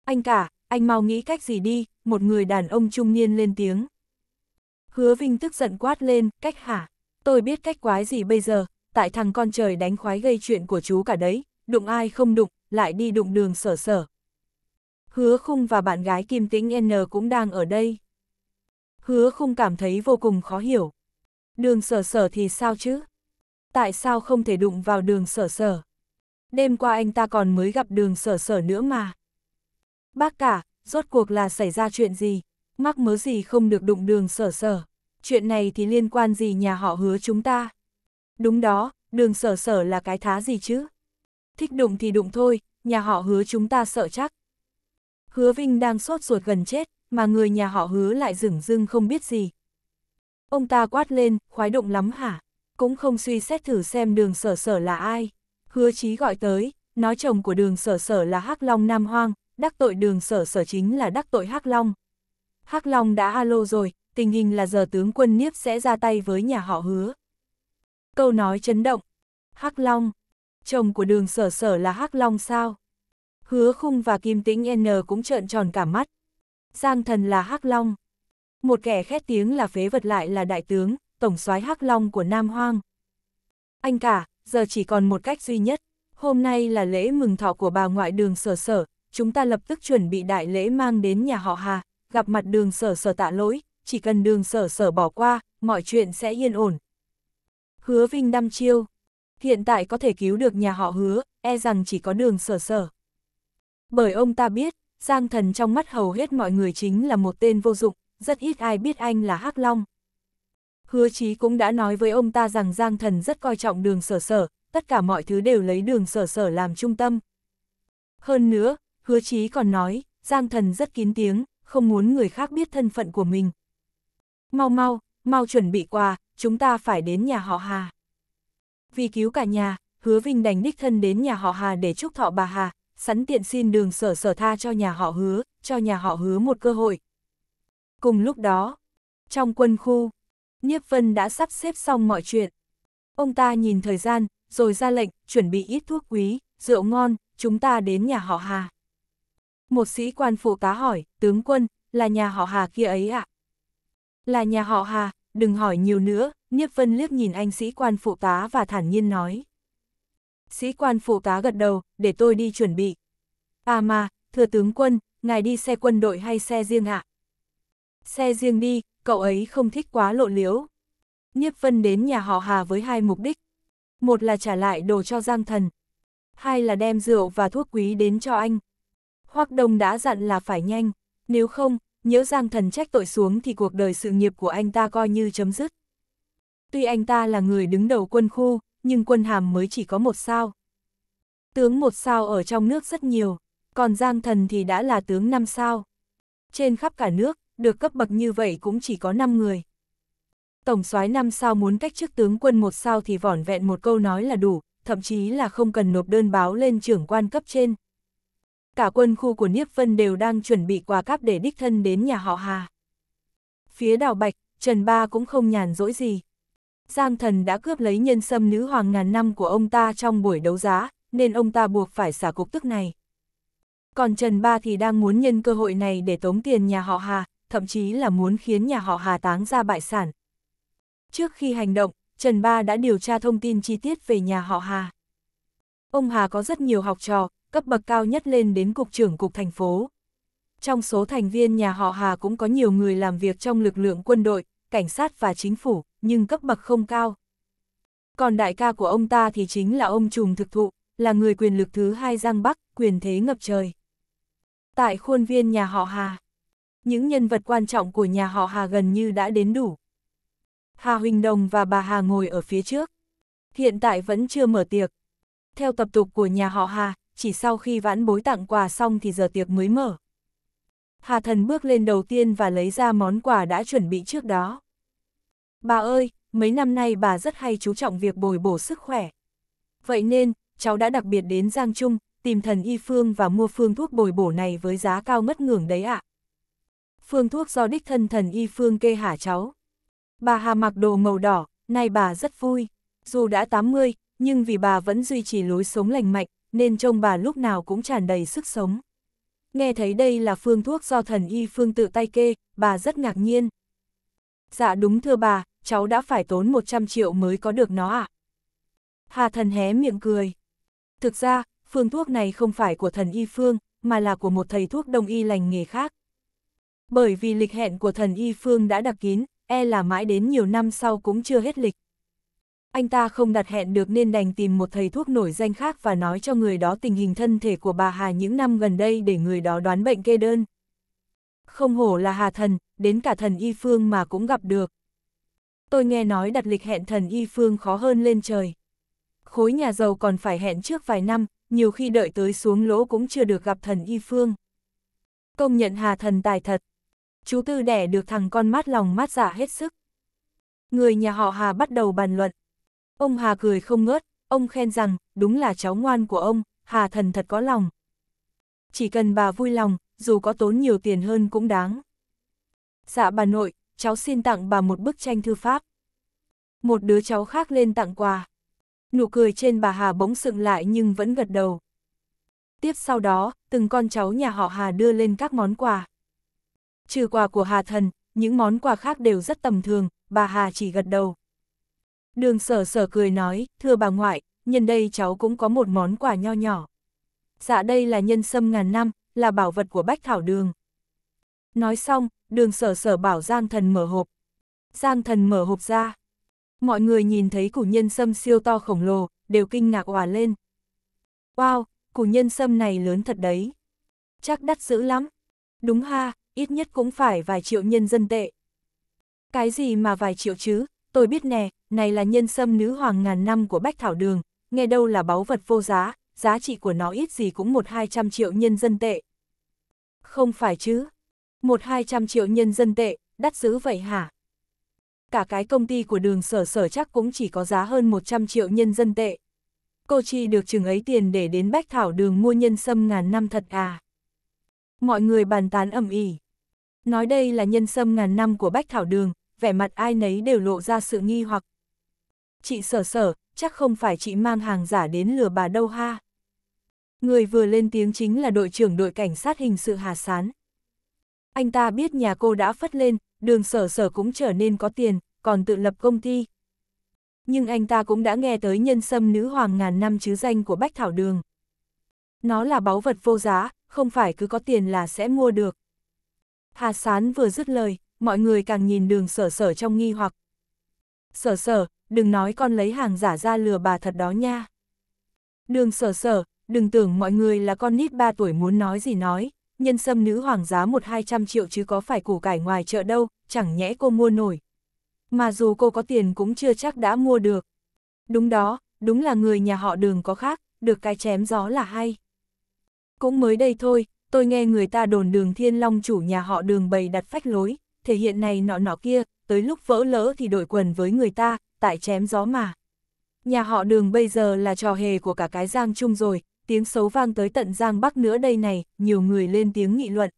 Speaker 1: Anh cả, anh mau nghĩ cách gì đi, một người đàn ông trung niên lên tiếng. Hứa Vinh tức giận quát lên, cách hả? Tôi biết cách quái gì bây giờ, tại thằng con trời đánh khoái gây chuyện của chú cả đấy, đụng ai không đụng, lại đi đụng đường sở sở. Hứa khung và bạn gái Kim Tĩnh N cũng đang ở đây. Hứa khung cảm thấy vô cùng khó hiểu. Đường sở sở thì sao chứ? Tại sao không thể đụng vào đường sở sở? Đêm qua anh ta còn mới gặp đường sở sở nữa mà. Bác cả, rốt cuộc là xảy ra chuyện gì? mắc mớ gì không được đụng đường sở sở, chuyện này thì liên quan gì nhà họ hứa chúng ta. Đúng đó, đường sở sở là cái thá gì chứ? Thích đụng thì đụng thôi, nhà họ hứa chúng ta sợ chắc. Hứa Vinh đang sốt ruột gần chết, mà người nhà họ hứa lại rửng dưng không biết gì. Ông ta quát lên, khoái động lắm hả? Cũng không suy xét thử xem đường sở sở là ai. Hứa Chí gọi tới, nói chồng của đường sở sở là Hắc Long Nam Hoang, đắc tội đường sở sở chính là đắc tội Hắc Long, Hắc Long đã alo rồi, tình hình là giờ tướng quân Niếp sẽ ra tay với nhà họ hứa. Câu nói chấn động. Hắc Long, chồng của đường sở sở là Hắc Long sao? Hứa khung và Kim Tĩnh N cũng trợn tròn cả mắt. Giang thần là Hắc Long. Một kẻ khét tiếng là phế vật lại là đại tướng, tổng soái Hắc Long của Nam Hoang. Anh cả, giờ chỉ còn một cách duy nhất. Hôm nay là lễ mừng thọ của bà ngoại đường sở sở, chúng ta lập tức chuẩn bị đại lễ mang đến nhà họ Hà, gặp mặt đường sở sở tạ lỗi, chỉ cần đường sở sở bỏ qua, mọi chuyện sẽ yên ổn. Hứa Vinh đăm chiêu. Hiện tại có thể cứu được nhà họ hứa, e rằng chỉ có đường sở sở. Bởi ông ta biết, Giang Thần trong mắt hầu hết mọi người chính là một tên vô dụng, rất ít ai biết anh là Hắc Long. Hứa Chí cũng đã nói với ông ta rằng Giang Thần rất coi trọng đường sở sở, tất cả mọi thứ đều lấy đường sở sở làm trung tâm. Hơn nữa, Hứa Chí còn nói, Giang Thần rất kín tiếng, không muốn người khác biết thân phận của mình. Mau mau, mau chuẩn bị quà, chúng ta phải đến nhà họ Hà. Vì cứu cả nhà, hứa Vinh đành đích thân đến nhà họ Hà để chúc thọ bà Hà, sẵn tiện xin đường sở sở tha cho nhà họ hứa, cho nhà họ hứa một cơ hội. Cùng lúc đó, trong quân khu, Nhiếp Vân đã sắp xếp xong mọi chuyện. Ông ta nhìn thời gian, rồi ra lệnh, chuẩn bị ít thuốc quý, rượu ngon, chúng ta đến nhà họ Hà. Một sĩ quan phụ tá hỏi, tướng quân, là nhà họ Hà kia ấy ạ? À? Là nhà họ Hà, đừng hỏi nhiều nữa, Niếp Vân liếc nhìn anh sĩ quan phụ tá và thản nhiên nói. Sĩ quan phụ tá gật đầu, để tôi đi chuẩn bị. À mà, thưa tướng quân, ngài đi xe quân đội hay xe riêng ạ? À? Xe riêng đi, cậu ấy không thích quá lộ liễu. Nhiếp Vân đến nhà họ Hà với hai mục đích. Một là trả lại đồ cho Giang Thần. Hai là đem rượu và thuốc quý đến cho anh. Hoắc Đông đã dặn là phải nhanh, nếu không, nhớ Giang Thần trách tội xuống thì cuộc đời sự nghiệp của anh ta coi như chấm dứt. Tuy anh ta là người đứng đầu quân khu, nhưng quân hàm mới chỉ có một sao. Tướng một sao ở trong nước rất nhiều, còn Giang Thần thì đã là tướng năm sao. Trên khắp cả nước, được cấp bậc như vậy cũng chỉ có 5 người. Tổng soái năm sao muốn cách chức tướng quân một sao thì vỏn vẹn một câu nói là đủ, thậm chí là không cần nộp đơn báo lên trưởng quan cấp trên cả quân khu của Niếp Vân đều đang chuẩn bị quà cáp để đích thân đến nhà họ Hà. Phía đảo Bạch, Trần Ba cũng không nhàn rỗi gì. Giang thần đã cướp lấy nhân sâm nữ hoàng ngàn năm của ông ta trong buổi đấu giá, nên ông ta buộc phải xả cục tức này. Còn Trần Ba thì đang muốn nhân cơ hội này để tống tiền nhà họ Hà, thậm chí là muốn khiến nhà họ Hà táng ra bại sản. Trước khi hành động, Trần Ba đã điều tra thông tin chi tiết về nhà họ Hà. Ông Hà có rất nhiều học trò, cấp bậc cao nhất lên đến cục trưởng cục thành phố. Trong số thành viên nhà họ Hà cũng có nhiều người làm việc trong lực lượng quân đội, cảnh sát và chính phủ, nhưng cấp bậc không cao. Còn đại ca của ông ta thì chính là ông Trùm Thực Thụ, là người quyền lực thứ hai Giang Bắc, quyền thế ngập trời. Tại khuôn viên nhà họ Hà, những nhân vật quan trọng của nhà họ Hà gần như đã đến đủ. Hà Huỳnh Đồng và bà Hà ngồi ở phía trước. Hiện tại vẫn chưa mở tiệc. Theo tập tục của nhà họ Hà, chỉ sau khi vãn bối tặng quà xong thì giờ tiệc mới mở. Hà thần bước lên đầu tiên và lấy ra món quà đã chuẩn bị trước đó. Bà ơi, mấy năm nay bà rất hay chú trọng việc bồi bổ sức khỏe. Vậy nên, cháu đã đặc biệt đến Giang Trung, tìm thần y phương và mua phương thuốc bồi bổ này với giá cao ngất ngưỡng đấy ạ. Phương thuốc do đích thân thần y phương kê hả cháu. Bà Hà mặc đồ màu đỏ, nay bà rất vui. Dù đã 80, nhưng vì bà vẫn duy trì lối sống lành mạnh, nên trông bà lúc nào cũng tràn đầy sức sống. Nghe thấy đây là phương thuốc do thần y phương tự tay kê, bà rất ngạc nhiên. Dạ đúng thưa bà, cháu đã phải tốn 100 triệu mới có được nó ạ. À? Hà thần hé miệng cười. Thực ra, phương thuốc này không phải của thần y phương, mà là của một thầy thuốc đông y lành nghề khác. Bởi vì lịch hẹn của thần y phương đã đặc kín, e là mãi đến nhiều năm sau cũng chưa hết lịch anh ta không đặt hẹn được nên đành tìm một thầy thuốc nổi danh khác và nói cho người đó tình hình thân thể của bà Hà những năm gần đây để người đó đoán bệnh kê đơn. Không hổ là Hà Thần, đến cả thần Y Phương mà cũng gặp được. Tôi nghe nói đặt lịch hẹn thần Y Phương khó hơn lên trời. Khối nhà giàu còn phải hẹn trước vài năm, nhiều khi đợi tới xuống lỗ cũng chưa được gặp thần Y Phương. Công nhận Hà Thần tài thật. Chú Tư đẻ được thằng con mát lòng mát giả dạ hết sức. Người nhà họ Hà bắt đầu bàn luận. Ông Hà cười không ngớt, ông khen rằng, đúng là cháu ngoan của ông, Hà thần thật có lòng. Chỉ cần bà vui lòng, dù có tốn nhiều tiền hơn cũng đáng. Dạ bà nội, cháu xin tặng bà một bức tranh thư pháp. Một đứa cháu khác lên tặng quà. Nụ cười trên bà Hà bỗng sựng lại nhưng vẫn gật đầu. Tiếp sau đó, từng con cháu nhà họ Hà đưa lên các món quà. Trừ quà của Hà Thần, những món quà khác đều rất tầm thường, bà Hà chỉ gật đầu. Đường sở sở cười nói, thưa bà ngoại, nhân đây cháu cũng có một món quà nho nhỏ. Dạ đây là nhân sâm ngàn năm, là bảo vật của bách thảo đường. Nói xong, đường sở sở bảo Giang thần mở hộp. Giang thần mở hộp ra. Mọi người nhìn thấy củ nhân sâm siêu to khổng lồ, đều kinh ngạc hòa lên. Wow, củ nhân sâm này lớn thật đấy. Chắc đắt dữ lắm. Đúng ha, ít nhất cũng phải vài triệu nhân dân tệ. Cái gì mà vài triệu chứ, tôi biết nè, này là nhân sâm nữ hoàng ngàn năm của Bách Thảo Đường, nghe đâu là báu vật vô giá, giá trị của nó ít gì cũng một hai trăm triệu nhân dân tệ. Không phải chứ, một hai trăm triệu nhân dân tệ, đắt dữ vậy hả? Cả cái công ty của đường sở sở chắc cũng chỉ có giá hơn 100 triệu nhân dân tệ. Cô chi được chừng ấy tiền để đến Bách Thảo Đường mua nhân sâm ngàn năm thật à? Mọi người bàn tán ầm ĩ. Nói đây là nhân sâm ngàn năm của Bách Thảo Đường, vẻ mặt ai nấy đều lộ ra sự nghi hoặc. Chị sở sở, chắc không phải chị mang hàng giả đến lừa bà đâu ha. Người vừa lên tiếng chính là đội trưởng đội cảnh sát hình sự Hà Sán. Anh ta biết nhà cô đã phất lên, đường sở sở cũng trở nên có tiền, còn tự lập công ty. Nhưng anh ta cũng đã nghe tới nhân sâm nữ hoàng ngàn năm chứ danh của Bách Thảo Đường. Nó là báu vật vô giá, không phải cứ có tiền là sẽ mua được. Hà Sán vừa dứt lời, mọi người càng nhìn đường sở sở trong nghi hoặc. Sở sở, đừng nói con lấy hàng giả ra lừa bà thật đó nha. Đường sở sở, đừng tưởng mọi người là con nít 3 tuổi muốn nói gì nói, nhân sâm nữ hoàng giá một hai trăm triệu chứ có phải củ cải ngoài chợ đâu, chẳng nhẽ cô mua nổi. Mà dù cô có tiền cũng chưa chắc đã mua được. Đúng đó, đúng là người nhà họ đường có khác, được cái chém gió là hay. Cũng mới đây thôi, tôi nghe người ta đồn đường thiên long chủ nhà họ đường bày đặt phách lối, thể hiện này nọ nọ kia, tới lúc vỡ lỡ thì đổi quần với người ta, tại chém gió mà. Nhà họ đường bây giờ là trò hề của cả cái giang chung rồi, tiếng xấu vang tới tận giang bắc nữa đây này, nhiều người lên tiếng nghị luận.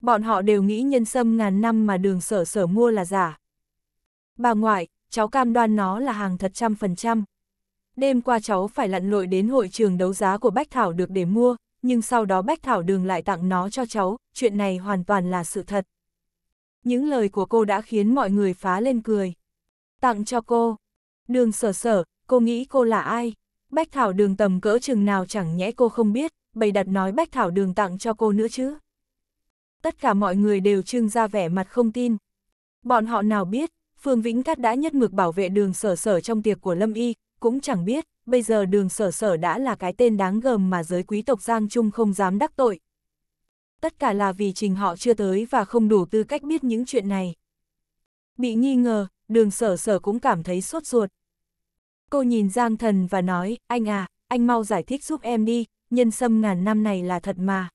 Speaker 1: Bọn họ đều nghĩ nhân sâm ngàn năm mà đường sở sở mua là giả. Bà ngoại, cháu cam đoan nó là hàng thật trăm phần trăm. Đêm qua cháu phải lặn lội đến hội trường đấu giá của Bách Thảo được để mua, nhưng sau đó Bách Thảo đường lại tặng nó cho cháu, chuyện này hoàn toàn là sự thật. Những lời của cô đã khiến mọi người phá lên cười. Tặng cho cô. Đường sở sở, cô nghĩ cô là ai? Bách Thảo đường tầm cỡ chừng nào chẳng nhẽ cô không biết, bày đặt nói Bách Thảo đường tặng cho cô nữa chứ. Tất cả mọi người đều trưng ra vẻ mặt không tin. Bọn họ nào biết, Phương Vĩnh Cát đã nhất mực bảo vệ đường sở sở trong tiệc của Lâm Y, cũng chẳng biết, bây giờ đường sở sở đã là cái tên đáng gờm mà giới quý tộc Giang Trung không dám đắc tội, tất cả là vì trình họ chưa tới và không đủ tư cách biết những chuyện này. Bị nghi ngờ, đường sở sở cũng cảm thấy sốt ruột. Cô nhìn Giang Thần và nói, anh à, anh mau giải thích giúp em đi, nhân sâm ngàn năm này là thật mà.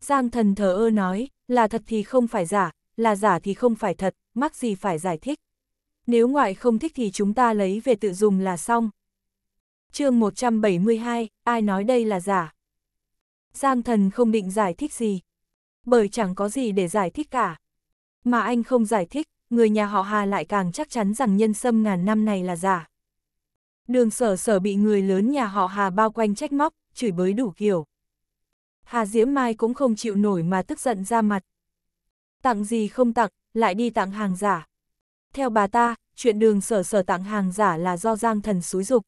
Speaker 1: Giang Thần thờ ơ nói, là thật thì không phải giả, là giả thì không phải thật, mắc gì phải giải thích. Nếu ngoại không thích thì chúng ta lấy về tự dùng là xong. chương 172, ai nói đây là giả? Giang thần không định giải thích gì. Bởi chẳng có gì để giải thích cả. Mà anh không giải thích, người nhà họ Hà lại càng chắc chắn rằng nhân sâm ngàn năm này là giả. Đường sở sở bị người lớn nhà họ Hà bao quanh trách móc, chửi bới đủ kiểu. Hà Diễm Mai cũng không chịu nổi mà tức giận ra mặt. Tặng gì không tặng, lại đi tặng hàng giả. Theo bà ta, chuyện đường sở sở tặng hàng giả là do Giang Thần xúi dục.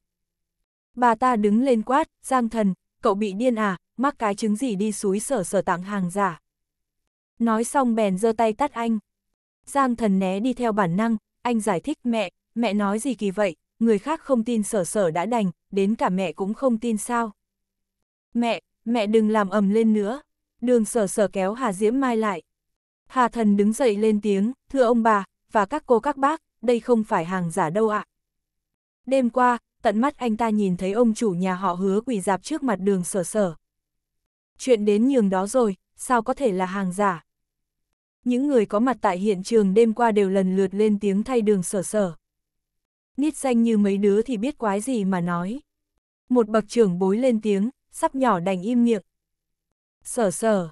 Speaker 1: Bà ta đứng lên quát, Giang Thần, cậu bị điên à, mắc cái chứng gì đi suối sở sở tặng hàng giả. Nói xong bèn giơ tay tắt anh. Giang thần né đi theo bản năng, anh giải thích mẹ, mẹ nói gì kỳ vậy, người khác không tin sở sở đã đành, đến cả mẹ cũng không tin sao. Mẹ, mẹ đừng làm ầm lên nữa. Đường sở sở kéo Hà Diễm Mai lại. Hà thần đứng dậy lên tiếng, thưa ông bà, và các cô các bác, đây không phải hàng giả đâu ạ. À. Đêm qua, tận mắt anh ta nhìn thấy ông chủ nhà họ hứa quỳ dạp trước mặt đường sở sở chuyện đến nhường đó rồi, sao có thể là hàng giả. Những người có mặt tại hiện trường đêm qua đều lần lượt lên tiếng thay đường sở sở. Nít xanh như mấy đứa thì biết quái gì mà nói. Một bậc trưởng bối lên tiếng, sắp nhỏ đành im miệng. Sở sở,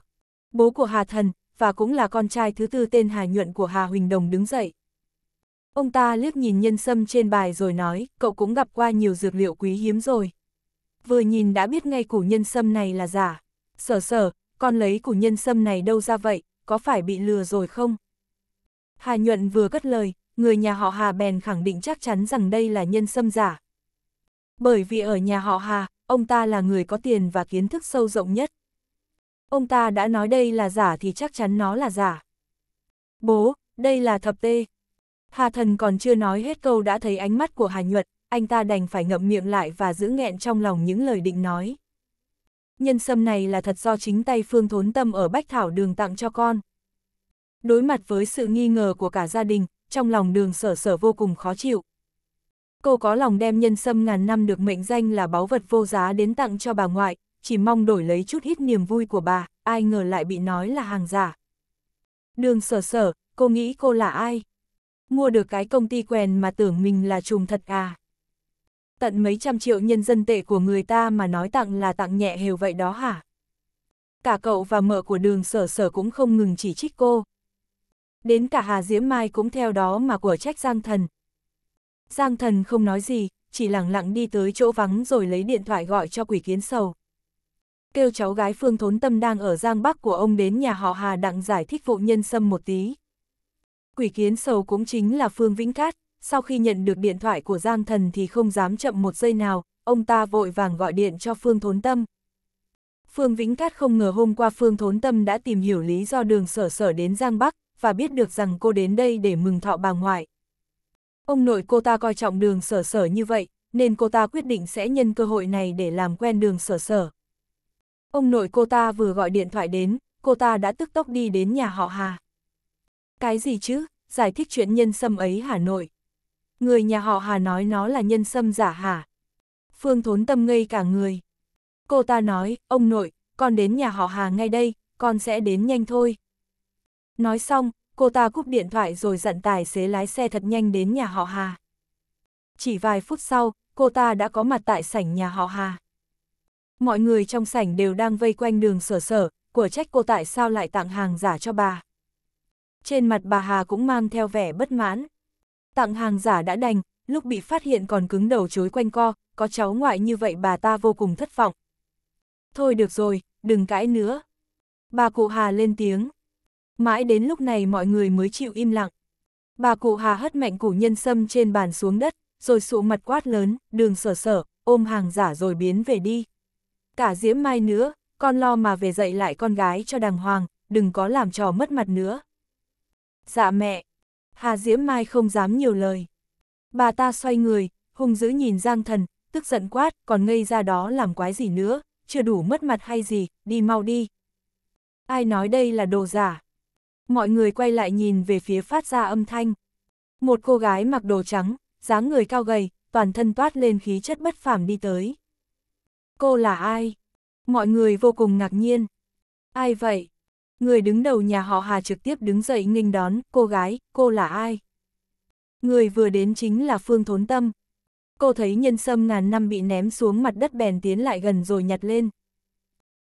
Speaker 1: bố của Hà Thần, và cũng là con trai thứ tư tên Hà Nhuận của Hà Huỳnh Đồng đứng dậy. Ông ta liếc nhìn nhân sâm trên bài rồi nói, cậu cũng gặp qua nhiều dược liệu quý hiếm rồi. Vừa nhìn đã biết ngay củ nhân sâm này là giả sở sở, con lấy củ nhân sâm này đâu ra vậy, có phải bị lừa rồi không? Hà Nhuận vừa cất lời, người nhà họ Hà bèn khẳng định chắc chắn rằng đây là nhân sâm giả. Bởi vì ở nhà họ Hà, ông ta là người có tiền và kiến thức sâu rộng nhất. Ông ta đã nói đây là giả thì chắc chắn nó là giả. Bố, đây là thập tê. Hà thần còn chưa nói hết câu đã thấy ánh mắt của Hà Nhuận, anh ta đành phải ngậm miệng lại và giữ nghẹn trong lòng những lời định nói nhân sâm này là thật do chính tay Phương Thốn Tâm ở Bách Thảo Đường tặng cho con. Đối mặt với sự nghi ngờ của cả gia đình, trong lòng đường sở sở vô cùng khó chịu. Cô có lòng đem nhân sâm ngàn năm được mệnh danh là báu vật vô giá đến tặng cho bà ngoại, chỉ mong đổi lấy chút ít niềm vui của bà, ai ngờ lại bị nói là hàng giả. Đường sở sở, cô nghĩ cô là ai? Mua được cái công ty quèn mà tưởng mình là trùng thật à? tận mấy trăm triệu nhân dân tệ của người ta mà nói tặng là tặng nhẹ hều vậy đó hả? Cả cậu và mợ của đường sở sở cũng không ngừng chỉ trích cô. Đến cả Hà Diễm Mai cũng theo đó mà của trách Giang Thần. Giang Thần không nói gì, chỉ lặng lặng đi tới chỗ vắng rồi lấy điện thoại gọi cho quỷ kiến sầu. Kêu cháu gái Phương Thốn Tâm đang ở Giang Bắc của ông đến nhà họ Hà đặng giải thích vụ nhân sâm một tí. Quỷ kiến sầu cũng chính là Phương Vĩnh Cát, sau khi nhận được điện thoại của Giang Thần thì không dám chậm một giây nào, ông ta vội vàng gọi điện cho Phương Thốn Tâm. Phương Vĩnh Cát không ngờ hôm qua Phương Thốn Tâm đã tìm hiểu lý do đường sở sở đến Giang Bắc, và biết được rằng cô đến đây để mừng thọ bà ngoại. Ông nội cô ta coi trọng đường sở sở như vậy, nên cô ta quyết định sẽ nhân cơ hội này để làm quen đường sở sở. Ông nội cô ta vừa gọi điện thoại đến, cô ta đã tức tốc đi đến nhà họ Hà. Cái gì chứ, giải thích chuyện nhân sâm ấy Hà Nội. Người nhà họ Hà nói nó là nhân sâm giả hả? Phương thốn tâm ngây cả người. Cô ta nói, ông nội, con đến nhà họ Hà ngay đây, con sẽ đến nhanh thôi. Nói xong, cô ta cúp điện thoại rồi dặn tài xế lái xe thật nhanh đến nhà họ Hà. Chỉ vài phút sau, cô ta đã có mặt tại sảnh nhà họ Hà. Mọi người trong sảnh đều đang vây quanh đường sở sở, của trách cô tại sao lại tặng hàng giả cho bà. Trên mặt bà Hà cũng mang theo vẻ bất mãn. Tặng hàng giả đã đành, lúc bị phát hiện còn cứng đầu chối quanh co, có cháu ngoại như vậy bà ta vô cùng thất vọng. Thôi được rồi, đừng cãi nữa. Bà cụ Hà lên tiếng. Mãi đến lúc này mọi người mới chịu im lặng. Bà cụ Hà hất mạnh củ nhân sâm trên bàn xuống đất, rồi sụ mặt quát lớn, đường sở sở, ôm hàng giả rồi biến về đi. Cả diễm mai nữa, con lo mà về dạy lại con gái cho đàng hoàng, đừng có làm trò mất mặt nữa. Dạ mẹ. Hà Diễm Mai không dám nhiều lời. Bà ta xoay người, hung dữ nhìn Giang Thần, tức giận quát, còn ngây ra đó làm quái gì nữa, chưa đủ mất mặt hay gì, đi mau đi. Ai nói đây là đồ giả? Mọi người quay lại nhìn về phía phát ra âm thanh. Một cô gái mặc đồ trắng, dáng người cao gầy, toàn thân toát lên khí chất bất phàm đi tới. Cô là ai? Mọi người vô cùng ngạc nhiên. Ai vậy? Người đứng đầu nhà họ Hà trực tiếp đứng dậy nghênh đón, cô gái, cô là ai? Người vừa đến chính là Phương Thốn Tâm. Cô thấy nhân sâm ngàn năm bị ném xuống mặt đất bèn tiến lại gần rồi nhặt lên.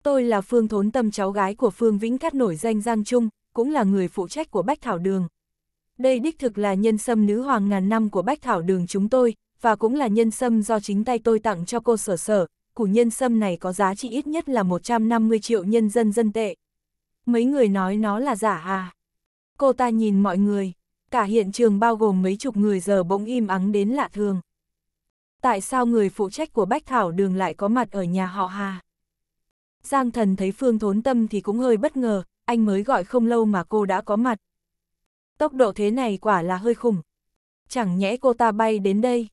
Speaker 1: Tôi là Phương Thốn Tâm cháu gái của Phương Vĩnh Cát nổi danh Giang Trung, cũng là người phụ trách của Bách Thảo Đường. Đây đích thực là nhân sâm nữ hoàng ngàn năm của Bách Thảo Đường chúng tôi, và cũng là nhân sâm do chính tay tôi tặng cho cô sở sở. Củ nhân sâm này có giá trị ít nhất là 150 triệu nhân dân dân tệ, mấy người nói nó là giả à. Cô ta nhìn mọi người, cả hiện trường bao gồm mấy chục người giờ bỗng im ắng đến lạ thường. Tại sao người phụ trách của Bách Thảo Đường lại có mặt ở nhà họ Hà? Giang thần thấy Phương thốn tâm thì cũng hơi bất ngờ, anh mới gọi không lâu mà cô đã có mặt. Tốc độ thế này quả là hơi khủng. Chẳng nhẽ cô ta bay đến đây.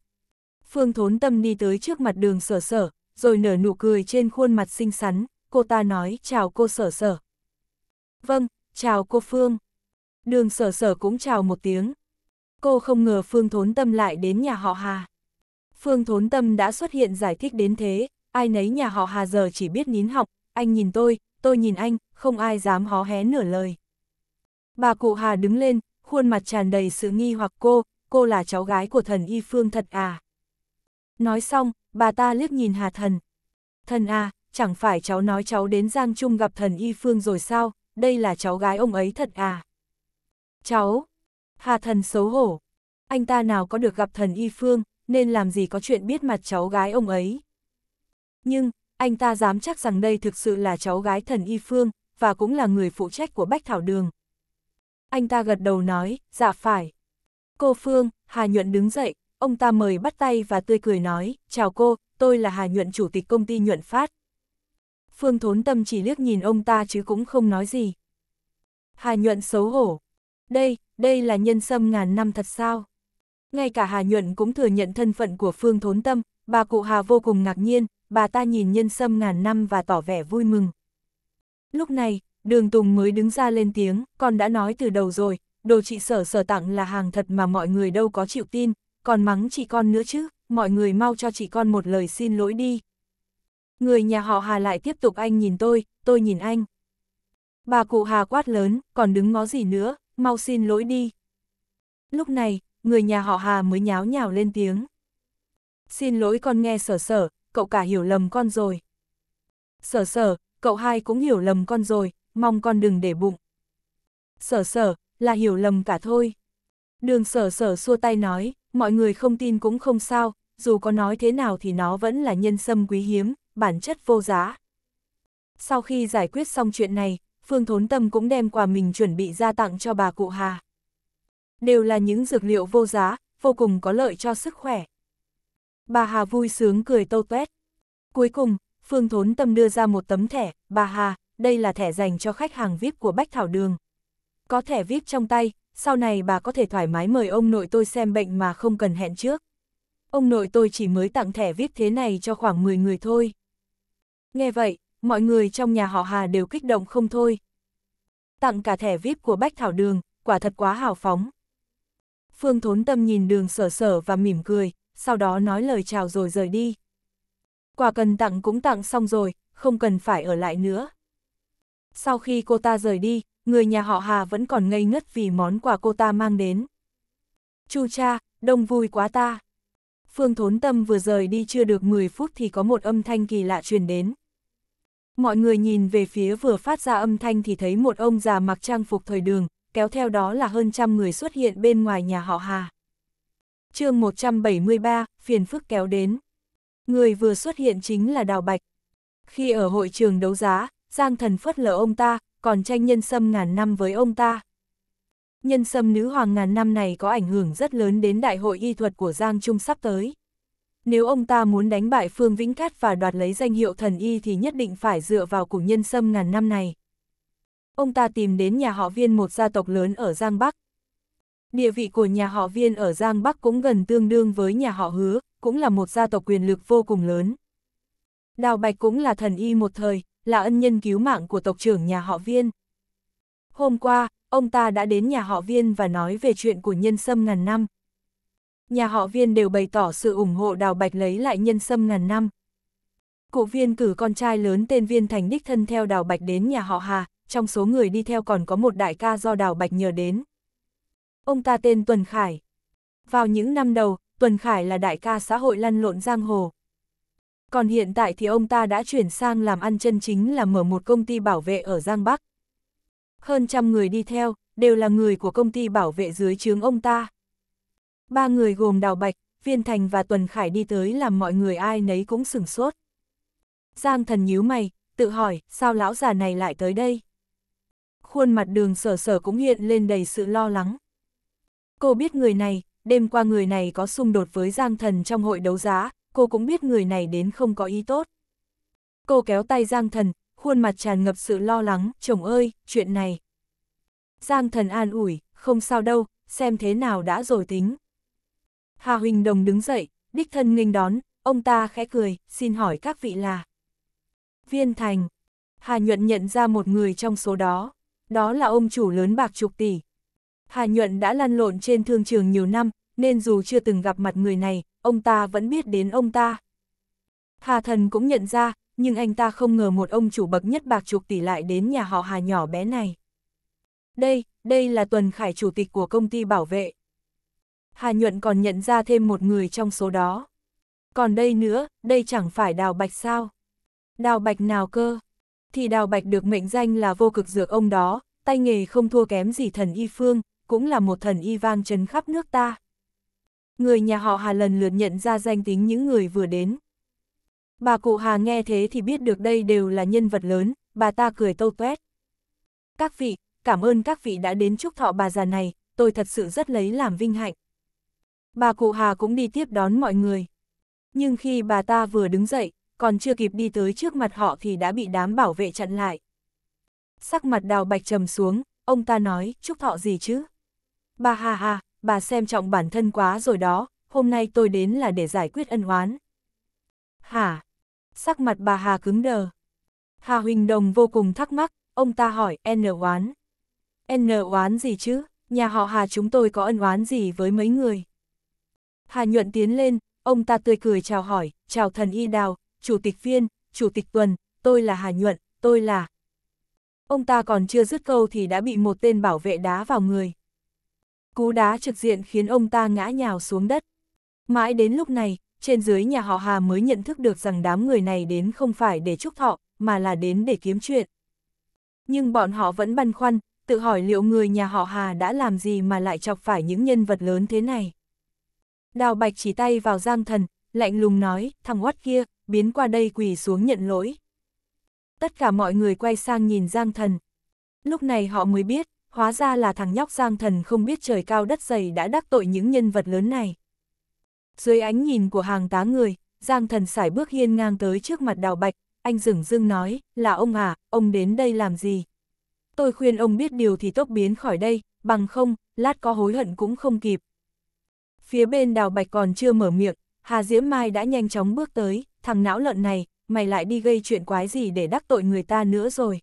Speaker 1: Phương thốn tâm đi tới trước mặt đường sở sở, rồi nở nụ cười trên khuôn mặt xinh xắn, cô ta nói chào cô sở sở. Vâng, chào cô Phương. Đường sở sở cũng chào một tiếng. Cô không ngờ Phương Thốn Tâm lại đến nhà họ Hà. Phương Thốn Tâm đã xuất hiện giải thích đến thế, ai nấy nhà họ Hà giờ chỉ biết nín học, anh nhìn tôi, tôi nhìn anh, không ai dám hó hé nửa lời. Bà cụ Hà đứng lên, khuôn mặt tràn đầy sự nghi hoặc cô, cô là cháu gái của thần Y Phương thật à. Nói xong, bà ta liếc nhìn Hà Thần. Thần à, chẳng phải cháu nói cháu đến Giang Trung gặp thần Y Phương rồi sao, đây là cháu gái ông ấy thật à? Cháu! Hà thần xấu hổ! Anh ta nào có được gặp thần y phương, nên làm gì có chuyện biết mặt cháu gái ông ấy. Nhưng, anh ta dám chắc rằng đây thực sự là cháu gái thần y phương, và cũng là người phụ trách của Bách Thảo Đường. Anh ta gật đầu nói, dạ phải. Cô Phương, Hà Nhuận đứng dậy, ông ta mời bắt tay và tươi cười nói, chào cô, tôi là Hà Nhuận chủ tịch công ty Nhuận Phát. Phương Thốn Tâm chỉ liếc nhìn ông ta chứ cũng không nói gì. Hà Nhuận xấu hổ. Đây, đây là nhân sâm ngàn năm thật sao? Ngay cả Hà Nhuận cũng thừa nhận thân phận của Phương Thốn Tâm, bà cụ Hà vô cùng ngạc nhiên, bà ta nhìn nhân sâm ngàn năm và tỏ vẻ vui mừng. Lúc này, đường Tùng mới đứng ra lên tiếng, con đã nói từ đầu rồi, đồ chị sở sở tặng là hàng thật mà mọi người đâu có chịu tin, còn mắng chị con nữa chứ, mọi người mau cho chị con một lời xin lỗi đi. Người nhà họ Hà lại tiếp tục anh nhìn tôi, tôi nhìn anh. Bà cụ Hà quát lớn, còn đứng ngó gì nữa, mau xin lỗi đi. Lúc này, người nhà họ Hà mới nháo nhào lên tiếng. Xin lỗi con nghe sở sở, cậu cả hiểu lầm con rồi. Sở sở, cậu hai cũng hiểu lầm con rồi, mong con đừng để bụng. Sở sở, là hiểu lầm cả thôi. Đường sở sở xua tay nói, mọi người không tin cũng không sao, dù có nói thế nào thì nó vẫn là nhân sâm quý hiếm, bản chất vô giá. Sau khi giải quyết xong chuyện này, Phương Thốn Tâm cũng đem quà mình chuẩn bị ra tặng cho bà cụ Hà. Đều là những dược liệu vô giá, vô cùng có lợi cho sức khỏe. Bà Hà vui sướng cười tâu tuét. Cuối cùng, Phương Thốn Tâm đưa ra một tấm thẻ, bà Hà, đây là thẻ dành cho khách hàng VIP của Bách Thảo Đường. Có thẻ VIP trong tay, sau này bà có thể thoải mái mời ông nội tôi xem bệnh mà không cần hẹn trước. Ông nội tôi chỉ mới tặng thẻ VIP thế này cho khoảng 10 người thôi. Nghe vậy, mọi người trong nhà họ Hà đều kích động không thôi. Tặng cả thẻ VIP của Bách Thảo Đường, quả thật quá hào phóng. Phương Thốn Tâm nhìn đường sở sở và mỉm cười, sau đó nói lời chào rồi rời đi. Quả cần tặng cũng tặng xong rồi, không cần phải ở lại nữa. Sau khi cô ta rời đi, người nhà họ Hà vẫn còn ngây ngất vì món quà cô ta mang đến. Chu cha, đông vui quá ta. Phương Thốn Tâm vừa rời đi chưa được 10 phút thì có một âm thanh kỳ lạ truyền đến. Mọi người nhìn về phía vừa phát ra âm thanh thì thấy một ông già mặc trang phục thời đường, kéo theo đó là hơn trăm người xuất hiện bên ngoài nhà họ Hà. chương 173, phiền phức kéo đến. Người vừa xuất hiện chính là Đào Bạch. Khi ở hội trường đấu giá, Giang Thần phất lờ ông ta, còn tranh nhân sâm ngàn năm với ông ta, Nhân sâm nữ hoàng ngàn năm này có ảnh hưởng rất lớn đến đại hội y thuật của Giang Trung sắp tới. Nếu ông ta muốn đánh bại Phương Vĩnh Cát và đoạt lấy danh hiệu thần y thì nhất định phải dựa vào củ nhân sâm ngàn năm này. Ông ta tìm đến nhà họ viên một gia tộc lớn ở Giang Bắc. Địa vị của nhà họ viên ở Giang Bắc cũng gần tương đương với nhà họ hứa, cũng là một gia tộc quyền lực vô cùng lớn. Đào Bạch cũng là thần y một thời, là ân nhân cứu mạng của tộc trưởng nhà họ viên. Hôm qua, ông ta đã đến nhà họ viên và nói về chuyện của nhân sâm ngàn năm. Nhà họ viên đều bày tỏ sự ủng hộ đào bạch lấy lại nhân sâm ngàn năm. Cụ viên cử con trai lớn tên viên thành đích thân theo đào bạch đến nhà họ Hà, trong số người đi theo còn có một đại ca do đào bạch nhờ đến. Ông ta tên Tuần Khải. Vào những năm đầu, Tuần Khải là đại ca xã hội lăn lộn giang hồ. Còn hiện tại thì ông ta đã chuyển sang làm ăn chân chính là mở một công ty bảo vệ ở Giang Bắc. Hơn trăm người đi theo, đều là người của công ty bảo vệ dưới chướng ông ta. Ba người gồm Đào Bạch, Viên Thành và Tuần Khải đi tới làm mọi người ai nấy cũng sửng sốt. Giang thần nhíu mày, tự hỏi, sao lão già này lại tới đây? Khuôn mặt đường sở sở cũng hiện lên đầy sự lo lắng. Cô biết người này, đêm qua người này có xung đột với Giang thần trong hội đấu giá, cô cũng biết người này đến không có ý tốt. Cô kéo tay Giang thần, khuôn mặt tràn ngập sự lo lắng, chồng ơi, chuyện này. Giang thần an ủi, không sao đâu, xem thế nào đã rồi tính. Hà Huỳnh Đồng đứng dậy, đích thân nghênh đón, ông ta khẽ cười, xin hỏi các vị là. Viên Thành, Hà Nhuận nhận ra một người trong số đó, đó là ông chủ lớn bạc chục tỷ. Hà Nhuận đã lăn lộn trên thương trường nhiều năm, nên dù chưa từng gặp mặt người này, ông ta vẫn biết đến ông ta. Hà Thần cũng nhận ra, nhưng anh ta không ngờ một ông chủ bậc nhất bạc chục tỷ lại đến nhà họ Hà nhỏ bé này. Đây, đây là Tuần Khải chủ tịch của công ty bảo vệ. Hà Nhuận còn nhận ra thêm một người trong số đó. Còn đây nữa, đây chẳng phải Đào Bạch sao? Đào Bạch nào cơ? Thì Đào Bạch được mệnh danh là vô cực dược ông đó, tay nghề không thua kém gì thần y phương, cũng là một thần y vang trấn khắp nước ta. Người nhà họ Hà lần lượt nhận ra danh tính những người vừa đến, Bà cụ Hà nghe thế thì biết được đây đều là nhân vật lớn, bà ta cười tâu tuét. Các vị, cảm ơn các vị đã đến chúc thọ bà già này, tôi thật sự rất lấy làm vinh hạnh. Bà cụ Hà cũng đi tiếp đón mọi người. Nhưng khi bà ta vừa đứng dậy, còn chưa kịp đi tới trước mặt họ thì đã bị đám bảo vệ chặn lại. Sắc mặt đào bạch trầm xuống, ông ta nói, chúc thọ gì chứ? Bà hà hà, bà xem trọng bản thân quá rồi đó, hôm nay tôi đến là để giải quyết ân oán. Hả, sắc mặt bà Hà cứng đờ. Hà Huỳnh Đồng vô cùng thắc mắc, ông ta hỏi, N oán. N oán gì chứ, nhà họ Hà chúng tôi có ân oán gì với mấy người? Hà nhuận tiến lên, ông ta tươi cười chào hỏi, chào thần y đào, chủ tịch viên, chủ tịch tuần, tôi là Hà nhuận, tôi là... Ông ta còn chưa dứt câu thì đã bị một tên bảo vệ đá vào người. Cú đá trực diện khiến ông ta ngã nhào xuống đất. Mãi đến lúc này, trên dưới nhà họ Hà mới nhận thức được rằng đám người này đến không phải để chúc thọ, mà là đến để kiếm chuyện. Nhưng bọn họ vẫn băn khoăn, tự hỏi liệu người nhà họ Hà đã làm gì mà lại chọc phải những nhân vật lớn thế này. Đào Bạch chỉ tay vào Giang Thần, lạnh lùng nói, thằng oát kia, biến qua đây quỳ xuống nhận lỗi. Tất cả mọi người quay sang nhìn Giang Thần. Lúc này họ mới biết, hóa ra là thằng nhóc Giang Thần không biết trời cao đất dày đã đắc tội những nhân vật lớn này. Dưới ánh nhìn của hàng tá người, Giang thần sải bước hiên ngang tới trước mặt Đào Bạch, anh dừng dưng nói, là ông à, ông đến đây làm gì? Tôi khuyên ông biết điều thì tốc biến khỏi đây, bằng không, lát có hối hận cũng không kịp. Phía bên Đào Bạch còn chưa mở miệng, Hà Diễm Mai đã nhanh chóng bước tới, thằng não lợn này, mày lại đi gây chuyện quái gì để đắc tội người ta nữa rồi.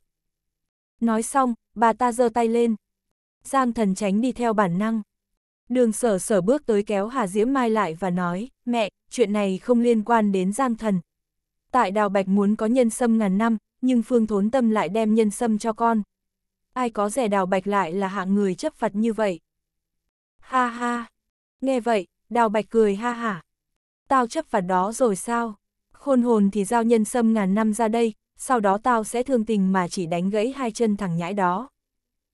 Speaker 1: Nói xong, bà ta giơ tay lên. Giang thần tránh đi theo bản năng. Đường sở sở bước tới kéo Hà Diễm Mai lại và nói, mẹ, chuyện này không liên quan đến Giang Thần. Tại Đào Bạch muốn có nhân sâm ngàn năm, nhưng Phương Thốn Tâm lại đem nhân sâm cho con. Ai có rẻ Đào Bạch lại là hạng người chấp phật như vậy. Ha ha, nghe vậy, Đào Bạch cười ha hả. Tao chấp phật đó rồi sao? Khôn hồn thì giao nhân sâm ngàn năm ra đây, sau đó tao sẽ thương tình mà chỉ đánh gãy hai chân thằng nhãi đó.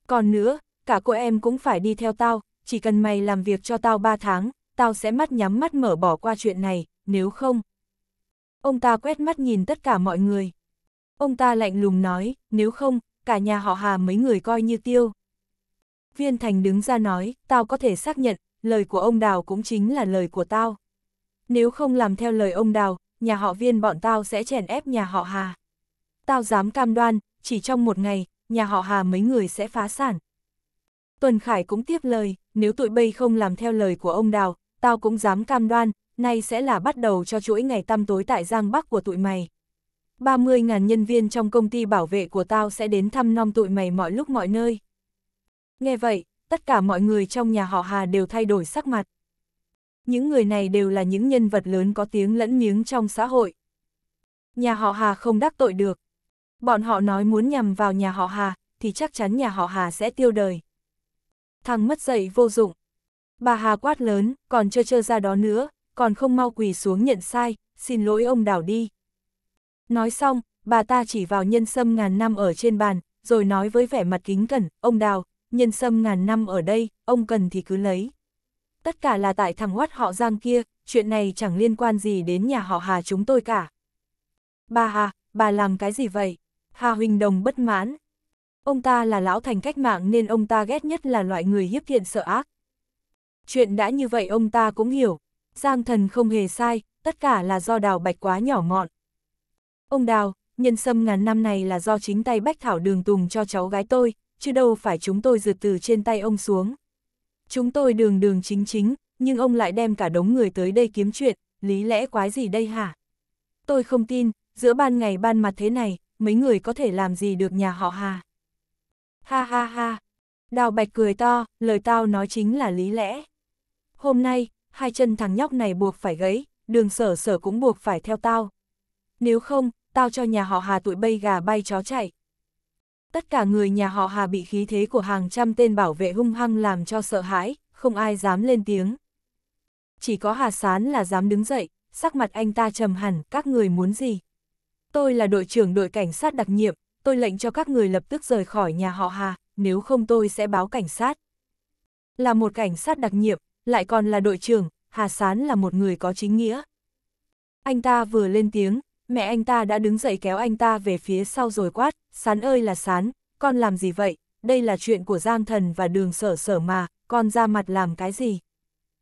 Speaker 1: Còn nữa, cả cô em cũng phải đi theo tao, chỉ cần mày làm việc cho tao 3 tháng, tao sẽ mắt nhắm mắt mở bỏ qua chuyện này, nếu không. Ông ta quét mắt nhìn tất cả mọi người. Ông ta lạnh lùng nói, nếu không, cả nhà họ Hà mấy người coi như tiêu. Viên Thành đứng ra nói, tao có thể xác nhận, lời của ông Đào cũng chính là lời của tao. Nếu không làm theo lời ông Đào, nhà họ viên bọn tao sẽ chèn ép nhà họ Hà. Tao dám cam đoan, chỉ trong một ngày, nhà họ Hà mấy người sẽ phá sản. Tuần Khải cũng tiếp lời, nếu tụi bây không làm theo lời của ông Đào, tao cũng dám cam đoan, nay sẽ là bắt đầu cho chuỗi ngày tăm tối tại Giang Bắc của tụi mày. 30.000 nhân viên trong công ty bảo vệ của tao sẽ đến thăm non tụi mày mọi lúc mọi nơi. Nghe vậy, tất cả mọi người trong nhà họ Hà đều thay đổi sắc mặt. Những người này đều là những nhân vật lớn có tiếng lẫn miếng trong xã hội. Nhà họ Hà không đắc tội được. Bọn họ nói muốn nhằm vào nhà họ Hà, thì chắc chắn nhà họ Hà sẽ tiêu đời thằng mất dạy vô dụng. Bà Hà quát lớn, còn chưa chơ ra đó nữa, còn không mau quỳ xuống nhận sai, xin lỗi ông đảo đi. Nói xong, bà ta chỉ vào nhân sâm ngàn năm ở trên bàn, rồi nói với vẻ mặt kính cẩn, ông đào, nhân sâm ngàn năm ở đây, ông cần thì cứ lấy. Tất cả là tại thằng hoắt họ giang kia, chuyện này chẳng liên quan gì đến nhà họ Hà chúng tôi cả. Bà Hà, bà làm cái gì vậy? Hà Huỳnh Đồng bất mãn. Ông ta là lão thành cách mạng nên ông ta ghét nhất là loại người hiếp thiện sợ ác. Chuyện đã như vậy ông ta cũng hiểu. Giang thần không hề sai, tất cả là do đào bạch quá nhỏ mọn. Ông đào, nhân sâm ngàn năm này là do chính tay bách thảo đường tùng cho cháu gái tôi, chứ đâu phải chúng tôi rượt từ trên tay ông xuống. Chúng tôi đường đường chính chính, nhưng ông lại đem cả đống người tới đây kiếm chuyện, lý lẽ quái gì đây hả? Tôi không tin, giữa ban ngày ban mặt thế này, mấy người có thể làm gì được nhà họ hà? Ha ha ha. Đào Bạch cười to, lời tao nói chính là lý lẽ. Hôm nay, hai chân thằng nhóc này buộc phải gấy, đường sở sở cũng buộc phải theo tao. Nếu không, tao cho nhà họ Hà tụi bay gà bay chó chạy. Tất cả người nhà họ Hà bị khí thế của hàng trăm tên bảo vệ hung hăng làm cho sợ hãi, không ai dám lên tiếng. Chỉ có Hà Sán là dám đứng dậy, sắc mặt anh ta trầm hẳn, các người muốn gì? Tôi là đội trưởng đội cảnh sát đặc nhiệm, tôi lệnh cho các người lập tức rời khỏi nhà họ Hà, nếu không tôi sẽ báo cảnh sát. Là một cảnh sát đặc nhiệm, lại còn là đội trưởng, Hà Sán là một người có chính nghĩa. Anh ta vừa lên tiếng, mẹ anh ta đã đứng dậy kéo anh ta về phía sau rồi quát, Sán ơi là Sán, con làm gì vậy, đây là chuyện của Giang Thần và đường sở sở mà, con ra mặt làm cái gì?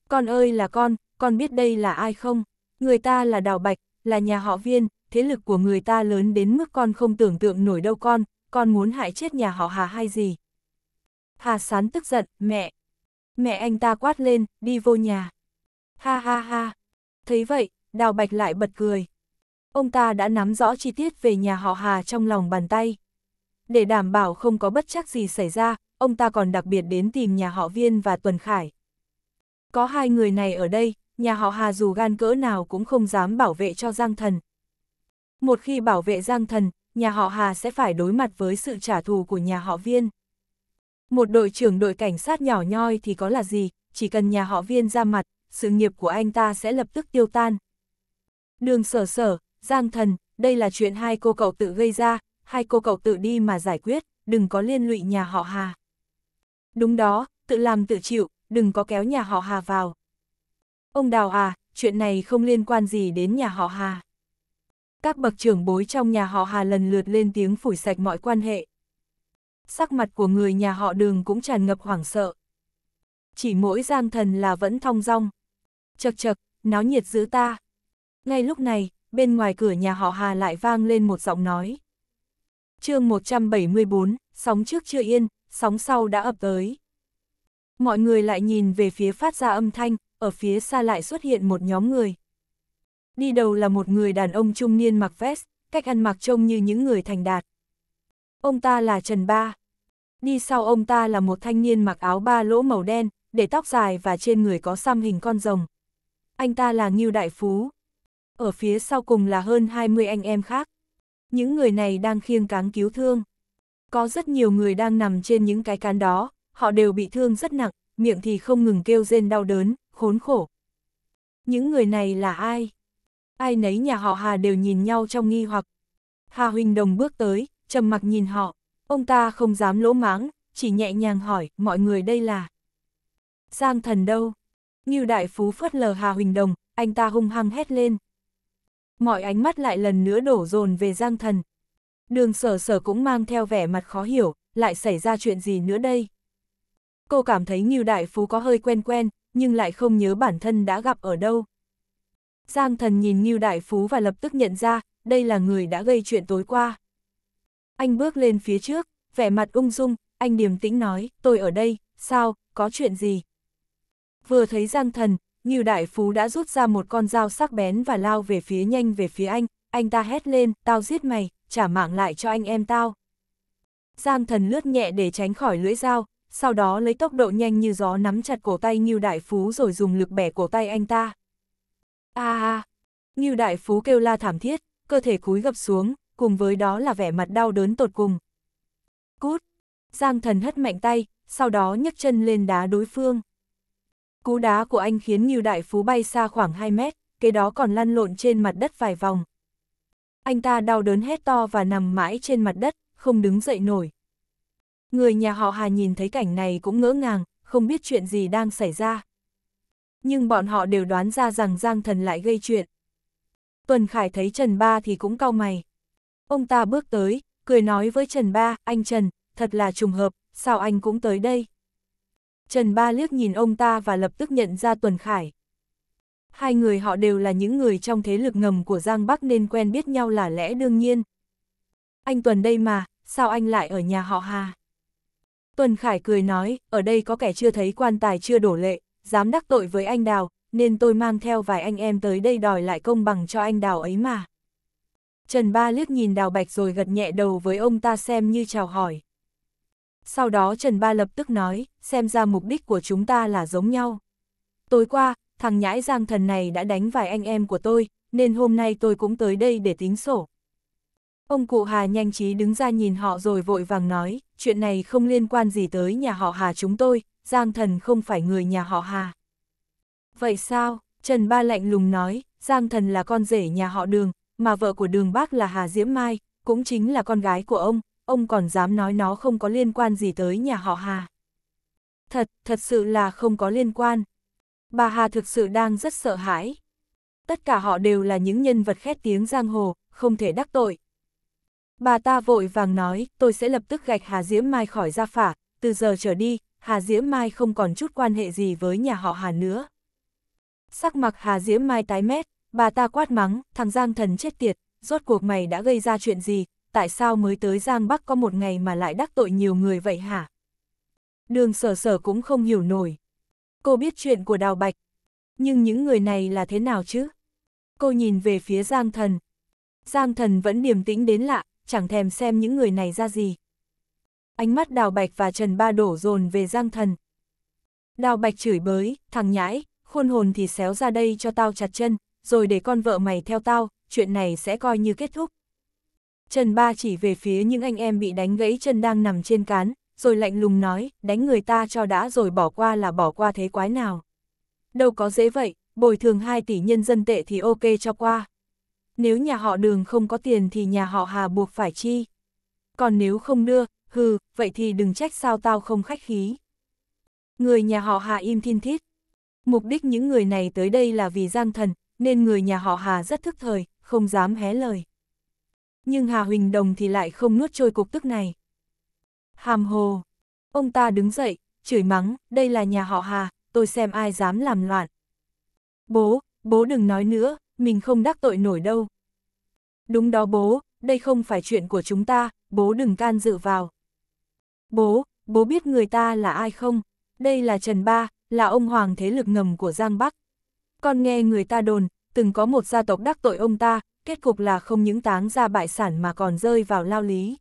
Speaker 1: Con ơi là con, con biết đây là ai không? Người ta là Đào Bạch, là nhà họ viên, thế lực của người ta lớn đến mức con không tưởng tượng nổi đâu con, con muốn hại chết nhà họ Hà hay gì? Hà sán tức giận, mẹ. Mẹ anh ta quát lên, đi vô nhà. Ha ha ha. Thấy vậy, Đào Bạch lại bật cười. Ông ta đã nắm rõ chi tiết về nhà họ Hà trong lòng bàn tay. Để đảm bảo không có bất chắc gì xảy ra, ông ta còn đặc biệt đến tìm nhà họ Viên và Tuần Khải. Có hai người này ở đây, nhà họ Hà dù gan cỡ nào cũng không dám bảo vệ cho Giang Thần, một khi bảo vệ Giang Thần, nhà họ Hà sẽ phải đối mặt với sự trả thù của nhà họ Viên. Một đội trưởng đội cảnh sát nhỏ nhoi thì có là gì, chỉ cần nhà họ Viên ra mặt, sự nghiệp của anh ta sẽ lập tức tiêu tan. Đường sở sở, Giang Thần, đây là chuyện hai cô cậu tự gây ra, hai cô cậu tự đi mà giải quyết, đừng có liên lụy nhà họ Hà. Đúng đó, tự làm tự chịu, đừng có kéo nhà họ Hà vào. Ông Đào à, chuyện này không liên quan gì đến nhà họ Hà các bậc trưởng bối trong nhà họ Hà lần lượt lên tiếng phủi sạch mọi quan hệ. Sắc mặt của người nhà họ đường cũng tràn ngập hoảng sợ. Chỉ mỗi giang thần là vẫn thong dong. Chật chật, náo nhiệt giữ ta. Ngay lúc này, bên ngoài cửa nhà họ Hà lại vang lên một giọng nói. chương 174, sóng trước chưa yên, sóng sau đã ập tới. Mọi người lại nhìn về phía phát ra âm thanh, ở phía xa lại xuất hiện một nhóm người, đi đầu là một người đàn ông trung niên mặc vest, cách ăn mặc trông như những người thành đạt. Ông ta là Trần Ba. Đi sau ông ta là một thanh niên mặc áo ba lỗ màu đen, để tóc dài và trên người có xăm hình con rồng. Anh ta là Ngưu Đại Phú. Ở phía sau cùng là hơn 20 anh em khác. Những người này đang khiêng cáng cứu thương. Có rất nhiều người đang nằm trên những cái cán đó, họ đều bị thương rất nặng, miệng thì không ngừng kêu rên đau đớn, khốn khổ. Những người này là ai? ai nấy nhà họ Hà đều nhìn nhau trong nghi hoặc. Hà Huỳnh Đồng bước tới, trầm mặc nhìn họ, ông ta không dám lỗ máng, chỉ nhẹ nhàng hỏi, mọi người đây là... Giang thần đâu? Ngưu đại phú phớt lờ Hà Huỳnh Đồng, anh ta hung hăng hét lên. Mọi ánh mắt lại lần nữa đổ dồn về Giang thần. Đường sở sở cũng mang theo vẻ mặt khó hiểu, lại xảy ra chuyện gì nữa đây? Cô cảm thấy Nghiêu đại phú có hơi quen quen, nhưng lại không nhớ bản thân đã gặp ở đâu. Giang thần nhìn Ngưu Đại Phú và lập tức nhận ra, đây là người đã gây chuyện tối qua. Anh bước lên phía trước, vẻ mặt ung dung, anh điềm tĩnh nói, tôi ở đây, sao, có chuyện gì? Vừa thấy Giang thần, Ngưu Đại Phú đã rút ra một con dao sắc bén và lao về phía nhanh về phía anh, anh ta hét lên, tao giết mày, trả mạng lại cho anh em tao. Giang thần lướt nhẹ để tránh khỏi lưỡi dao, sau đó lấy tốc độ nhanh như gió nắm chặt cổ tay Ngưu Đại Phú rồi dùng lực bẻ cổ tay anh ta a à, a. Ngưu đại phú kêu la thảm thiết, cơ thể cúi gập xuống, cùng với đó là vẻ mặt đau đớn tột cùng. Cút! Giang thần hất mạnh tay, sau đó nhấc chân lên đá đối phương. Cú đá của anh khiến Ngưu đại phú bay xa khoảng 2 mét, kế đó còn lăn lộn trên mặt đất vài vòng. Anh ta đau đớn hét to và nằm mãi trên mặt đất, không đứng dậy nổi. Người nhà họ Hà nhìn thấy cảnh này cũng ngỡ ngàng, không biết chuyện gì đang xảy ra nhưng bọn họ đều đoán ra rằng Giang Thần lại gây chuyện. Tuần Khải thấy Trần Ba thì cũng cau mày. Ông ta bước tới, cười nói với Trần Ba, anh Trần, thật là trùng hợp, sao anh cũng tới đây? Trần Ba liếc nhìn ông ta và lập tức nhận ra Tuần Khải. Hai người họ đều là những người trong thế lực ngầm của Giang Bắc nên quen biết nhau là lẽ đương nhiên. Anh Tuần đây mà, sao anh lại ở nhà họ Hà? Tuần Khải cười nói, ở đây có kẻ chưa thấy quan tài chưa đổ lệ, dám đắc tội với anh Đào, nên tôi mang theo vài anh em tới đây đòi lại công bằng cho anh Đào ấy mà. Trần Ba liếc nhìn Đào Bạch rồi gật nhẹ đầu với ông ta xem như chào hỏi. Sau đó Trần Ba lập tức nói, xem ra mục đích của chúng ta là giống nhau. Tối qua, thằng nhãi giang thần này đã đánh vài anh em của tôi, nên hôm nay tôi cũng tới đây để tính sổ. Ông cụ Hà nhanh trí đứng ra nhìn họ rồi vội vàng nói, chuyện này không liên quan gì tới nhà họ Hà chúng tôi, Giang thần không phải người nhà họ Hà. Vậy sao? Trần Ba lạnh lùng nói, Giang thần là con rể nhà họ Đường, mà vợ của Đường Bác là Hà Diễm Mai, cũng chính là con gái của ông, ông còn dám nói nó không có liên quan gì tới nhà họ Hà. Thật, thật sự là không có liên quan. Bà Hà thực sự đang rất sợ hãi. Tất cả họ đều là những nhân vật khét tiếng giang hồ, không thể đắc tội. Bà ta vội vàng nói, tôi sẽ lập tức gạch Hà Diễm Mai khỏi gia phả, từ giờ trở đi, Hà Diễm Mai không còn chút quan hệ gì với nhà họ Hà nữa. Sắc mặt Hà Diễm Mai tái mét, bà ta quát mắng, thằng Giang thần chết tiệt, rốt cuộc mày đã gây ra chuyện gì, tại sao mới tới Giang Bắc có một ngày mà lại đắc tội nhiều người vậy hả? Đường sở sở cũng không hiểu nổi. Cô biết chuyện của Đào Bạch, nhưng những người này là thế nào chứ? Cô nhìn về phía Giang thần. Giang thần vẫn điềm tĩnh đến lạ, chẳng thèm xem những người này ra gì ánh mắt Đào Bạch và Trần Ba đổ dồn về Giang Thần. Đào Bạch chửi bới, thằng nhãi, khôn hồn thì xéo ra đây cho tao chặt chân, rồi để con vợ mày theo tao, chuyện này sẽ coi như kết thúc. Trần Ba chỉ về phía những anh em bị đánh gãy chân đang nằm trên cán, rồi lạnh lùng nói, đánh người ta cho đã rồi bỏ qua là bỏ qua thế quái nào. Đâu có dễ vậy, bồi thường 2 tỷ nhân dân tệ thì ok cho qua. Nếu nhà họ đường không có tiền thì nhà họ hà buộc phải chi. Còn nếu không đưa, hừ, vậy thì đừng trách sao tao không khách khí. Người nhà họ Hà im thiên thiết Mục đích những người này tới đây là vì gian thần, nên người nhà họ Hà rất thức thời, không dám hé lời. Nhưng Hà Huỳnh Đồng thì lại không nuốt trôi cục tức này. Hàm hồ. Ông ta đứng dậy, chửi mắng, đây là nhà họ Hà, tôi xem ai dám làm loạn. Bố, bố đừng nói nữa, mình không đắc tội nổi đâu. Đúng đó bố, đây không phải chuyện của chúng ta, bố đừng can dự vào. Bố, bố biết người ta là ai không? Đây là Trần Ba, là ông hoàng thế lực ngầm của Giang Bắc. Con nghe người ta đồn, từng có một gia tộc đắc tội ông ta, kết cục là không những táng ra bại sản mà còn rơi vào lao lý.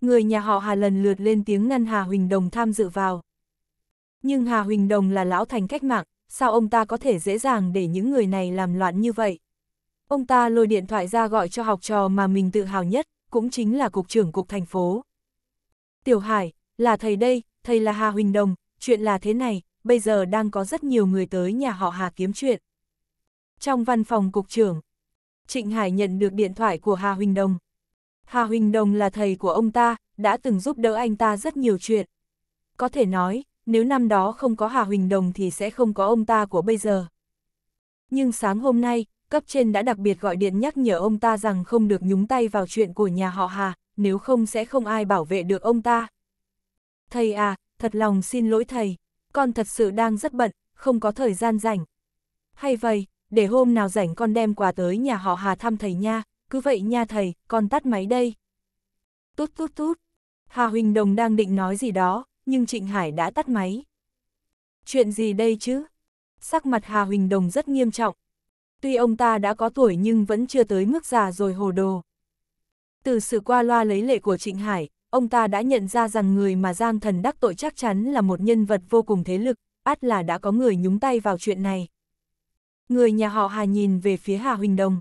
Speaker 1: Người nhà họ Hà lần lượt lên tiếng ngăn Hà Huỳnh Đồng tham dự vào. Nhưng Hà Huỳnh Đồng là lão thành cách mạng, sao ông ta có thể dễ dàng để những người này làm loạn như vậy? Ông ta lôi điện thoại ra gọi cho học trò mà mình tự hào nhất, cũng chính là cục trưởng cục thành phố. Tiểu Hải, là thầy đây, thầy là Hà Huỳnh Đồng, chuyện là thế này, bây giờ đang có rất nhiều người tới nhà họ Hà kiếm chuyện. Trong văn phòng cục trưởng, Trịnh Hải nhận được điện thoại của Hà Huỳnh Đồng. Hà Huỳnh Đồng là thầy của ông ta, đã từng giúp đỡ anh ta rất nhiều chuyện. Có thể nói, nếu năm đó không có Hà Huỳnh Đồng thì sẽ không có ông ta của bây giờ. Nhưng sáng hôm nay, cấp trên đã đặc biệt gọi điện nhắc nhở ông ta rằng không được nhúng tay vào chuyện của nhà họ Hà, nếu không sẽ không ai bảo vệ được ông ta. Thầy à, thật lòng xin lỗi thầy, con thật sự đang rất bận, không có thời gian rảnh. Hay vậy, để hôm nào rảnh con đem quà tới nhà họ Hà thăm thầy nha, cứ vậy nha thầy, con tắt máy đây. Tút tút tút, Hà Huỳnh Đồng đang định nói gì đó, nhưng Trịnh Hải đã tắt máy. Chuyện gì đây chứ? Sắc mặt Hà Huỳnh Đồng rất nghiêm trọng. Tuy ông ta đã có tuổi nhưng vẫn chưa tới mức già rồi hồ đồ. Từ sự qua loa lấy lệ của Trịnh Hải, ông ta đã nhận ra rằng người mà Giang Thần đắc tội chắc chắn là một nhân vật vô cùng thế lực, át là đã có người nhúng tay vào chuyện này. Người nhà họ Hà nhìn về phía Hà Huỳnh Đồng.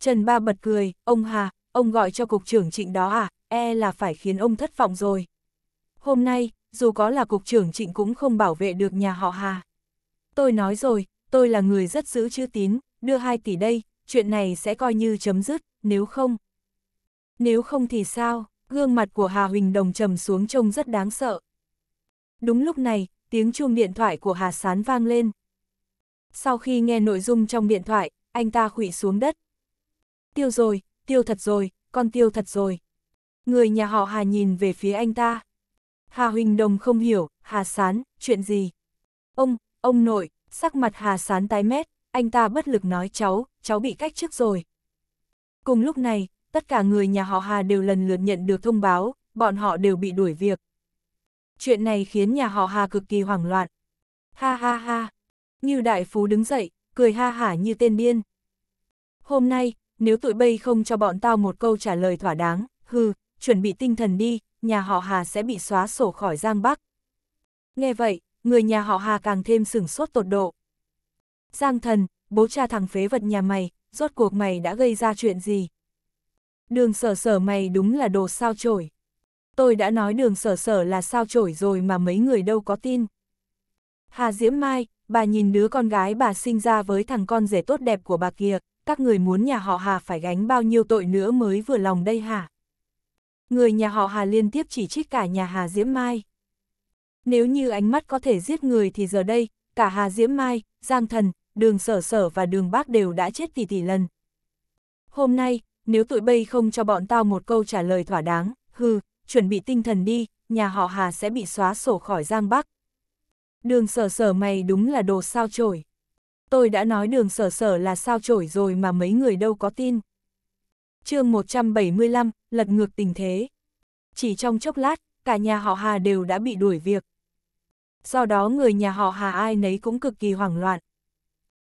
Speaker 1: Trần Ba bật cười, ông Hà, ông gọi cho cục trưởng trịnh đó à, e là phải khiến ông thất vọng rồi. Hôm nay, dù có là cục trưởng trịnh cũng không bảo vệ được nhà họ Hà. Tôi nói rồi, tôi là người rất giữ chữ tín, đưa hai tỷ đây, chuyện này sẽ coi như chấm dứt, nếu không... Nếu không thì sao, gương mặt của Hà Huỳnh Đồng trầm xuống trông rất đáng sợ. Đúng lúc này, tiếng chuông điện thoại của Hà Sán vang lên. Sau khi nghe nội dung trong điện thoại, anh ta khủy xuống đất. Tiêu rồi, tiêu thật rồi, con tiêu thật rồi. Người nhà họ Hà nhìn về phía anh ta. Hà Huỳnh Đồng không hiểu, Hà Sán, chuyện gì? Ông, ông nội, sắc mặt Hà Sán tái mét, anh ta bất lực nói cháu, cháu bị cách chức rồi. Cùng lúc này, tất cả người nhà họ Hà đều lần lượt nhận được thông báo, bọn họ đều bị đuổi việc. Chuyện này khiến nhà họ Hà cực kỳ hoảng loạn. Ha ha ha, như Đại Phú đứng dậy, cười ha hả như tên điên. Hôm nay, nếu tụi bây không cho bọn tao một câu trả lời thỏa đáng, hừ, chuẩn bị tinh thần đi, nhà họ Hà sẽ bị xóa sổ khỏi Giang Bắc. Nghe vậy, người nhà họ Hà càng thêm sửng sốt tột độ. Giang thần, bố cha thằng phế vật nhà mày, rốt cuộc mày đã gây ra chuyện gì? Đường sở sở mày đúng là đồ sao chổi. Tôi đã nói đường sở sở là sao chổi rồi mà mấy người đâu có tin. Hà Diễm Mai, bà nhìn đứa con gái bà sinh ra với thằng con rể tốt đẹp của bà kia, các người muốn nhà họ Hà phải gánh bao nhiêu tội nữa mới vừa lòng đây hả? Người nhà họ Hà liên tiếp chỉ trích cả nhà Hà Diễm Mai. Nếu như ánh mắt có thể giết người thì giờ đây, cả Hà Diễm Mai, Giang Thần, Đường Sở Sở và Đường Bác đều đã chết tỷ tỷ lần. Hôm nay, nếu tụi bây không cho bọn tao một câu trả lời thỏa đáng, hư, chuẩn bị tinh thần đi, nhà họ Hà sẽ bị xóa sổ khỏi Giang Bắc. Đường sở sở mày đúng là đồ sao chổi. Tôi đã nói đường sở sở là sao chổi rồi mà mấy người đâu có tin. chương 175, lật ngược tình thế. Chỉ trong chốc lát, cả nhà họ Hà đều đã bị đuổi việc. Do đó người nhà họ Hà ai nấy cũng cực kỳ hoảng loạn.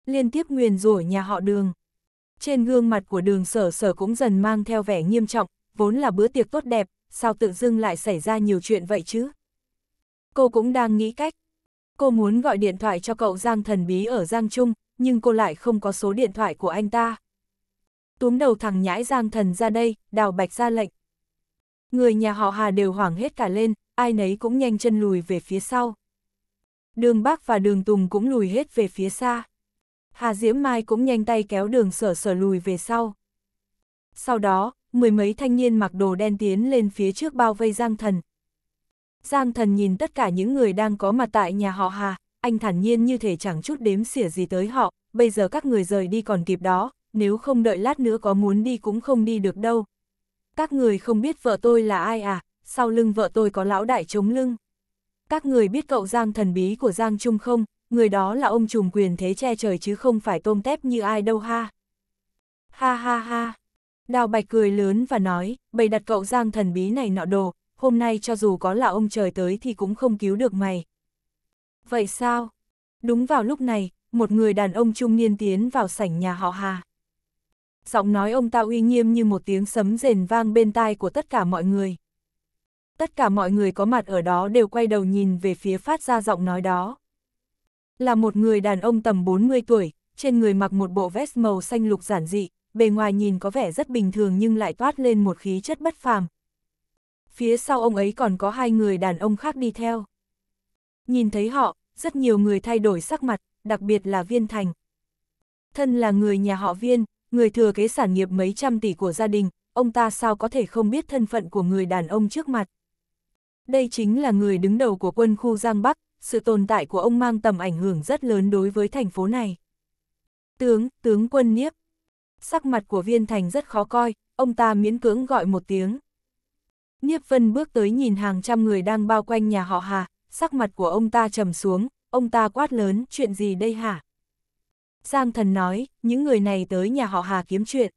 Speaker 1: Liên tiếp nguyền rủa nhà họ đường trên gương mặt của đường sở sở cũng dần mang theo vẻ nghiêm trọng, vốn là bữa tiệc tốt đẹp, sao tự dưng lại xảy ra nhiều chuyện vậy chứ? Cô cũng đang nghĩ cách. Cô muốn gọi điện thoại cho cậu Giang thần bí ở Giang Trung, nhưng cô lại không có số điện thoại của anh ta. Túm đầu thằng nhãi Giang thần ra đây, đào bạch ra lệnh. Người nhà họ Hà đều hoảng hết cả lên, ai nấy cũng nhanh chân lùi về phía sau. Đường Bắc và đường Tùng cũng lùi hết về phía xa. Hà Diễm Mai cũng nhanh tay kéo đường sở sở lùi về sau. Sau đó, mười mấy thanh niên mặc đồ đen tiến lên phía trước bao vây Giang Thần. Giang Thần nhìn tất cả những người đang có mặt tại nhà họ Hà, anh thản nhiên như thể chẳng chút đếm xỉa gì tới họ, bây giờ các người rời đi còn kịp đó, nếu không đợi lát nữa có muốn đi cũng không đi được đâu. Các người không biết vợ tôi là ai à, sau lưng vợ tôi có lão đại chống lưng. Các người biết cậu Giang thần bí của Giang Trung không, người đó là ông trùm quyền thế che trời chứ không phải tôm tép như ai đâu ha. Ha ha ha. Đào Bạch cười lớn và nói, bày đặt cậu giang thần bí này nọ đồ, hôm nay cho dù có là ông trời tới thì cũng không cứu được mày. Vậy sao? Đúng vào lúc này, một người đàn ông trung niên tiến vào sảnh nhà họ Hà. Giọng nói ông ta uy nghiêm như một tiếng sấm rền vang bên tai của tất cả mọi người. Tất cả mọi người có mặt ở đó đều quay đầu nhìn về phía phát ra giọng nói đó là một người đàn ông tầm 40 tuổi, trên người mặc một bộ vest màu xanh lục giản dị, bề ngoài nhìn có vẻ rất bình thường nhưng lại toát lên một khí chất bất phàm. Phía sau ông ấy còn có hai người đàn ông khác đi theo. Nhìn thấy họ, rất nhiều người thay đổi sắc mặt, đặc biệt là Viên Thành. Thân là người nhà họ Viên, người thừa kế sản nghiệp mấy trăm tỷ của gia đình, ông ta sao có thể không biết thân phận của người đàn ông trước mặt. Đây chính là người đứng đầu của quân khu Giang Bắc, sự tồn tại của ông mang tầm ảnh hưởng rất lớn đối với thành phố này. Tướng, tướng quân Niếp. Sắc mặt của viên thành rất khó coi, ông ta miễn cưỡng gọi một tiếng. Niếp Vân bước tới nhìn hàng trăm người đang bao quanh nhà họ Hà, sắc mặt của ông ta trầm xuống, ông ta quát lớn, chuyện gì đây hả? Giang thần nói, những người này tới nhà họ Hà kiếm chuyện.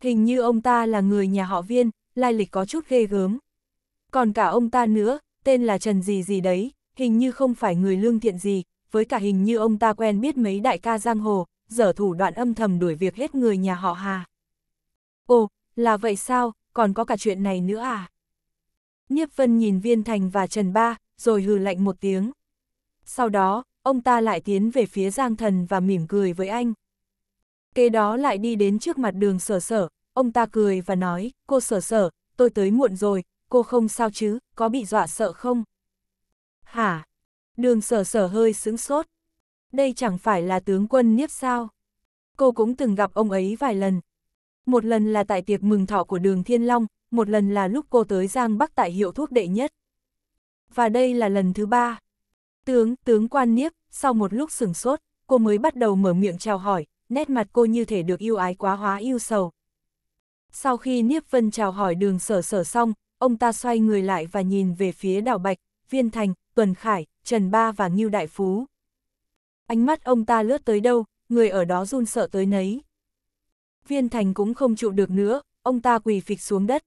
Speaker 1: Hình như ông ta là người nhà họ viên, lai lịch có chút ghê gớm. Còn cả ông ta nữa, tên là Trần gì gì đấy, hình như không phải người lương thiện gì, với cả hình như ông ta quen biết mấy đại ca giang hồ, dở thủ đoạn âm thầm đuổi việc hết người nhà họ Hà. Ồ, là vậy sao, còn có cả chuyện này nữa à? Nhiếp Vân nhìn Viên Thành và Trần Ba, rồi hừ lạnh một tiếng. Sau đó, ông ta lại tiến về phía Giang Thần và mỉm cười với anh. Kế đó lại đi đến trước mặt đường sở sở, ông ta cười và nói, cô sở sở, tôi tới muộn rồi, cô không sao chứ, có bị dọa sợ không? Hả? Đường sở sở hơi sững sốt. Đây chẳng phải là tướng quân nhiếp sao? Cô cũng từng gặp ông ấy vài lần. Một lần là tại tiệc mừng thọ của đường Thiên Long, một lần là lúc cô tới Giang Bắc tại hiệu thuốc đệ nhất. Và đây là lần thứ ba. Tướng, tướng quan nhiếp, sau một lúc sửng sốt, cô mới bắt đầu mở miệng chào hỏi, nét mặt cô như thể được yêu ái quá hóa yêu sầu. Sau khi Niếp Vân chào hỏi đường sở sở xong, ông ta xoay người lại và nhìn về phía đảo Bạch, Viên Thành, Tuần Khải, Trần Ba và Ngưu Đại Phú. Ánh mắt ông ta lướt tới đâu, người ở đó run sợ tới nấy. Viên Thành cũng không chịu được nữa, ông ta quỳ phịch xuống đất.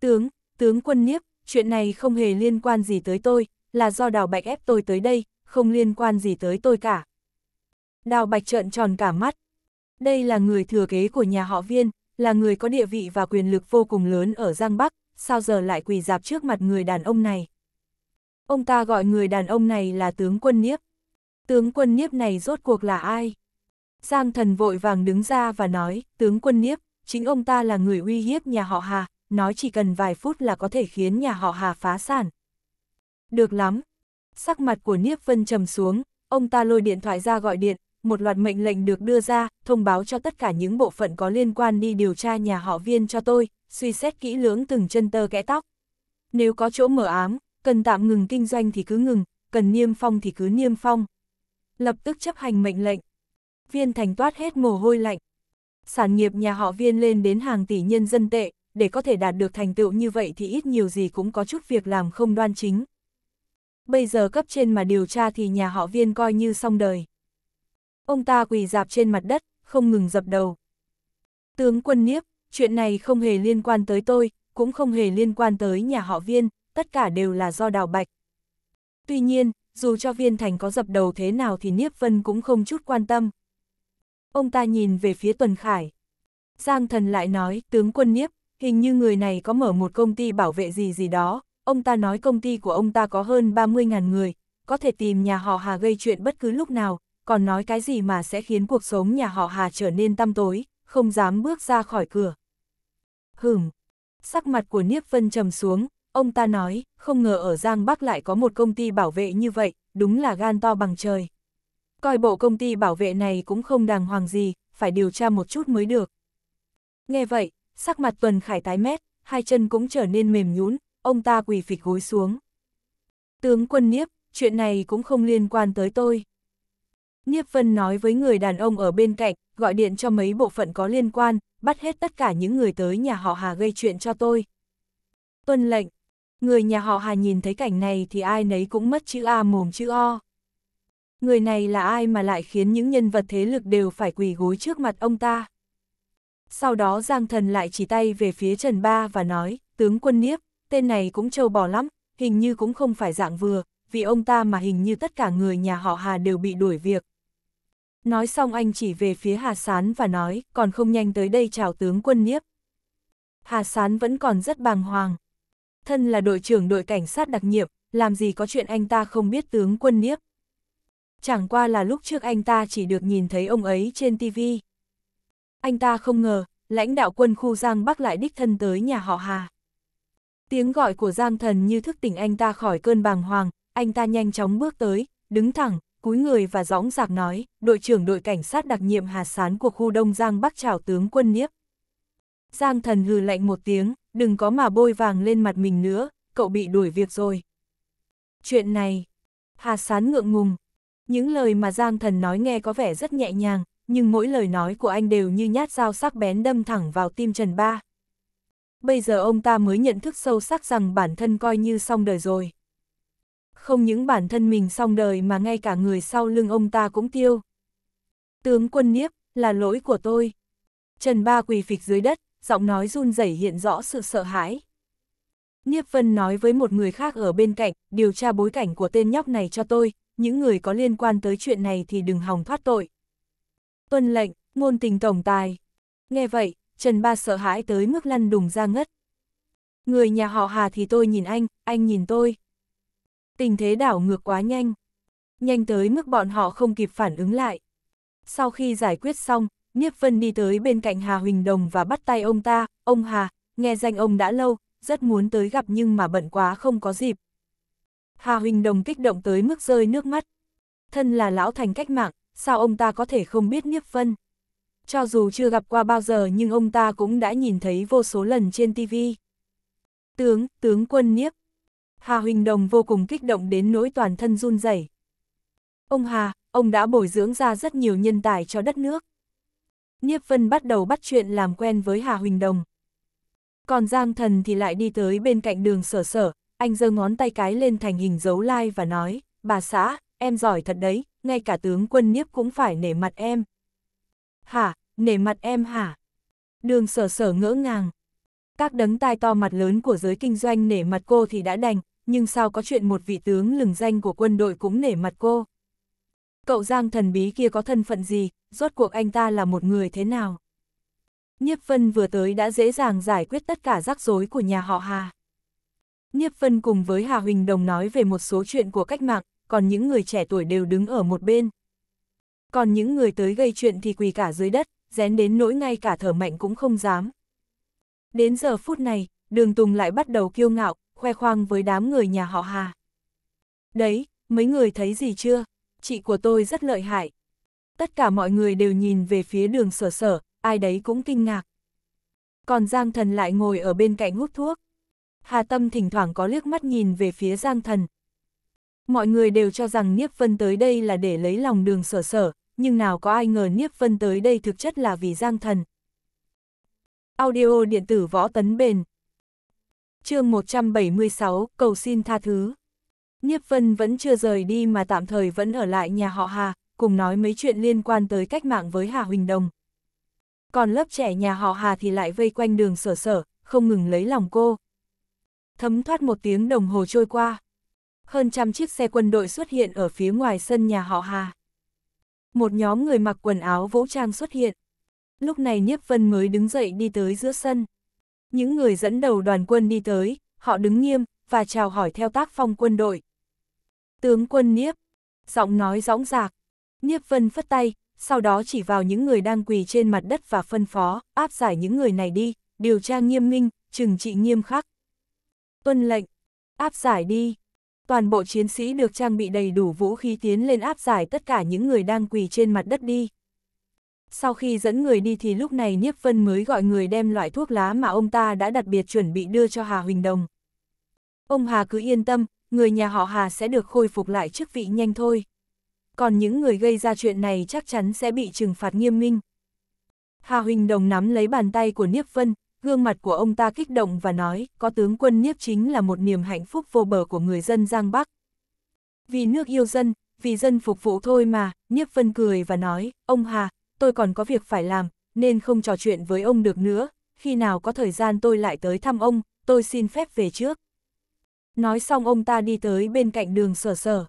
Speaker 1: Tướng, tướng quân Niếp, chuyện này không hề liên quan gì tới tôi, là do Đào Bạch ép tôi tới đây, không liên quan gì tới tôi cả. Đào Bạch trợn tròn cả mắt. Đây là người thừa kế của nhà họ Viên, là người có địa vị và quyền lực vô cùng lớn ở Giang Bắc, sao giờ lại quỳ dạp trước mặt người đàn ông này. Ông ta gọi người đàn ông này là tướng quân Niếp. Tướng quân Niếp này rốt cuộc là ai? Giang thần vội vàng đứng ra và nói, tướng quân Niếp, chính ông ta là người uy hiếp nhà họ Hà, nói chỉ cần vài phút là có thể khiến nhà họ Hà phá sản. Được lắm. Sắc mặt của Niếp Vân trầm xuống, ông ta lôi điện thoại ra gọi điện, một loạt mệnh lệnh được đưa ra, thông báo cho tất cả những bộ phận có liên quan đi điều tra nhà họ viên cho tôi, suy xét kỹ lưỡng từng chân tơ kẽ tóc. Nếu có chỗ mở ám, cần tạm ngừng kinh doanh thì cứ ngừng, cần niêm phong thì cứ niêm phong. Lập tức chấp hành mệnh lệnh. Viên thành toát hết mồ hôi lạnh. Sản nghiệp nhà họ viên lên đến hàng tỷ nhân dân tệ, để có thể đạt được thành tựu như vậy thì ít nhiều gì cũng có chút việc làm không đoan chính. Bây giờ cấp trên mà điều tra thì nhà họ viên coi như xong đời. Ông ta quỳ dạp trên mặt đất, không ngừng dập đầu. Tướng quân Niếp, chuyện này không hề liên quan tới tôi, cũng không hề liên quan tới nhà họ viên, tất cả đều là do Đào Bạch. Tuy nhiên, dù cho Viên Thành có dập đầu thế nào thì Niếp Vân cũng không chút quan tâm. Ông ta nhìn về phía Tuần Khải. Giang thần lại nói, tướng quân Niếp, hình như người này có mở một công ty bảo vệ gì gì đó, ông ta nói công ty của ông ta có hơn 30.000 người, có thể tìm nhà họ Hà gây chuyện bất cứ lúc nào, còn nói cái gì mà sẽ khiến cuộc sống nhà họ Hà trở nên tăm tối, không dám bước ra khỏi cửa. Hửm, sắc mặt của Niếp Vân trầm xuống, Ông ta nói, không ngờ ở Giang Bắc lại có một công ty bảo vệ như vậy, đúng là gan to bằng trời. Coi bộ công ty bảo vệ này cũng không đàng hoàng gì, phải điều tra một chút mới được. Nghe vậy, sắc mặt Tuần Khải tái mét, hai chân cũng trở nên mềm nhũn ông ta quỳ phịch gối xuống. Tướng quân Niếp, chuyện này cũng không liên quan tới tôi. Niếp Vân nói với người đàn ông ở bên cạnh, gọi điện cho mấy bộ phận có liên quan, bắt hết tất cả những người tới nhà họ Hà gây chuyện cho tôi. Tuân lệnh, Người nhà họ Hà nhìn thấy cảnh này thì ai nấy cũng mất chữ A mồm chữ O. Người này là ai mà lại khiến những nhân vật thế lực đều phải quỳ gối trước mặt ông ta. Sau đó Giang Thần lại chỉ tay về phía Trần Ba và nói, tướng quân Niếp, tên này cũng trâu bò lắm, hình như cũng không phải dạng vừa, vì ông ta mà hình như tất cả người nhà họ Hà đều bị đuổi việc. Nói xong anh chỉ về phía Hà Sán và nói, còn không nhanh tới đây chào tướng quân Niếp. Hà Sán vẫn còn rất bàng hoàng, thân là đội trưởng đội cảnh sát đặc nhiệm, làm gì có chuyện anh ta không biết tướng quân Niếp. Chẳng qua là lúc trước anh ta chỉ được nhìn thấy ông ấy trên TV. Anh ta không ngờ, lãnh đạo quân khu Giang Bắc lại đích thân tới nhà họ Hà. Tiếng gọi của Giang Thần như thức tỉnh anh ta khỏi cơn bàng hoàng, anh ta nhanh chóng bước tới, đứng thẳng, cúi người và dõng dạc nói, đội trưởng đội cảnh sát đặc nhiệm Hà Sán của khu Đông Giang Bắc chào tướng quân Niếp. Giang Thần hừ lạnh một tiếng, đừng có mà bôi vàng lên mặt mình nữa, cậu bị đuổi việc rồi. Chuyện này, Hà Sán ngượng ngùng. Những lời mà Giang Thần nói nghe có vẻ rất nhẹ nhàng, nhưng mỗi lời nói của anh đều như nhát dao sắc bén đâm thẳng vào tim Trần Ba. Bây giờ ông ta mới nhận thức sâu sắc rằng bản thân coi như xong đời rồi. Không những bản thân mình xong đời mà ngay cả người sau lưng ông ta cũng tiêu. Tướng quân Niếp, là lỗi của tôi. Trần Ba quỳ phịch dưới đất, giọng nói run rẩy hiện rõ sự sợ hãi. Niếp Vân nói với một người khác ở bên cạnh, điều tra bối cảnh của tên nhóc này cho tôi, những người có liên quan tới chuyện này thì đừng hòng thoát tội. Tuân lệnh, ngôn tình tổng tài. Nghe vậy, Trần Ba sợ hãi tới mức lăn đùng ra ngất. Người nhà họ Hà thì tôi nhìn anh, anh nhìn tôi. Tình thế đảo ngược quá nhanh. Nhanh tới mức bọn họ không kịp phản ứng lại. Sau khi giải quyết xong, Niếp Vân đi tới bên cạnh Hà Huỳnh Đồng và bắt tay ông ta, ông Hà, nghe danh ông đã lâu, rất muốn tới gặp nhưng mà bận quá không có dịp. Hà Huỳnh Đồng kích động tới mức rơi nước mắt. Thân là lão thành cách mạng, sao ông ta có thể không biết Niếp Vân? Cho dù chưa gặp qua bao giờ nhưng ông ta cũng đã nhìn thấy vô số lần trên TV. Tướng, tướng quân Niếp. Hà Huỳnh Đồng vô cùng kích động đến nỗi toàn thân run rẩy. Ông Hà, ông đã bồi dưỡng ra rất nhiều nhân tài cho đất nước. Niếp Vân bắt đầu bắt chuyện làm quen với Hà Huỳnh Đồng. Còn Giang Thần thì lại đi tới bên cạnh đường sở sở, anh giơ ngón tay cái lên thành hình dấu lai like và nói, bà xã, em giỏi thật đấy, ngay cả tướng quân Niếp cũng phải nể mặt em. Hả, nể mặt em hả? Đường sở sở ngỡ ngàng. Các đấng tai to mặt lớn của giới kinh doanh nể mặt cô thì đã đành, nhưng sao có chuyện một vị tướng lừng danh của quân đội cũng nể mặt cô? Cậu Giang thần bí kia có thân phận gì, rốt cuộc anh ta là một người thế nào? Nhiếp Vân vừa tới đã dễ dàng giải quyết tất cả rắc rối của nhà họ Hà. Nhiếp Vân cùng với Hà Huỳnh Đồng nói về một số chuyện của cách mạng, còn những người trẻ tuổi đều đứng ở một bên. Còn những người tới gây chuyện thì quỳ cả dưới đất, rén đến nỗi ngay cả thở mạnh cũng không dám. Đến giờ phút này, Đường Tùng lại bắt đầu kiêu ngạo, khoe khoang với đám người nhà họ Hà. Đấy, mấy người thấy gì chưa? chị của tôi rất lợi hại. Tất cả mọi người đều nhìn về phía đường sở sở, ai đấy cũng kinh ngạc. Còn Giang Thần lại ngồi ở bên cạnh hút thuốc. Hà Tâm thỉnh thoảng có liếc mắt nhìn về phía Giang Thần. Mọi người đều cho rằng Niếp Vân tới đây là để lấy lòng đường sở sở, nhưng nào có ai ngờ Niếp Vân tới đây thực chất là vì Giang Thần. Audio điện tử võ tấn bền. chương 176, cầu xin tha thứ. Nhiếp Vân vẫn chưa rời đi mà tạm thời vẫn ở lại nhà họ Hà, cùng nói mấy chuyện liên quan tới cách mạng với Hà Huỳnh Đồng. Còn lớp trẻ nhà họ Hà thì lại vây quanh đường sở sở, không ngừng lấy lòng cô. Thấm thoát một tiếng đồng hồ trôi qua. Hơn trăm chiếc xe quân đội xuất hiện ở phía ngoài sân nhà họ Hà. Một nhóm người mặc quần áo vũ trang xuất hiện. Lúc này Nhiếp Vân mới đứng dậy đi tới giữa sân. Những người dẫn đầu đoàn quân đi tới, họ đứng nghiêm, và chào hỏi theo tác phong quân đội. Tướng quân Niếp, giọng nói rõng rạc. Niếp Vân phất tay, sau đó chỉ vào những người đang quỳ trên mặt đất và phân phó, áp giải những người này đi, điều tra nghiêm minh, trừng trị nghiêm khắc. Tuân lệnh, áp giải đi. Toàn bộ chiến sĩ được trang bị đầy đủ vũ khí tiến lên áp giải tất cả những người đang quỳ trên mặt đất đi. Sau khi dẫn người đi thì lúc này Niếp Vân mới gọi người đem loại thuốc lá mà ông ta đã đặc biệt chuẩn bị đưa cho Hà Huỳnh Đồng. Ông Hà cứ yên tâm, người nhà họ Hà sẽ được khôi phục lại chức vị nhanh thôi. Còn những người gây ra chuyện này chắc chắn sẽ bị trừng phạt nghiêm minh. Hà Huỳnh Đồng nắm lấy bàn tay của Niếp Vân, gương mặt của ông ta kích động và nói, có tướng quân Niếp chính là một niềm hạnh phúc vô bờ của người dân Giang Bắc. Vì nước yêu dân, vì dân phục vụ thôi mà, Niếp Vân cười và nói, ông Hà, tôi còn có việc phải làm, nên không trò chuyện với ông được nữa, khi nào có thời gian tôi lại tới thăm ông, tôi xin phép về trước. Nói xong ông ta đi tới bên cạnh đường sở sở.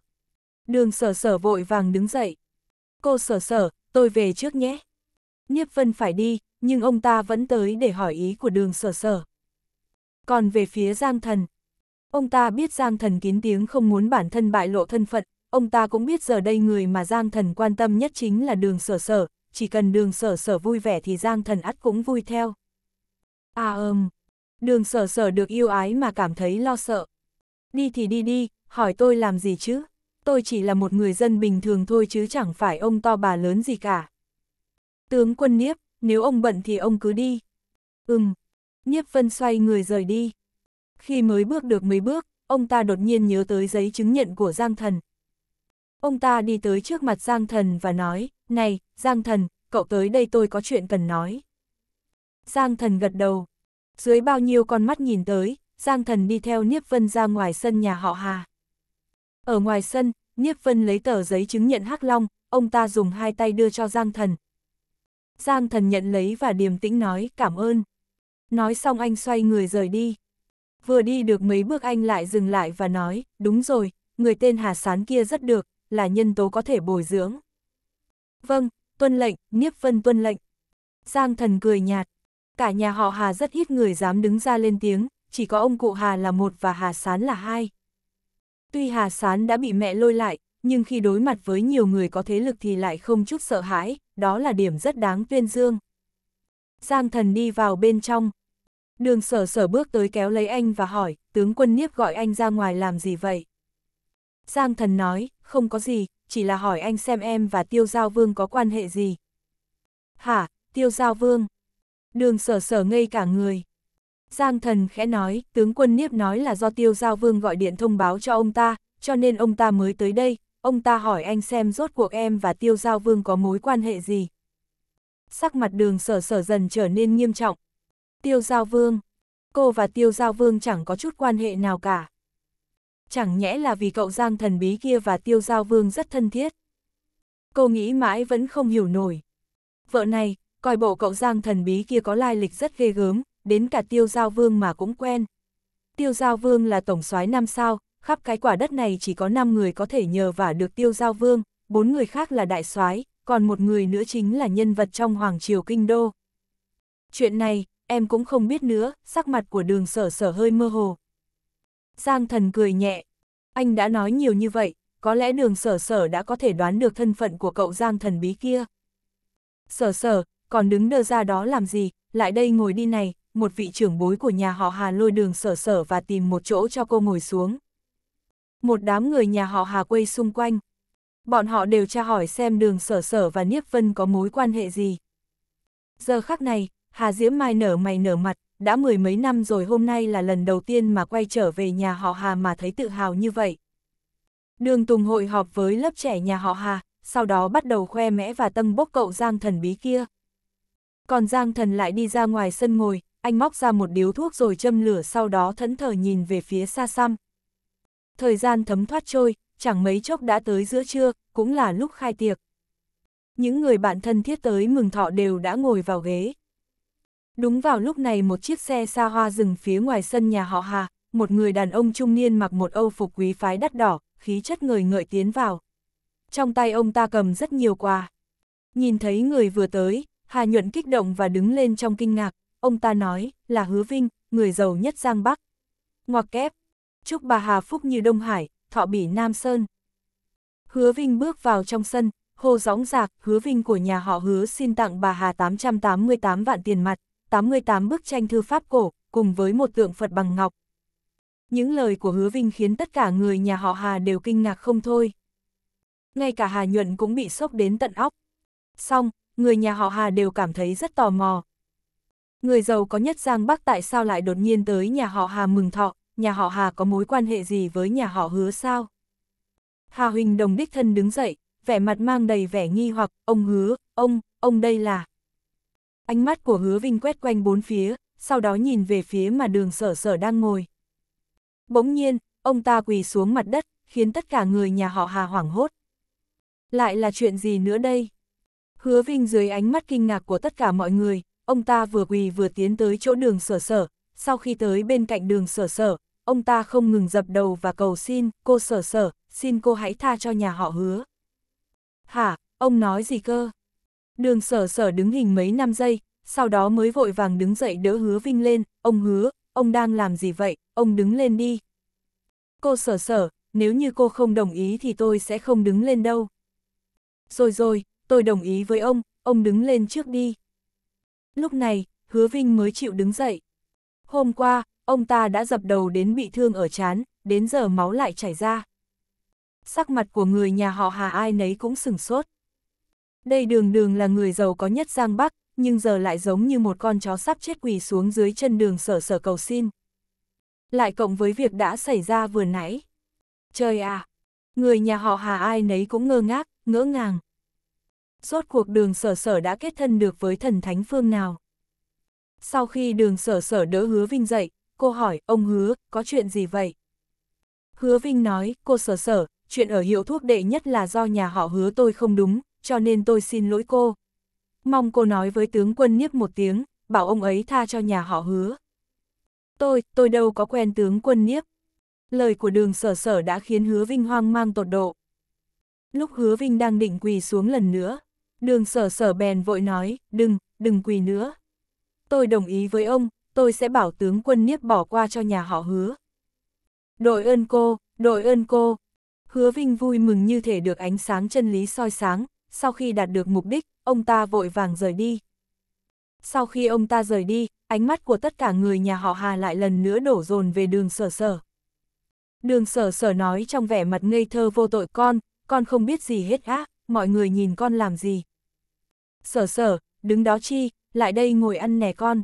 Speaker 1: Đường sở sở vội vàng đứng dậy. Cô sở sở, tôi về trước nhé. Nhiếp vân phải đi, nhưng ông ta vẫn tới để hỏi ý của đường sở sở. Còn về phía Giang Thần, ông ta biết Giang Thần kín tiếng không muốn bản thân bại lộ thân phận, ông ta cũng biết giờ đây người mà Giang Thần quan tâm nhất chính là đường sở sở, chỉ cần đường sở sở vui vẻ thì Giang Thần ắt cũng vui theo. À ơm, đường sở sở được yêu ái mà cảm thấy lo sợ đi thì đi đi, hỏi tôi làm gì chứ? Tôi chỉ là một người dân bình thường thôi chứ chẳng phải ông to bà lớn gì cả. Tướng quân Niếp, nếu ông bận thì ông cứ đi. Ừm, Niếp Vân xoay người rời đi. Khi mới bước được mấy bước, ông ta đột nhiên nhớ tới giấy chứng nhận của Giang Thần. Ông ta đi tới trước mặt Giang Thần và nói, này, Giang Thần, cậu tới đây tôi có chuyện cần nói. Giang Thần gật đầu. Dưới bao nhiêu con mắt nhìn tới, Giang Thần đi theo Niếp Vân ra ngoài sân nhà họ Hà. Ở ngoài sân, Niếp Vân lấy tờ giấy chứng nhận Hắc Long, ông ta dùng hai tay đưa cho Giang Thần. Giang Thần nhận lấy và điềm tĩnh nói cảm ơn. Nói xong anh xoay người rời đi. Vừa đi được mấy bước anh lại dừng lại và nói, đúng rồi, người tên Hà Sán kia rất được, là nhân tố có thể bồi dưỡng. Vâng, tuân lệnh, Niếp Vân tuân lệnh. Giang Thần cười nhạt, cả nhà họ Hà rất ít người dám đứng ra lên tiếng, chỉ có ông cụ Hà là một và Hà Sán là hai. Tuy Hà Sán đã bị mẹ lôi lại, nhưng khi đối mặt với nhiều người có thế lực thì lại không chút sợ hãi, đó là điểm rất đáng tuyên dương. Giang thần đi vào bên trong. Đường sở sở bước tới kéo lấy anh và hỏi, tướng quân Niếp gọi anh ra ngoài làm gì vậy? Giang thần nói, không có gì, chỉ là hỏi anh xem em và tiêu giao vương có quan hệ gì. Hả, tiêu giao vương? Đường sở sở ngây cả người. Giang thần khẽ nói, tướng quân Niếp nói là do tiêu giao vương gọi điện thông báo cho ông ta, cho nên ông ta mới tới đây, ông ta hỏi anh xem rốt cuộc em và tiêu giao vương có mối quan hệ gì. Sắc mặt đường sở sở dần trở nên nghiêm trọng. Tiêu giao vương, cô và tiêu giao vương chẳng có chút quan hệ nào cả. Chẳng nhẽ là vì cậu Giang thần bí kia và tiêu giao vương rất thân thiết. Cô nghĩ mãi vẫn không hiểu nổi. Vợ này, coi bộ cậu Giang thần bí kia có lai lịch rất ghê gớm, đến cả tiêu giao vương mà cũng quen. Tiêu giao vương là tổng soái năm sao, khắp cái quả đất này chỉ có 5 người có thể nhờ vả được tiêu giao vương, bốn người khác là đại soái, còn một người nữa chính là nhân vật trong Hoàng Triều Kinh Đô. Chuyện này, em cũng không biết nữa, sắc mặt của đường sở sở hơi mơ hồ. Giang thần cười nhẹ, anh đã nói nhiều như vậy, có lẽ đường sở sở đã có thể đoán được thân phận của cậu Giang thần bí kia. Sở sở, còn đứng đơ ra đó làm gì, lại đây ngồi đi này, một vị trưởng bối của nhà họ Hà lôi đường sở sở và tìm một chỗ cho cô ngồi xuống. Một đám người nhà họ Hà quay xung quanh. Bọn họ đều tra hỏi xem đường sở sở và Niếp Vân có mối quan hệ gì. Giờ khắc này, Hà Diễm Mai nở mày nở mặt, đã mười mấy năm rồi hôm nay là lần đầu tiên mà quay trở về nhà họ Hà mà thấy tự hào như vậy. Đường Tùng hội họp với lớp trẻ nhà họ Hà, sau đó bắt đầu khoe mẽ và tâm bốc cậu Giang Thần bí kia. Còn Giang Thần lại đi ra ngoài sân ngồi, anh móc ra một điếu thuốc rồi châm lửa sau đó thẫn thờ nhìn về phía xa xăm. Thời gian thấm thoát trôi, chẳng mấy chốc đã tới giữa trưa, cũng là lúc khai tiệc. Những người bạn thân thiết tới mừng thọ đều đã ngồi vào ghế. Đúng vào lúc này một chiếc xe xa hoa dừng phía ngoài sân nhà họ Hà, một người đàn ông trung niên mặc một âu phục quý phái đắt đỏ, khí chất người ngợi tiến vào. Trong tay ông ta cầm rất nhiều quà. Nhìn thấy người vừa tới, Hà Nhuận kích động và đứng lên trong kinh ngạc, ông ta nói, là hứa vinh, người giàu nhất Giang Bắc. Ngoặc kép, chúc bà Hà Phúc như Đông Hải, thọ bỉ Nam Sơn. Hứa vinh bước vào trong sân, hô gióng giạc, hứa vinh của nhà họ hứa xin tặng bà Hà 888 vạn tiền mặt, 88 bức tranh thư pháp cổ, cùng với một tượng Phật bằng ngọc. Những lời của hứa vinh khiến tất cả người nhà họ Hà đều kinh ngạc không thôi. Ngay cả Hà Nhuận cũng bị sốc đến tận óc. Xong, người nhà họ Hà đều cảm thấy rất tò mò, Người giàu có nhất Giang Bắc tại sao lại đột nhiên tới nhà họ Hà mừng thọ, nhà họ Hà có mối quan hệ gì với nhà họ hứa sao? Hà Huỳnh Đồng đích thân đứng dậy, vẻ mặt mang đầy vẻ nghi hoặc, ông hứa, ông, ông đây là... Ánh mắt của hứa Vinh quét quanh bốn phía, sau đó nhìn về phía mà đường sở sở đang ngồi. Bỗng nhiên, ông ta quỳ xuống mặt đất, khiến tất cả người nhà họ Hà hoảng hốt. Lại là chuyện gì nữa đây? Hứa Vinh dưới ánh mắt kinh ngạc của tất cả mọi người, ông ta vừa quỳ vừa tiến tới chỗ đường sở sở, sau khi tới bên cạnh đường sở sở, ông ta không ngừng dập đầu và cầu xin, cô sở sở, xin cô hãy tha cho nhà họ hứa. Hả, ông nói gì cơ? Đường sở sở đứng hình mấy năm giây, sau đó mới vội vàng đứng dậy đỡ hứa vinh lên, ông hứa, ông đang làm gì vậy, ông đứng lên đi. Cô sở sở, nếu như cô không đồng ý thì tôi sẽ không đứng lên đâu. Rồi rồi, tôi đồng ý với ông, ông đứng lên trước đi. Lúc này, hứa Vinh mới chịu đứng dậy. Hôm qua, ông ta đã dập đầu đến bị thương ở chán, đến giờ máu lại chảy ra. Sắc mặt của người nhà họ Hà ai nấy cũng sừng sốt. Đây đường đường là người giàu có nhất Giang Bắc, nhưng giờ lại giống như một con chó sắp chết quỳ xuống dưới chân đường sở sở cầu xin. Lại cộng với việc đã xảy ra vừa nãy. Trời à! Người nhà họ Hà ai nấy cũng ngơ ngác, ngỡ ngàng rốt cuộc đường sở sở đã kết thân được với thần thánh phương nào. Sau khi đường sở sở đỡ hứa vinh dậy, cô hỏi, ông hứa, có chuyện gì vậy? Hứa vinh nói, cô sở sở, chuyện ở hiệu thuốc đệ nhất là do nhà họ hứa tôi không đúng, cho nên tôi xin lỗi cô. Mong cô nói với tướng quân nhiếp một tiếng, bảo ông ấy tha cho nhà họ hứa. Tôi, tôi đâu có quen tướng quân nhiếp. Lời của đường sở sở đã khiến hứa vinh hoang mang tột độ. Lúc hứa vinh đang định quỳ xuống lần nữa, Đường sở sở bèn vội nói, đừng, đừng quỳ nữa. Tôi đồng ý với ông, tôi sẽ bảo tướng quân niếp bỏ qua cho nhà họ hứa. Đội ơn cô, đội ơn cô. Hứa Vinh vui mừng như thể được ánh sáng chân lý soi sáng, sau khi đạt được mục đích, ông ta vội vàng rời đi. Sau khi ông ta rời đi, ánh mắt của tất cả người nhà họ Hà lại lần nữa đổ dồn về đường sở sở. Đường sở sở nói trong vẻ mặt ngây thơ vô tội con, con không biết gì hết á, mọi người nhìn con làm gì. Sở sở, đứng đó chi, lại đây ngồi ăn nè con.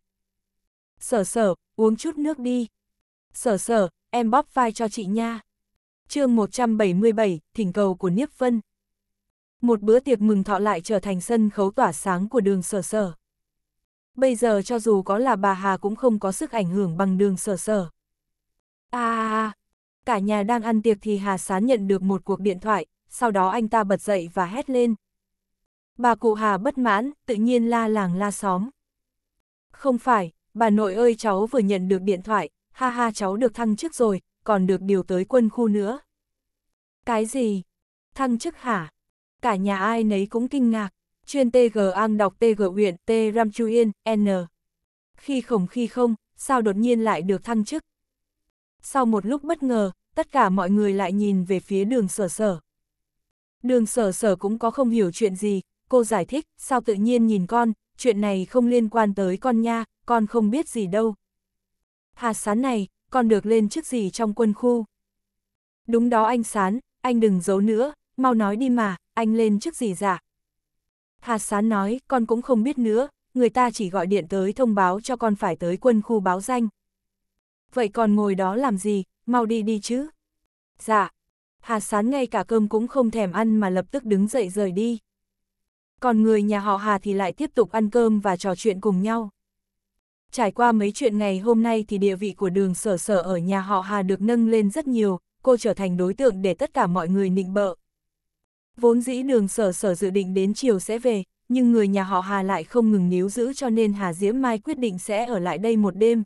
Speaker 1: Sở sở, uống chút nước đi. Sở sở, em bóp vai cho chị nha. chương 177, thỉnh cầu của Niếp Vân. Một bữa tiệc mừng thọ lại trở thành sân khấu tỏa sáng của đường sở sở. Bây giờ cho dù có là bà Hà cũng không có sức ảnh hưởng bằng đường sở sở. À, à, à cả nhà đang ăn tiệc thì Hà Sán nhận được một cuộc điện thoại, sau đó anh ta bật dậy và hét lên. Bà cụ Hà bất mãn, tự nhiên la làng la xóm. Không phải, bà nội ơi cháu vừa nhận được điện thoại, ha ha cháu được thăng chức rồi, còn được điều tới quân khu nữa. Cái gì? Thăng chức hả? Cả nhà ai nấy cũng kinh ngạc, chuyên TG Ang đọc TG huyện T Ram Chu Yên, N. Khi khổng khi không, sao đột nhiên lại được thăng chức? Sau một lúc bất ngờ, tất cả mọi người lại nhìn về phía đường sở sở, Đường sở sở cũng có không hiểu chuyện gì, cô giải thích, sao tự nhiên nhìn con, chuyện này không liên quan tới con nha, con không biết gì đâu. Hà sán này, con được lên chức gì trong quân khu? Đúng đó anh sán, anh đừng giấu nữa, mau nói đi mà, anh lên chức gì dạ? Hà sán nói, con cũng không biết nữa, người ta chỉ gọi điện tới thông báo cho con phải tới quân khu báo danh. Vậy còn ngồi đó làm gì, mau đi đi chứ. Dạ, Hà Sán ngay cả cơm cũng không thèm ăn mà lập tức đứng dậy rời đi. Còn người nhà họ Hà thì lại tiếp tục ăn cơm và trò chuyện cùng nhau. Trải qua mấy chuyện ngày hôm nay thì địa vị của đường sở sở ở nhà họ Hà được nâng lên rất nhiều, cô trở thành đối tượng để tất cả mọi người nịnh bợ. Vốn dĩ đường sở sở dự định đến chiều sẽ về, nhưng người nhà họ Hà lại không ngừng níu giữ cho nên Hà Diễm Mai quyết định sẽ ở lại đây một đêm.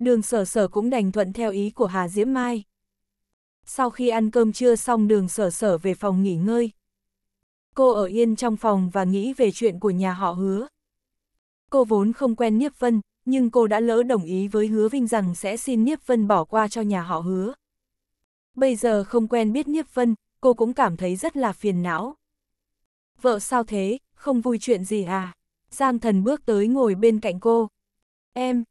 Speaker 1: Đường sở sở cũng đành thuận theo ý của Hà Diễm Mai sau khi ăn cơm trưa xong đường sở sở về phòng nghỉ ngơi. Cô ở yên trong phòng và nghĩ về chuyện của nhà họ hứa. Cô vốn không quen Niếp Vân, nhưng cô đã lỡ đồng ý với hứa Vinh rằng sẽ xin Niếp Vân bỏ qua cho nhà họ hứa. Bây giờ không quen biết Niếp Vân, cô cũng cảm thấy rất là phiền não. Vợ sao thế, không vui chuyện gì à? Giang thần bước tới ngồi bên cạnh cô. Em,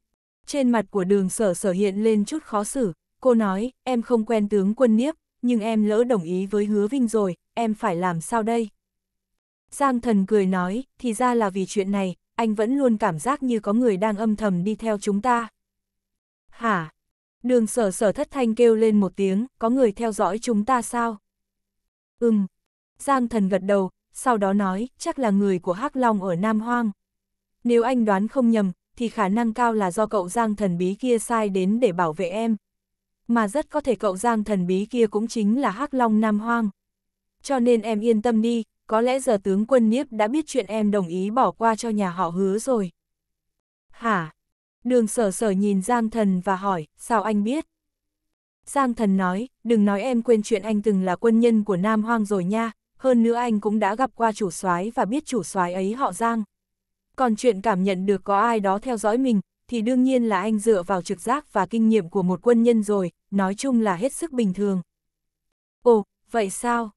Speaker 1: trên mặt của đường sở sở hiện lên chút khó xử, Cô nói, em không quen tướng quân Niếp, nhưng em lỡ đồng ý với hứa Vinh rồi, em phải làm sao đây? Giang thần cười nói, thì ra là vì chuyện này, anh vẫn luôn cảm giác như có người đang âm thầm đi theo chúng ta. Hả? Đường sở sở thất thanh kêu lên một tiếng, có người theo dõi chúng ta sao? Ừm. Giang thần gật đầu, sau đó nói, chắc là người của Hắc Long ở Nam Hoang. Nếu anh đoán không nhầm, thì khả năng cao là do cậu Giang thần bí kia sai đến để bảo vệ em mà rất có thể cậu Giang thần bí kia cũng chính là hắc Long Nam Hoang. Cho nên em yên tâm đi, có lẽ giờ tướng quân Niếp đã biết chuyện em đồng ý bỏ qua cho nhà họ hứa rồi. Hả? Đường sở sở nhìn Giang thần và hỏi, sao anh biết? Giang thần nói, đừng nói em quên chuyện anh từng là quân nhân của Nam Hoang rồi nha, hơn nữa anh cũng đã gặp qua chủ soái và biết chủ soái ấy họ Giang. Còn chuyện cảm nhận được có ai đó theo dõi mình, thì đương nhiên là anh dựa vào trực giác và kinh nghiệm của một quân nhân rồi, nói chung là hết sức bình thường. Ồ, vậy sao?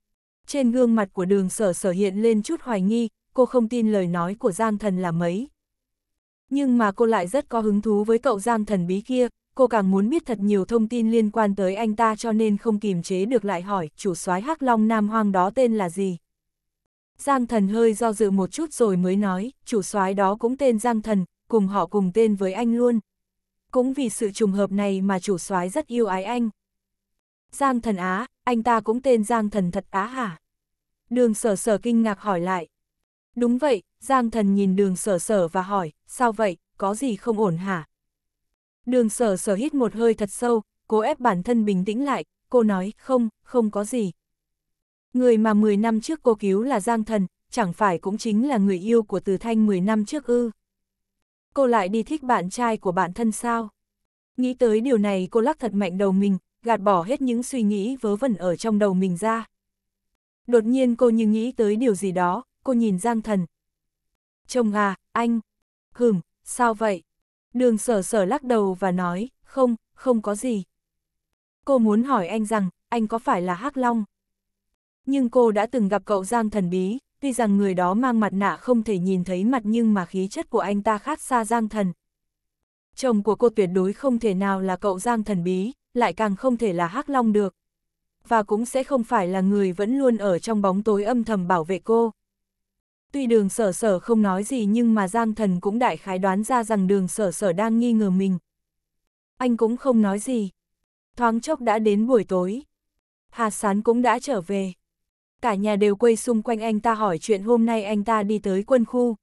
Speaker 1: Trên gương mặt của đường sở sở hiện lên chút hoài nghi, cô không tin lời nói của Giang Thần là mấy. Nhưng mà cô lại rất có hứng thú với cậu Giang Thần bí kia, cô càng muốn biết thật nhiều thông tin liên quan tới anh ta cho nên không kìm chế được lại hỏi chủ soái hắc long nam hoang đó tên là gì. Giang Thần hơi do dự một chút rồi mới nói, chủ soái đó cũng tên Giang Thần, cùng họ cùng tên với anh luôn. Cũng vì sự trùng hợp này mà chủ soái rất yêu ái anh. Giang thần Á, anh ta cũng tên Giang thần thật Á hả? Đường sở sở kinh ngạc hỏi lại. Đúng vậy, Giang thần nhìn đường sở sở và hỏi, sao vậy, có gì không ổn hả? Đường sở sở hít một hơi thật sâu, cố ép bản thân bình tĩnh lại, cô nói, không, không có gì. Người mà 10 năm trước cô cứu là Giang thần, chẳng phải cũng chính là người yêu của Từ Thanh 10 năm trước ư? cô lại đi thích bạn trai của bản thân sao? Nghĩ tới điều này cô lắc thật mạnh đầu mình, gạt bỏ hết những suy nghĩ vớ vẩn ở trong đầu mình ra. Đột nhiên cô như nghĩ tới điều gì đó, cô nhìn Giang Thần. Chồng à, anh. Hừm, sao vậy? Đường sở sở lắc đầu và nói, không, không có gì. Cô muốn hỏi anh rằng, anh có phải là Hắc Long? Nhưng cô đã từng gặp cậu Giang Thần Bí, tuy rằng người đó mang mặt nạ không thể nhìn thấy mặt nhưng mà khí chất của anh ta khác xa Giang Thần. Chồng của cô tuyệt đối không thể nào là cậu Giang Thần Bí, lại càng không thể là Hắc Long được. Và cũng sẽ không phải là người vẫn luôn ở trong bóng tối âm thầm bảo vệ cô. Tuy đường sở sở không nói gì nhưng mà Giang Thần cũng đại khái đoán ra rằng đường sở sở đang nghi ngờ mình. Anh cũng không nói gì. Thoáng chốc đã đến buổi tối. Hà Sán cũng đã trở về cả nhà đều quây xung quanh anh ta hỏi chuyện hôm nay anh ta đi tới quân khu.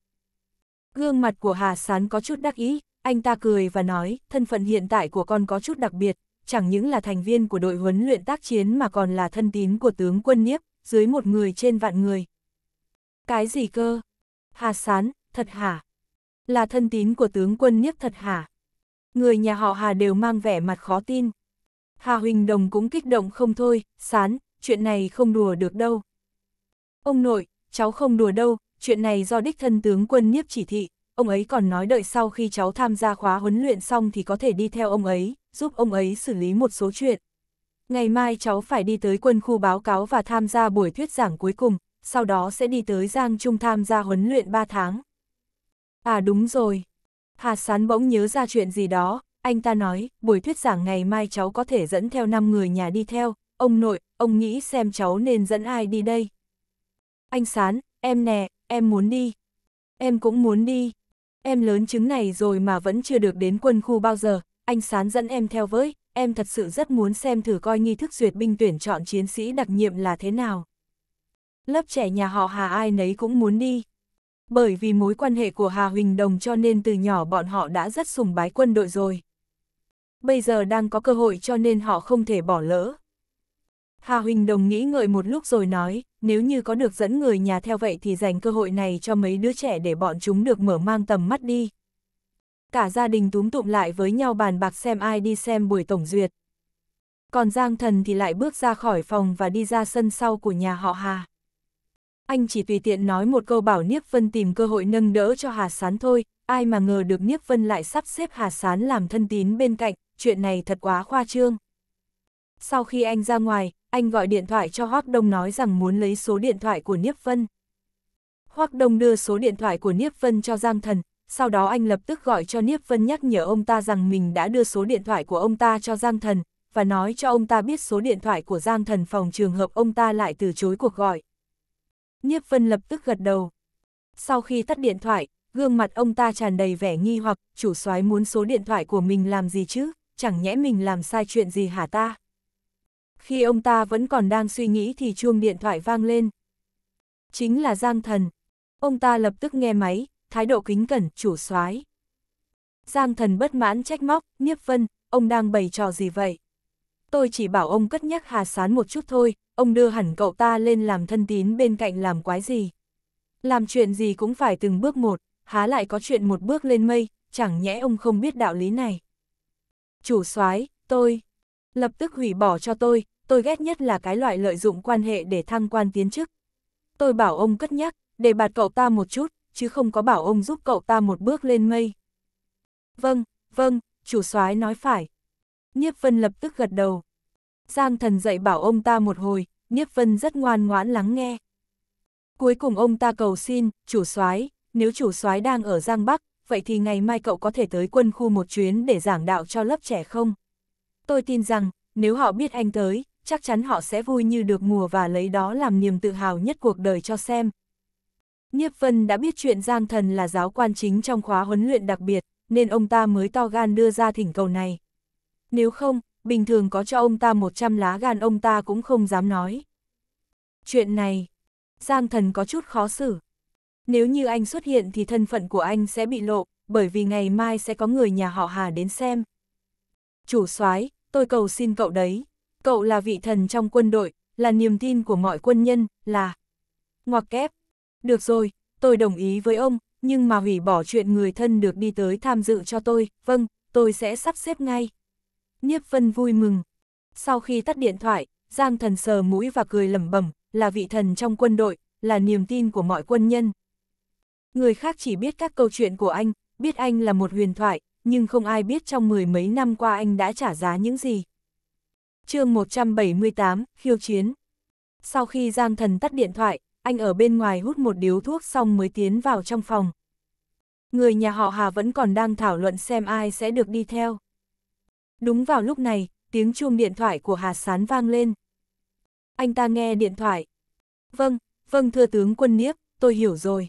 Speaker 1: Gương mặt của Hà Sán có chút đắc ý, anh ta cười và nói, thân phận hiện tại của con có chút đặc biệt, chẳng những là thành viên của đội huấn luyện tác chiến mà còn là thân tín của tướng quân Niếp, dưới một người trên vạn người. Cái gì cơ? Hà Sán, thật hả? Là thân tín của tướng quân Niếp thật hả? Người nhà họ Hà đều mang vẻ mặt khó tin. Hà Huỳnh Đồng cũng kích động không thôi, Sán, chuyện này không đùa được đâu. Ông nội, cháu không đùa đâu, chuyện này do đích thân tướng quân nhiếp chỉ thị, ông ấy còn nói đợi sau khi cháu tham gia khóa huấn luyện xong thì có thể đi theo ông ấy, giúp ông ấy xử lý một số chuyện. Ngày mai cháu phải đi tới quân khu báo cáo và tham gia buổi thuyết giảng cuối cùng, sau đó sẽ đi tới Giang Trung tham gia huấn luyện 3 tháng. À đúng rồi. Hà Sán bỗng nhớ ra chuyện gì đó, anh ta nói, buổi thuyết giảng ngày mai cháu có thể dẫn theo 5 người nhà đi theo, ông nội, ông nghĩ xem cháu nên dẫn ai đi đây. Anh Sán, em nè, em muốn đi. Em cũng muốn đi. Em lớn chứng này rồi mà vẫn chưa được đến quân khu bao giờ, anh Sán dẫn em theo với, em thật sự rất muốn xem thử coi nghi thức duyệt binh tuyển chọn chiến sĩ đặc nhiệm là thế nào. Lớp trẻ nhà họ Hà ai nấy cũng muốn đi. Bởi vì mối quan hệ của Hà Huỳnh Đồng cho nên từ nhỏ bọn họ đã rất sùng bái quân đội rồi. Bây giờ đang có cơ hội cho nên họ không thể bỏ lỡ. Hà Huỳnh Đồng nghĩ ngợi một lúc rồi nói, nếu như có được dẫn người nhà theo vậy thì dành cơ hội này cho mấy đứa trẻ để bọn chúng được mở mang tầm mắt đi. Cả gia đình túm tụm lại với nhau bàn bạc xem ai đi xem buổi tổng duyệt. Còn Giang Thần thì lại bước ra khỏi phòng và đi ra sân sau của nhà họ Hà. Anh chỉ tùy tiện nói một câu bảo Niếp Vân tìm cơ hội nâng đỡ cho Hà Sán thôi, ai mà ngờ được Niếp Vân lại sắp xếp Hà Sán làm thân tín bên cạnh, chuyện này thật quá khoa trương. Sau khi anh ra ngoài, anh gọi điện thoại cho Hoác Đông nói rằng muốn lấy số điện thoại của Niếp Vân. Hoác Đông đưa số điện thoại của Niếp Vân cho Giang Thần, sau đó anh lập tức gọi cho Niếp Vân nhắc nhở ông ta rằng mình đã đưa số điện thoại của ông ta cho Giang Thần, và nói cho ông ta biết số điện thoại của Giang Thần phòng trường hợp ông ta lại từ chối cuộc gọi. Niếp Vân lập tức gật đầu. Sau khi tắt điện thoại, gương mặt ông ta tràn đầy vẻ nghi hoặc, chủ soái muốn số điện thoại của mình làm gì chứ, chẳng nhẽ mình làm sai chuyện gì hả ta? Khi ông ta vẫn còn đang suy nghĩ thì chuông điện thoại vang lên. Chính là Giang Thần. Ông ta lập tức nghe máy, thái độ kính cẩn, chủ soái. Giang Thần bất mãn trách móc, Niếp Vân, ông đang bày trò gì vậy? Tôi chỉ bảo ông cất nhắc Hà Sán một chút thôi, ông đưa hẳn cậu ta lên làm thân tín bên cạnh làm quái gì. Làm chuyện gì cũng phải từng bước một, há lại có chuyện một bước lên mây, chẳng nhẽ ông không biết đạo lý này. Chủ soái, tôi, lập tức hủy bỏ cho tôi, tôi ghét nhất là cái loại lợi dụng quan hệ để thăng quan tiến chức. Tôi bảo ông cất nhắc, để bạt cậu ta một chút, chứ không có bảo ông giúp cậu ta một bước lên mây. Vâng, vâng, chủ soái nói phải. Nhiếp Vân lập tức gật đầu. Giang thần dạy bảo ông ta một hồi, Nhiếp Vân rất ngoan ngoãn lắng nghe. Cuối cùng ông ta cầu xin, chủ soái, nếu chủ soái đang ở Giang Bắc, vậy thì ngày mai cậu có thể tới quân khu một chuyến để giảng đạo cho lớp trẻ không? Tôi tin rằng, nếu họ biết anh tới, chắc chắn họ sẽ vui như được mùa và lấy đó làm niềm tự hào nhất cuộc đời cho xem. Nhiếp Vân đã biết chuyện Giang Thần là giáo quan chính trong khóa huấn luyện đặc biệt, nên ông ta mới to gan đưa ra thỉnh cầu này. Nếu không, bình thường có cho ông ta 100 lá gan ông ta cũng không dám nói. Chuyện này, Giang Thần có chút khó xử. Nếu như anh xuất hiện thì thân phận của anh sẽ bị lộ, bởi vì ngày mai sẽ có người nhà họ Hà đến xem. Chủ soái, tôi cầu xin cậu đấy. Cậu là vị thần trong quân đội, là niềm tin của mọi quân nhân, là... Ngoặc kép. Được rồi, tôi đồng ý với ông, nhưng mà hủy bỏ chuyện người thân được đi tới tham dự cho tôi, vâng, tôi sẽ sắp xếp ngay. Nhiếp Vân vui mừng. Sau khi tắt điện thoại, Giang thần sờ mũi và cười lẩm bẩm, là vị thần trong quân đội, là niềm tin của mọi quân nhân. Người khác chỉ biết các câu chuyện của anh, biết anh là một huyền thoại, nhưng không ai biết trong mười mấy năm qua anh đã trả giá những gì chương 178, khiêu chiến. Sau khi Giang Thần tắt điện thoại, anh ở bên ngoài hút một điếu thuốc xong mới tiến vào trong phòng. Người nhà họ Hà vẫn còn đang thảo luận xem ai sẽ được đi theo. Đúng vào lúc này, tiếng chuông điện thoại của Hà Sán vang lên. Anh ta nghe điện thoại. Vâng, vâng thưa tướng quân Niếp, tôi hiểu rồi.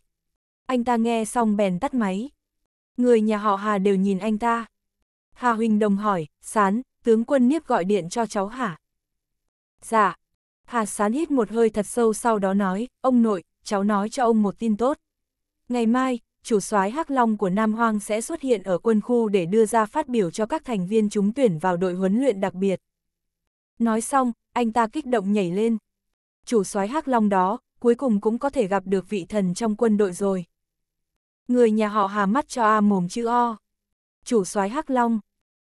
Speaker 1: Anh ta nghe xong bèn tắt máy. Người nhà họ Hà đều nhìn anh ta. Hà Huỳnh Đồng hỏi, Sán, tướng quân Niếp gọi điện cho cháu hả? Dạ. Hà Sán hít một hơi thật sâu sau đó nói, ông nội, cháu nói cho ông một tin tốt. Ngày mai, chủ soái Hắc Long của Nam Hoang sẽ xuất hiện ở quân khu để đưa ra phát biểu cho các thành viên trúng tuyển vào đội huấn luyện đặc biệt. Nói xong, anh ta kích động nhảy lên. Chủ soái Hắc Long đó, cuối cùng cũng có thể gặp được vị thần trong quân đội rồi. Người nhà họ Hà mắt cho A mồm chữ O. Chủ soái Hắc Long,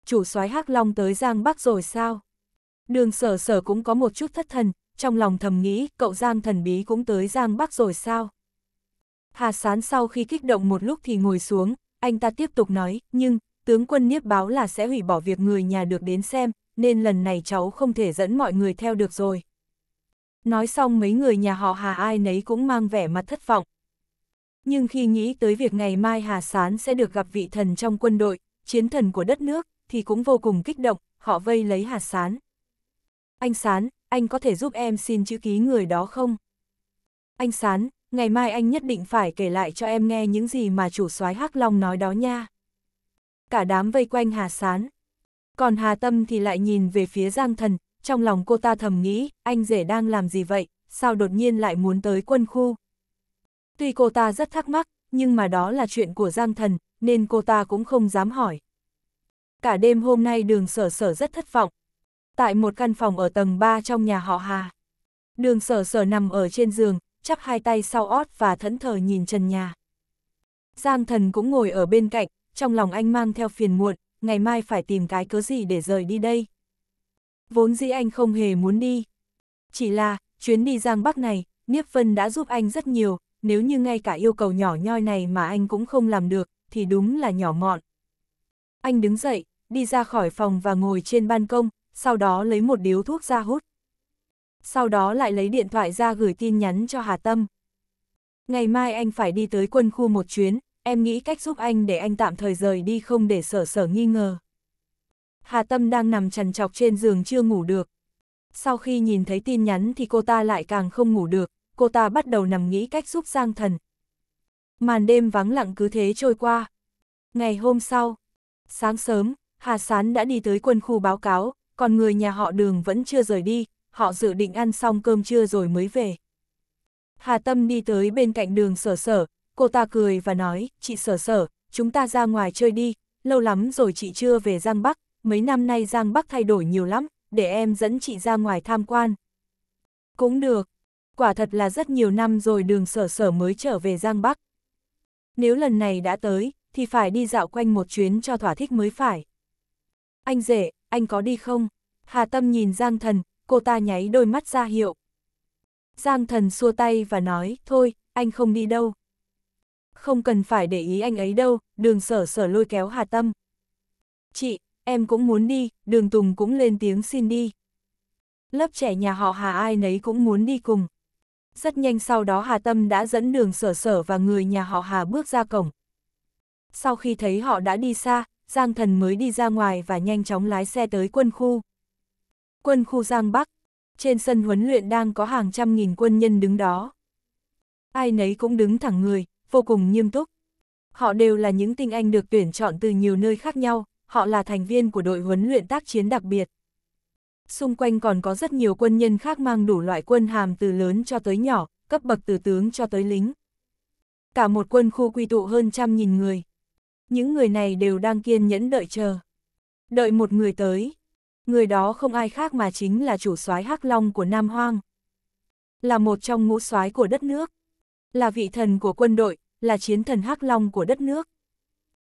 Speaker 1: chủ soái Hắc Long tới Giang Bắc rồi sao? Đường sở sở cũng có một chút thất thần, trong lòng thầm nghĩ cậu Giang thần bí cũng tới Giang Bắc rồi sao? Hà Sán sau khi kích động một lúc thì ngồi xuống, anh ta tiếp tục nói, nhưng, tướng quân niếp báo là sẽ hủy bỏ việc người nhà được đến xem, nên lần này cháu không thể dẫn mọi người theo được rồi. Nói xong mấy người nhà họ Hà ai nấy cũng mang vẻ mặt thất vọng. Nhưng khi nghĩ tới việc ngày mai Hà Sán sẽ được gặp vị thần trong quân đội, chiến thần của đất nước, thì cũng vô cùng kích động, họ vây lấy hạt sán. Anh sán, anh có thể giúp em xin chữ ký người đó không? Anh sán, ngày mai anh nhất định phải kể lại cho em nghe những gì mà chủ soái Hắc Long nói đó nha. Cả đám vây quanh Hà Sán. Còn Hà Tâm thì lại nhìn về phía Giang Thần, trong lòng cô ta thầm nghĩ, anh rể đang làm gì vậy, sao đột nhiên lại muốn tới quân khu. Tuy cô ta rất thắc mắc, nhưng mà đó là chuyện của Giang Thần, nên cô ta cũng không dám hỏi. Cả đêm hôm nay đường sở sở rất thất vọng. Tại một căn phòng ở tầng 3 trong nhà họ Hà. Đường sở sở nằm ở trên giường, chắp hai tay sau ót và thẫn thờ nhìn trần nhà. Giang thần cũng ngồi ở bên cạnh, trong lòng anh mang theo phiền muộn, ngày mai phải tìm cái cớ gì để rời đi đây. Vốn dĩ anh không hề muốn đi. Chỉ là, chuyến đi Giang Bắc này, Niếp Vân đã giúp anh rất nhiều, nếu như ngay cả yêu cầu nhỏ nhoi này mà anh cũng không làm được, thì đúng là nhỏ mọn. Anh đứng dậy, đi ra khỏi phòng và ngồi trên ban công, sau đó lấy một điếu thuốc ra hút. Sau đó lại lấy điện thoại ra gửi tin nhắn cho Hà Tâm. Ngày mai anh phải đi tới quân khu một chuyến, em nghĩ cách giúp anh để anh tạm thời rời đi không để sở sở nghi ngờ. Hà Tâm đang nằm trằn trọc trên giường chưa ngủ được. Sau khi nhìn thấy tin nhắn thì cô ta lại càng không ngủ được, cô ta bắt đầu nằm nghĩ cách giúp Giang Thần. Màn đêm vắng lặng cứ thế trôi qua. Ngày hôm sau, Sáng sớm, Hà Sán đã đi tới quân khu báo cáo, còn người nhà họ đường vẫn chưa rời đi, họ dự định ăn xong cơm trưa rồi mới về. Hà Tâm đi tới bên cạnh đường sở sở, cô ta cười và nói, chị sở sở, chúng ta ra ngoài chơi đi, lâu lắm rồi chị chưa về Giang Bắc, mấy năm nay Giang Bắc thay đổi nhiều lắm, để em dẫn chị ra ngoài tham quan. Cũng được, quả thật là rất nhiều năm rồi đường sở sở mới trở về Giang Bắc. Nếu lần này đã tới, thì phải đi dạo quanh một chuyến cho thỏa thích mới phải. Anh rể, anh có đi không? Hà Tâm nhìn Giang Thần, cô ta nháy đôi mắt ra hiệu. Giang Thần xua tay và nói, thôi, anh không đi đâu. Không cần phải để ý anh ấy đâu, đường sở sở lôi kéo Hà Tâm. Chị, em cũng muốn đi, đường Tùng cũng lên tiếng xin đi. Lớp trẻ nhà họ Hà ai nấy cũng muốn đi cùng. Rất nhanh sau đó Hà Tâm đã dẫn đường sở sở và người nhà họ Hà bước ra cổng, sau khi thấy họ đã đi xa, Giang Thần mới đi ra ngoài và nhanh chóng lái xe tới quân khu. Quân khu Giang Bắc, trên sân huấn luyện đang có hàng trăm nghìn quân nhân đứng đó. Ai nấy cũng đứng thẳng người, vô cùng nghiêm túc. Họ đều là những tinh anh được tuyển chọn từ nhiều nơi khác nhau, họ là thành viên của đội huấn luyện tác chiến đặc biệt. Xung quanh còn có rất nhiều quân nhân khác mang đủ loại quân hàm từ lớn cho tới nhỏ, cấp bậc từ tướng cho tới lính. Cả một quân khu quy tụ hơn trăm nghìn người những người này đều đang kiên nhẫn đợi chờ. Đợi một người tới, người đó không ai khác mà chính là chủ soái Hắc Long của Nam Hoang. Là một trong ngũ soái của đất nước, là vị thần của quân đội, là chiến thần Hắc Long của đất nước.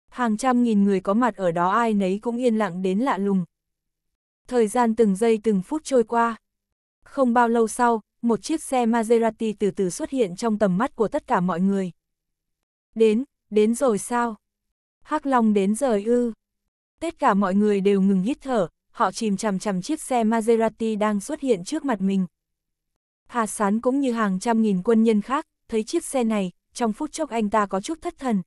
Speaker 1: Hàng trăm nghìn người có mặt ở đó ai nấy cũng yên lặng đến lạ lùng. Thời gian từng giây từng phút trôi qua. Không bao lâu sau, một chiếc xe Maserati từ từ xuất hiện trong tầm mắt của tất cả mọi người. Đến, đến rồi sao? Hắc Long đến rời ư. Tất cả mọi người đều ngừng hít thở, họ chìm chằm chằm chiếc xe Maserati đang xuất hiện trước mặt mình. Hà Sán cũng như hàng trăm nghìn quân nhân khác, thấy chiếc xe này, trong phút chốc anh ta có chút thất thần.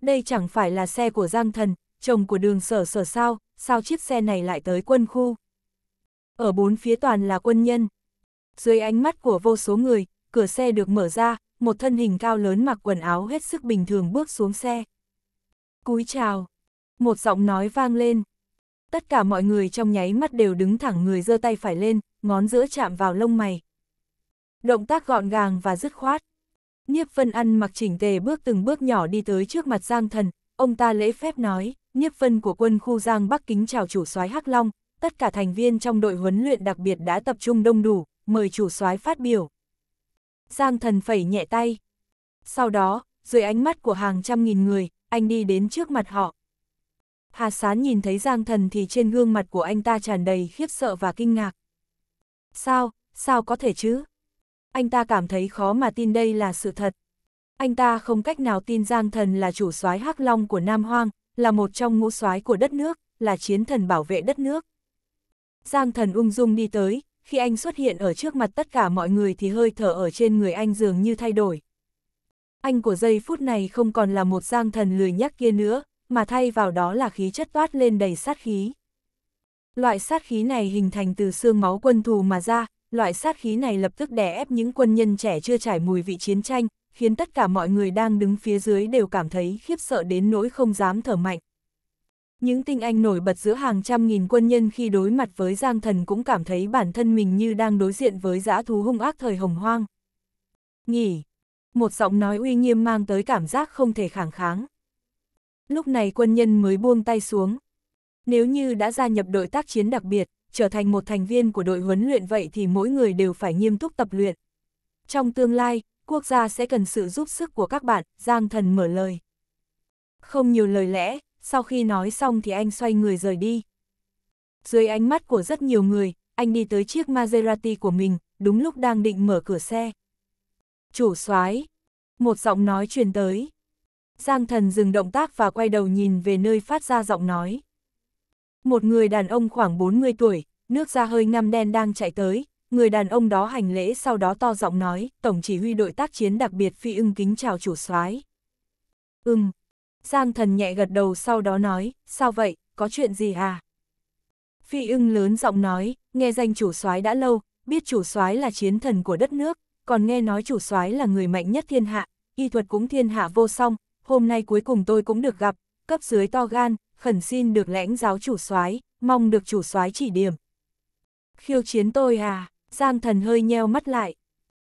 Speaker 1: Đây chẳng phải là xe của Giang Thần, chồng của đường sở sở sao, sao chiếc xe này lại tới quân khu. Ở bốn phía toàn là quân nhân. Dưới ánh mắt của vô số người, cửa xe được mở ra, một thân hình cao lớn mặc quần áo hết sức bình thường bước xuống xe. Cúi chào. Một giọng nói vang lên. Tất cả mọi người trong nháy mắt đều đứng thẳng người giơ tay phải lên, ngón giữa chạm vào lông mày. Động tác gọn gàng và dứt khoát. nhiếp Vân ăn mặc chỉnh tề bước từng bước nhỏ đi tới trước mặt Giang Thần, ông ta lễ phép nói, nhiếp Vân của quân khu Giang Bắc kính chào chủ soái Hắc Long, tất cả thành viên trong đội huấn luyện đặc biệt đã tập trung đông đủ, mời chủ soái phát biểu. Giang Thần phẩy nhẹ tay. Sau đó, dưới ánh mắt của hàng trăm nghìn người, anh đi đến trước mặt họ. Hà Sán nhìn thấy Giang Thần thì trên gương mặt của anh ta tràn đầy khiếp sợ và kinh ngạc. Sao, sao có thể chứ? Anh ta cảm thấy khó mà tin đây là sự thật. Anh ta không cách nào tin Giang Thần là chủ soái Hắc Long của Nam Hoang, là một trong ngũ soái của đất nước, là chiến thần bảo vệ đất nước. Giang Thần ung dung đi tới, khi anh xuất hiện ở trước mặt tất cả mọi người thì hơi thở ở trên người anh dường như thay đổi. Anh của giây phút này không còn là một giang thần lười nhắc kia nữa, mà thay vào đó là khí chất toát lên đầy sát khí. Loại sát khí này hình thành từ xương máu quân thù mà ra, loại sát khí này lập tức đè ép những quân nhân trẻ chưa trải mùi vị chiến tranh, khiến tất cả mọi người đang đứng phía dưới đều cảm thấy khiếp sợ đến nỗi không dám thở mạnh. Những tinh anh nổi bật giữa hàng trăm nghìn quân nhân khi đối mặt với Giang Thần cũng cảm thấy bản thân mình như đang đối diện với dã thú hung ác thời hồng hoang. Nghỉ, một giọng nói uy nghiêm mang tới cảm giác không thể kháng kháng. Lúc này quân nhân mới buông tay xuống. Nếu như đã gia nhập đội tác chiến đặc biệt, trở thành một thành viên của đội huấn luyện vậy thì mỗi người đều phải nghiêm túc tập luyện. Trong tương lai, quốc gia sẽ cần sự giúp sức của các bạn, Giang Thần mở lời. Không nhiều lời lẽ, sau khi nói xong thì anh xoay người rời đi. Dưới ánh mắt của rất nhiều người, anh đi tới chiếc Maserati của mình, đúng lúc đang định mở cửa xe. Chủ soái Một giọng nói truyền tới. Giang thần dừng động tác và quay đầu nhìn về nơi phát ra giọng nói. Một người đàn ông khoảng 40 tuổi, nước da hơi ngăm đen đang chạy tới, người đàn ông đó hành lễ sau đó to giọng nói, tổng chỉ huy đội tác chiến đặc biệt phi ưng kính chào chủ soái. Ưng. Ừ. Giang thần nhẹ gật đầu sau đó nói, sao vậy, có chuyện gì à? Phi ưng lớn giọng nói, nghe danh chủ soái đã lâu, biết chủ soái là chiến thần của đất nước, còn nghe nói chủ soái là người mạnh nhất thiên hạ, y thuật cũng thiên hạ vô song, hôm nay cuối cùng tôi cũng được gặp, cấp dưới to gan, khẩn xin được lãnh giáo chủ soái, mong được chủ soái chỉ điểm. Khiêu chiến tôi à, Giang thần hơi nheo mắt lại.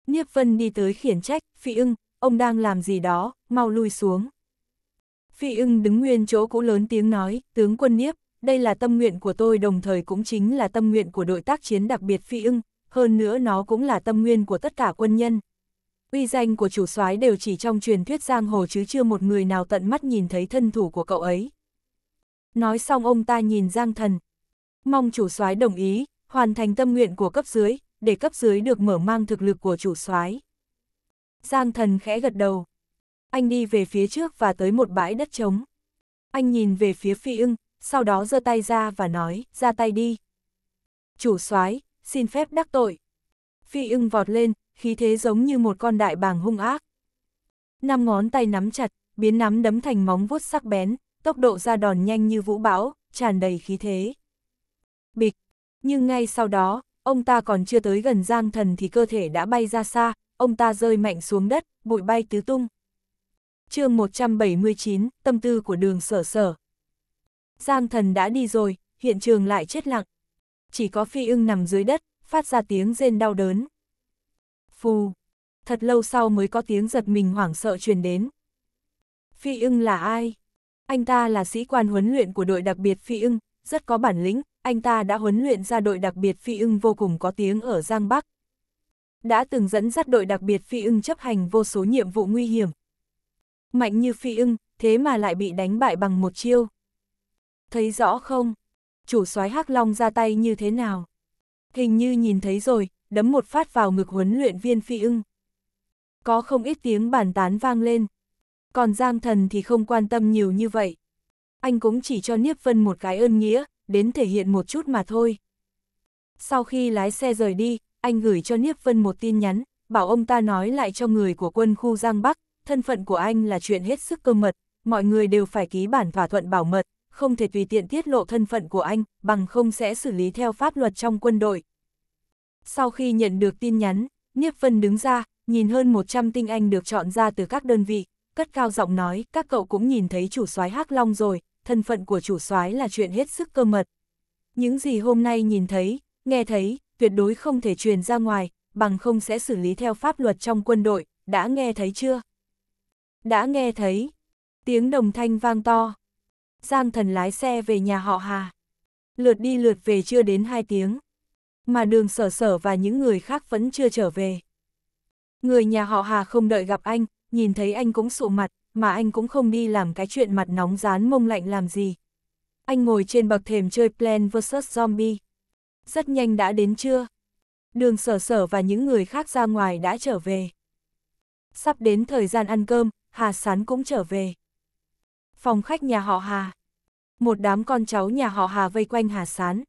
Speaker 1: Niếp Vân đi tới khiển trách, Phi ưng, ông đang làm gì đó, mau lui xuống. Phi ưng đứng nguyên chỗ cũ lớn tiếng nói, tướng quân Niếp, đây là tâm nguyện của tôi đồng thời cũng chính là tâm nguyện của đội tác chiến đặc biệt Phi ưng, hơn nữa nó cũng là tâm nguyên của tất cả quân nhân. Uy danh của chủ soái đều chỉ trong truyền thuyết giang hồ chứ chưa một người nào tận mắt nhìn thấy thân thủ của cậu ấy. Nói xong ông ta nhìn Giang Thần. Mong chủ soái đồng ý, hoàn thành tâm nguyện của cấp dưới, để cấp dưới được mở mang thực lực của chủ soái. Giang Thần khẽ gật đầu. Anh đi về phía trước và tới một bãi đất trống. Anh nhìn về phía Phi ưng, sau đó giơ tay ra và nói, ra tay đi. Chủ soái xin phép đắc tội. Phi ưng vọt lên, khí thế giống như một con đại bàng hung ác. Năm ngón tay nắm chặt, biến nắm đấm thành móng vuốt sắc bén, tốc độ ra đòn nhanh như vũ bão, tràn đầy khí thế. Bịch, nhưng ngay sau đó, ông ta còn chưa tới gần Giang Thần thì cơ thể đã bay ra xa, ông ta rơi mạnh xuống đất, bụi bay tứ tung. chương 179, tâm tư của đường sở sở. Giang Thần đã đi rồi, hiện trường lại chết lặng chỉ có phi ưng nằm dưới đất, phát ra tiếng rên đau đớn. Phù! Thật lâu sau mới có tiếng giật mình hoảng sợ truyền đến. Phi ưng là ai? Anh ta là sĩ quan huấn luyện của đội đặc biệt phi ưng, rất có bản lĩnh, anh ta đã huấn luyện ra đội đặc biệt phi ưng vô cùng có tiếng ở Giang Bắc. Đã từng dẫn dắt đội đặc biệt phi ưng chấp hành vô số nhiệm vụ nguy hiểm. Mạnh như phi ưng, thế mà lại bị đánh bại bằng một chiêu. Thấy rõ không? chủ soái Hắc Long ra tay như thế nào. Hình như nhìn thấy rồi, đấm một phát vào ngực huấn luyện viên phi ưng. Có không ít tiếng bàn tán vang lên. Còn Giang Thần thì không quan tâm nhiều như vậy. Anh cũng chỉ cho Niếp Vân một cái ơn nghĩa, đến thể hiện một chút mà thôi. Sau khi lái xe rời đi, anh gửi cho Niếp Vân một tin nhắn, bảo ông ta nói lại cho người của quân khu Giang Bắc, thân phận của anh là chuyện hết sức cơ mật, mọi người đều phải ký bản thỏa thuận bảo mật, không thể tùy tiện tiết lộ thân phận của anh, bằng không sẽ xử lý theo pháp luật trong quân đội. Sau khi nhận được tin nhắn, Niếp Vân đứng ra, nhìn hơn 100 tinh anh được chọn ra từ các đơn vị, cất cao giọng nói, các cậu cũng nhìn thấy chủ soái Hắc Long rồi, thân phận của chủ soái là chuyện hết sức cơ mật. Những gì hôm nay nhìn thấy, nghe thấy, tuyệt đối không thể truyền ra ngoài, bằng không sẽ xử lý theo pháp luật trong quân đội, đã nghe thấy chưa? Đã nghe thấy. Tiếng đồng thanh vang to. Giang thần lái xe về nhà họ Hà. Lượt đi lượt về chưa đến 2 tiếng. Mà đường sở sở và những người khác vẫn chưa trở về. Người nhà họ Hà không đợi gặp anh, nhìn thấy anh cũng sụ mặt, mà anh cũng không đi làm cái chuyện mặt nóng rán mông lạnh làm gì. Anh ngồi trên bậc thềm chơi Plan vs Zombie. Rất nhanh đã đến chưa? Đường sở sở và những người khác ra ngoài đã trở về. Sắp đến thời gian ăn cơm, Hà Sán cũng trở về phòng khách nhà họ Hà. Một đám con cháu nhà họ Hà vây quanh Hà Sán.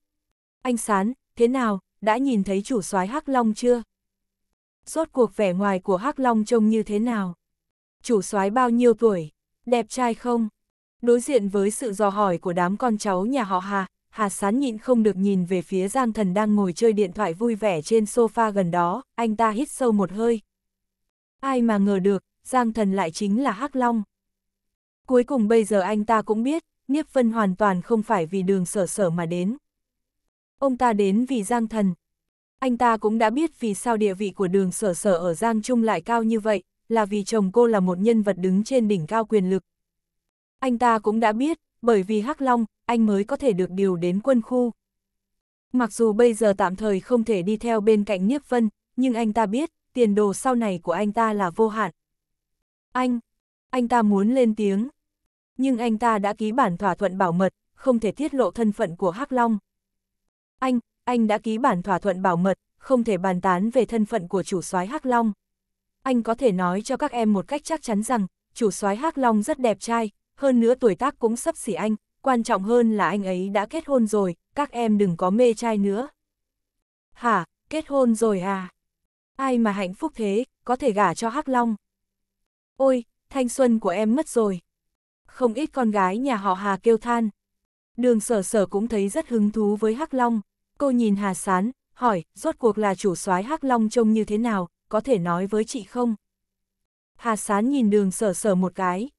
Speaker 1: Anh Sán, thế nào, đã nhìn thấy chủ soái Hắc Long chưa? Rốt cuộc vẻ ngoài của Hắc Long trông như thế nào? Chủ soái bao nhiêu tuổi? Đẹp trai không? Đối diện với sự dò hỏi của đám con cháu nhà họ Hà, Hà Sán nhịn không được nhìn về phía Giang Thần đang ngồi chơi điện thoại vui vẻ trên sofa gần đó, anh ta hít sâu một hơi. Ai mà ngờ được, Giang Thần lại chính là Hắc Long. Cuối cùng bây giờ anh ta cũng biết, Niếp Vân hoàn toàn không phải vì đường sở sở mà đến. Ông ta đến vì Giang Thần. Anh ta cũng đã biết vì sao địa vị của đường sở sở ở Giang Trung lại cao như vậy, là vì chồng cô là một nhân vật đứng trên đỉnh cao quyền lực. Anh ta cũng đã biết, bởi vì Hắc Long, anh mới có thể được điều đến quân khu. Mặc dù bây giờ tạm thời không thể đi theo bên cạnh Niếp Vân, nhưng anh ta biết, tiền đồ sau này của anh ta là vô hạn. Anh, anh ta muốn lên tiếng, nhưng anh ta đã ký bản thỏa thuận bảo mật, không thể tiết lộ thân phận của Hắc Long. Anh, anh đã ký bản thỏa thuận bảo mật, không thể bàn tán về thân phận của chủ soái Hắc Long. Anh có thể nói cho các em một cách chắc chắn rằng, chủ soái Hắc Long rất đẹp trai, hơn nữa tuổi tác cũng sắp xỉ anh, quan trọng hơn là anh ấy đã kết hôn rồi, các em đừng có mê trai nữa. Hả, kết hôn rồi à? Ai mà hạnh phúc thế, có thể gả cho Hắc Long. Ôi, thanh xuân của em mất rồi không ít con gái nhà họ Hà kêu than. Đường sở sở cũng thấy rất hứng thú với Hắc Long, cô nhìn Hà Sán, hỏi, rốt cuộc là chủ soái Hắc Long trông như thế nào, có thể nói với chị không? Hà Sán nhìn đường sở sở một cái.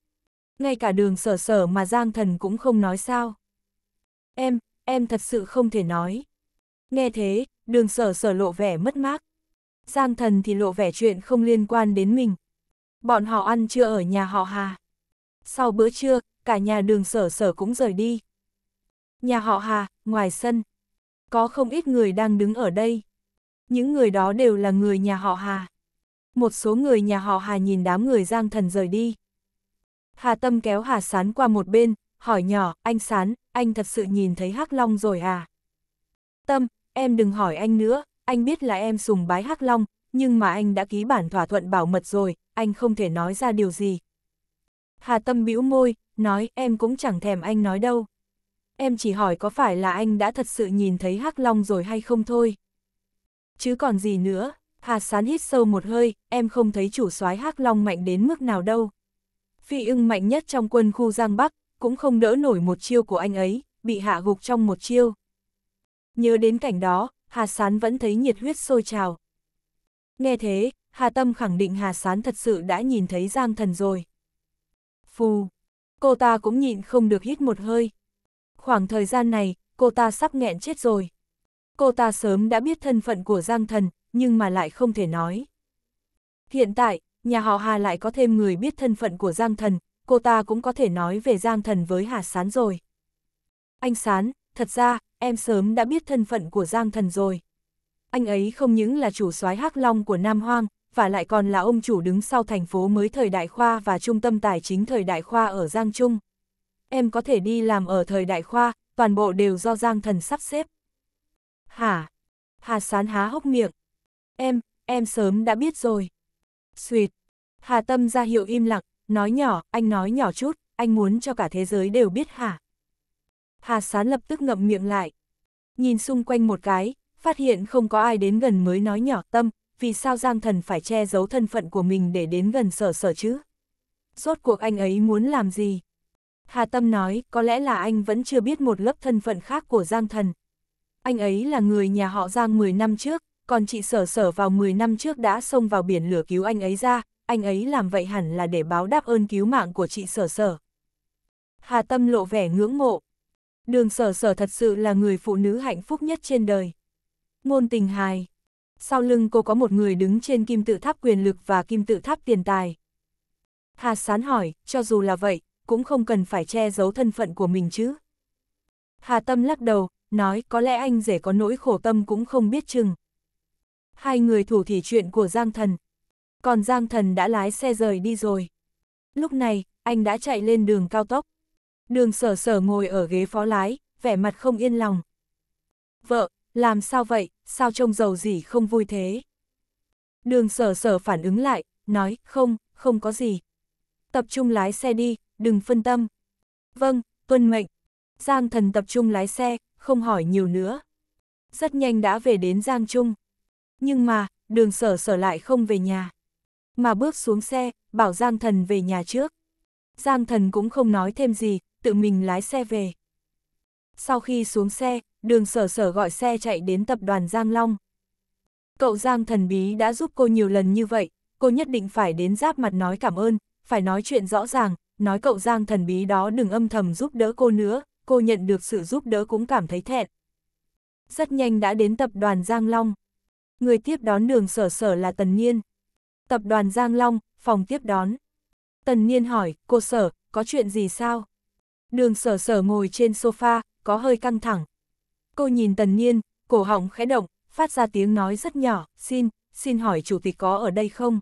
Speaker 1: Ngay cả đường sở sở mà Giang Thần cũng không nói sao. Em, em thật sự không thể nói. Nghe thế, đường sở sở lộ vẻ mất mát. Giang Thần thì lộ vẻ chuyện không liên quan đến mình. Bọn họ ăn chưa ở nhà họ Hà. Sau bữa trưa, cả nhà đường sở sở cũng rời đi. Nhà họ Hà, ngoài sân, có không ít người đang đứng ở đây. Những người đó đều là người nhà họ Hà. Một số người nhà họ Hà nhìn đám người giang thần rời đi. Hà Tâm kéo Hà Sán qua một bên, hỏi nhỏ, anh Sán, anh thật sự nhìn thấy Hắc Long rồi à? Tâm, em đừng hỏi anh nữa, anh biết là em sùng bái Hắc Long, nhưng mà anh đã ký bản thỏa thuận bảo mật rồi, anh không thể nói ra điều gì, Hà Tâm bĩu môi, nói em cũng chẳng thèm anh nói đâu. Em chỉ hỏi có phải là anh đã thật sự nhìn thấy Hắc Long rồi hay không thôi. Chứ còn gì nữa, Hà Sán hít sâu một hơi, em không thấy chủ soái Hắc Long mạnh đến mức nào đâu. Phi ưng mạnh nhất trong quân khu Giang Bắc, cũng không đỡ nổi một chiêu của anh ấy, bị hạ gục trong một chiêu. Nhớ đến cảnh đó, Hà Sán vẫn thấy nhiệt huyết sôi trào. Nghe thế, Hà Tâm khẳng định Hà Sán thật sự đã nhìn thấy Giang Thần rồi. Phù, cô ta cũng nhịn không được hít một hơi. Khoảng thời gian này, cô ta sắp nghẹn chết rồi. Cô ta sớm đã biết thân phận của Giang Thần, nhưng mà lại không thể nói. Hiện tại, nhà họ Hà lại có thêm người biết thân phận của Giang Thần, cô ta cũng có thể nói về Giang Thần với Hà Sán rồi. Anh Sán, thật ra, em sớm đã biết thân phận của Giang Thần rồi. Anh ấy không những là chủ soái Hắc Long của Nam Hoang, và lại còn là ông chủ đứng sau thành phố mới thời đại khoa và trung tâm tài chính thời đại khoa ở Giang Trung. Em có thể đi làm ở thời đại khoa, toàn bộ đều do Giang Thần sắp xếp. Hả? Hà Sán há hốc miệng. Em, em sớm đã biết rồi. Xuyệt. Hà Tâm ra hiệu im lặng, nói nhỏ, anh nói nhỏ chút, anh muốn cho cả thế giới đều biết hả? Hà Sán lập tức ngậm miệng lại. Nhìn xung quanh một cái, phát hiện không có ai đến gần mới nói nhỏ tâm, vì sao Giang Thần phải che giấu thân phận của mình để đến gần sở sở chứ? Rốt cuộc anh ấy muốn làm gì? Hà Tâm nói, có lẽ là anh vẫn chưa biết một lớp thân phận khác của Giang Thần. Anh ấy là người nhà họ Giang 10 năm trước, còn chị sở sở vào 10 năm trước đã xông vào biển lửa cứu anh ấy ra, anh ấy làm vậy hẳn là để báo đáp ơn cứu mạng của chị sở sở. Hà Tâm lộ vẻ ngưỡng mộ. Đường sở sở thật sự là người phụ nữ hạnh phúc nhất trên đời. Ngôn tình hài, sau lưng cô có một người đứng trên kim tự tháp quyền lực và kim tự tháp tiền tài. Hà Sán hỏi, cho dù là vậy, cũng không cần phải che giấu thân phận của mình chứ. Hà Tâm lắc đầu, nói có lẽ anh rể có nỗi khổ tâm cũng không biết chừng. Hai người thủ thỉ chuyện của Giang Thần. Còn Giang Thần đã lái xe rời đi rồi. Lúc này, anh đã chạy lên đường cao tốc. Đường sở sở ngồi ở ghế phó lái, vẻ mặt không yên lòng. Vợ, làm sao vậy, sao trông giàu gì không vui thế? Đường sở sở phản ứng lại, nói, không, không có gì. Tập trung lái xe đi, đừng phân tâm. Vâng, tuân mệnh. Giang thần tập trung lái xe, không hỏi nhiều nữa. Rất nhanh đã về đến Giang Trung. Nhưng mà, đường sở sở lại không về nhà. Mà bước xuống xe, bảo Giang thần về nhà trước. Giang thần cũng không nói thêm gì, tự mình lái xe về. Sau khi xuống xe, đường sở sở gọi xe chạy đến tập đoàn Giang Long. Cậu Giang thần bí đã giúp cô nhiều lần như vậy, cô nhất định phải đến giáp mặt nói cảm ơn, phải nói chuyện rõ ràng, nói cậu Giang thần bí đó đừng âm thầm giúp đỡ cô nữa, cô nhận được sự giúp đỡ cũng cảm thấy thẹn. Rất nhanh đã đến tập đoàn Giang Long. Người tiếp đón đường sở sở là Tần Niên. Tập đoàn Giang Long, phòng tiếp đón. Tần Niên hỏi, cô sở, có chuyện gì sao? Đường sở sở ngồi trên sofa, có hơi căng thẳng, Cô nhìn tần nhiên, cổ họng khẽ động, phát ra tiếng nói rất nhỏ, xin, xin hỏi chủ tịch có ở đây không?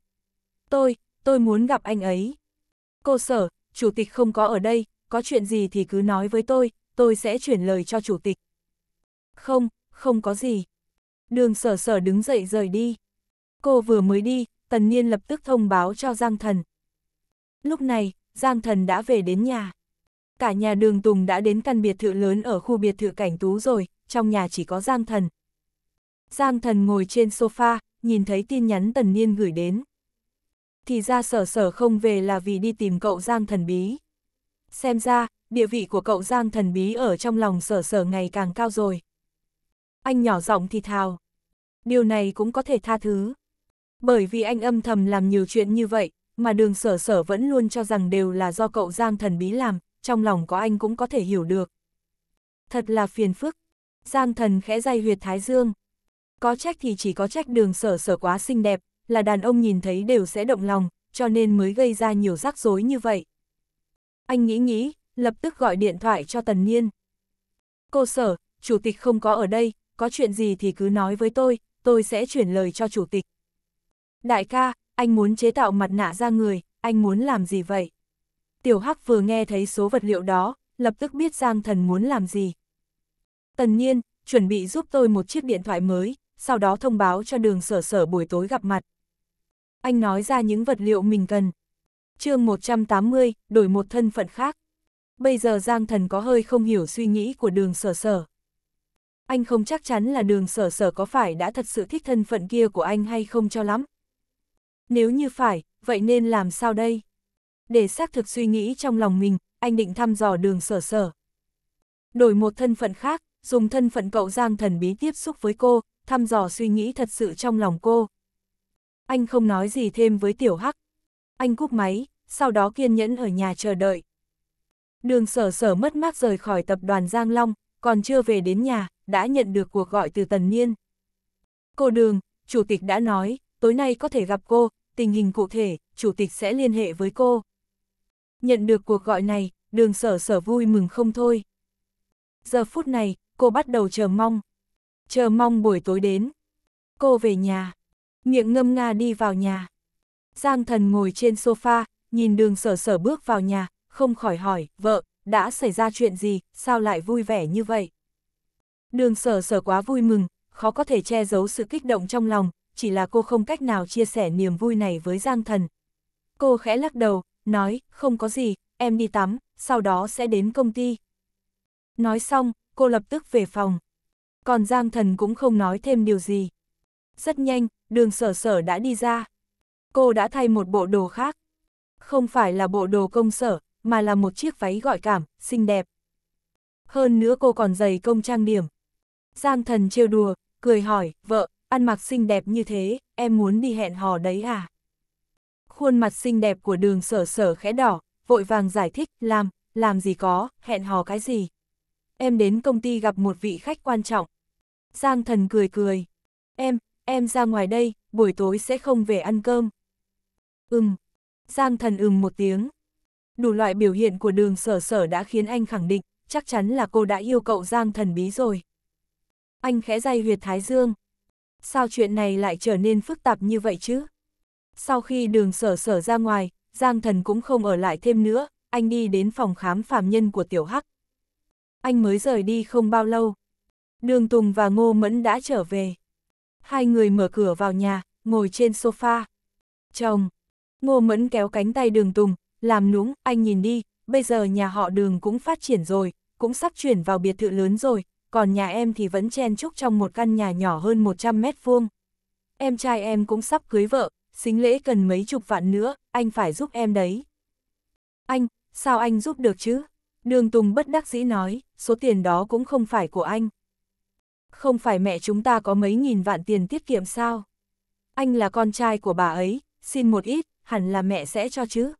Speaker 1: Tôi, tôi muốn gặp anh ấy. Cô sở, chủ tịch không có ở đây, có chuyện gì thì cứ nói với tôi, tôi sẽ chuyển lời cho chủ tịch. Không, không có gì. Đường sở sở đứng dậy rời đi. Cô vừa mới đi, tần nhiên lập tức thông báo cho Giang Thần. Lúc này, Giang Thần đã về đến nhà. Cả nhà đường Tùng đã đến căn biệt thự lớn ở khu biệt thự Cảnh Tú rồi, trong nhà chỉ có Giang Thần. Giang Thần ngồi trên sofa, nhìn thấy tin nhắn Tần Niên gửi đến. Thì ra sở sở không về là vì đi tìm cậu Giang Thần Bí. Xem ra, địa vị của cậu Giang Thần Bí ở trong lòng sở sở ngày càng cao rồi. Anh nhỏ giọng thì thào. Điều này cũng có thể tha thứ. Bởi vì anh âm thầm làm nhiều chuyện như vậy, mà đường sở sở vẫn luôn cho rằng đều là do cậu Giang Thần Bí làm, trong lòng có anh cũng có thể hiểu được. Thật là phiền phức. Giang thần khẽ dây huyệt thái dương. Có trách thì chỉ có trách đường sở sở quá xinh đẹp, là đàn ông nhìn thấy đều sẽ động lòng, cho nên mới gây ra nhiều rắc rối như vậy. Anh nghĩ nghĩ, lập tức gọi điện thoại cho Tần Niên. Cô sở, chủ tịch không có ở đây, có chuyện gì thì cứ nói với tôi, tôi sẽ chuyển lời cho chủ tịch. Đại ca, anh muốn chế tạo mặt nạ ra người, anh muốn làm gì vậy? Tiểu Hắc vừa nghe thấy số vật liệu đó, lập tức biết Giang Thần muốn làm gì. Tần nhiên, chuẩn bị giúp tôi một chiếc điện thoại mới, sau đó thông báo cho đường sở sở buổi tối gặp mặt. Anh nói ra những vật liệu mình cần. chương 180, đổi một thân phận khác. Bây giờ Giang Thần có hơi không hiểu suy nghĩ của đường sở sở. Anh không chắc chắn là đường sở sở có phải đã thật sự thích thân phận kia của anh hay không cho lắm. Nếu như phải, vậy nên làm sao đây? để xác thực suy nghĩ trong lòng mình, anh định thăm dò đường sở sở. Đổi một thân phận khác, dùng thân phận cậu Giang thần bí tiếp xúc với cô, thăm dò suy nghĩ thật sự trong lòng cô. Anh không nói gì thêm với Tiểu Hắc. Anh cúp máy, sau đó kiên nhẫn ở nhà chờ đợi. Đường sở sở mất mát rời khỏi tập đoàn Giang Long, còn chưa về đến nhà, đã nhận được cuộc gọi từ Tần Niên. Cô Đường, Chủ tịch đã nói, tối nay có thể gặp cô, tình hình cụ thể, Chủ tịch sẽ liên hệ với cô. Nhận được cuộc gọi này, đường sở sở vui mừng không thôi. Giờ phút này, cô bắt đầu chờ mong. Chờ mong buổi tối đến. Cô về nhà. Miệng ngâm nga đi vào nhà. Giang thần ngồi trên sofa, nhìn đường sở sở bước vào nhà, không khỏi hỏi, vợ, đã xảy ra chuyện gì, sao lại vui vẻ như vậy? Đường sở sở quá vui mừng, khó có thể che giấu sự kích động trong lòng, chỉ là cô không cách nào chia sẻ niềm vui này với Giang thần. Cô khẽ lắc đầu, nói, không có gì, em đi tắm, sau đó sẽ đến công ty. Nói xong, cô lập tức về phòng. Còn Giang Thần cũng không nói thêm điều gì. Rất nhanh, đường sở sở đã đi ra. Cô đã thay một bộ đồ khác. Không phải là bộ đồ công sở, mà là một chiếc váy gọi cảm, xinh đẹp. Hơn nữa cô còn giày công trang điểm. Giang Thần trêu đùa, cười hỏi, vợ, ăn mặc xinh đẹp như thế, em muốn đi hẹn hò đấy à? khuôn mặt xinh đẹp của đường sở sở khẽ đỏ, vội vàng giải thích, làm, làm gì có, hẹn hò cái gì. Em đến công ty gặp một vị khách quan trọng. Giang thần cười cười. Em, em ra ngoài đây, buổi tối sẽ không về ăn cơm. Ừm. Giang thần ừm một tiếng. Đủ loại biểu hiện của đường sở sở đã khiến anh khẳng định, chắc chắn là cô đã yêu cậu Giang thần bí rồi. Anh khẽ day huyệt Thái Dương. Sao chuyện này lại trở nên phức tạp như vậy chứ? Sau khi đường sở sở ra ngoài, Giang thần cũng không ở lại thêm nữa, anh đi đến phòng khám phàm nhân của Tiểu Hắc. Anh mới rời đi không bao lâu. Đường Tùng và Ngô Mẫn đã trở về. Hai người mở cửa vào nhà, ngồi trên sofa. Chồng! Ngô Mẫn kéo cánh tay đường Tùng, làm núng anh nhìn đi, bây giờ nhà họ đường cũng phát triển rồi, cũng sắp chuyển vào biệt thự lớn rồi, còn nhà em thì vẫn chen chúc trong một căn nhà nhỏ hơn 100 mét vuông. Em trai em cũng sắp cưới vợ, xính lễ cần mấy chục vạn nữa, anh phải giúp em đấy. Anh, sao anh giúp được chứ? Đường Tùng bất đắc dĩ nói, số tiền đó cũng không phải của anh. Không phải mẹ chúng ta có mấy nghìn vạn tiền tiết kiệm sao? Anh là con trai của bà ấy, xin một ít, hẳn là mẹ sẽ cho chứ.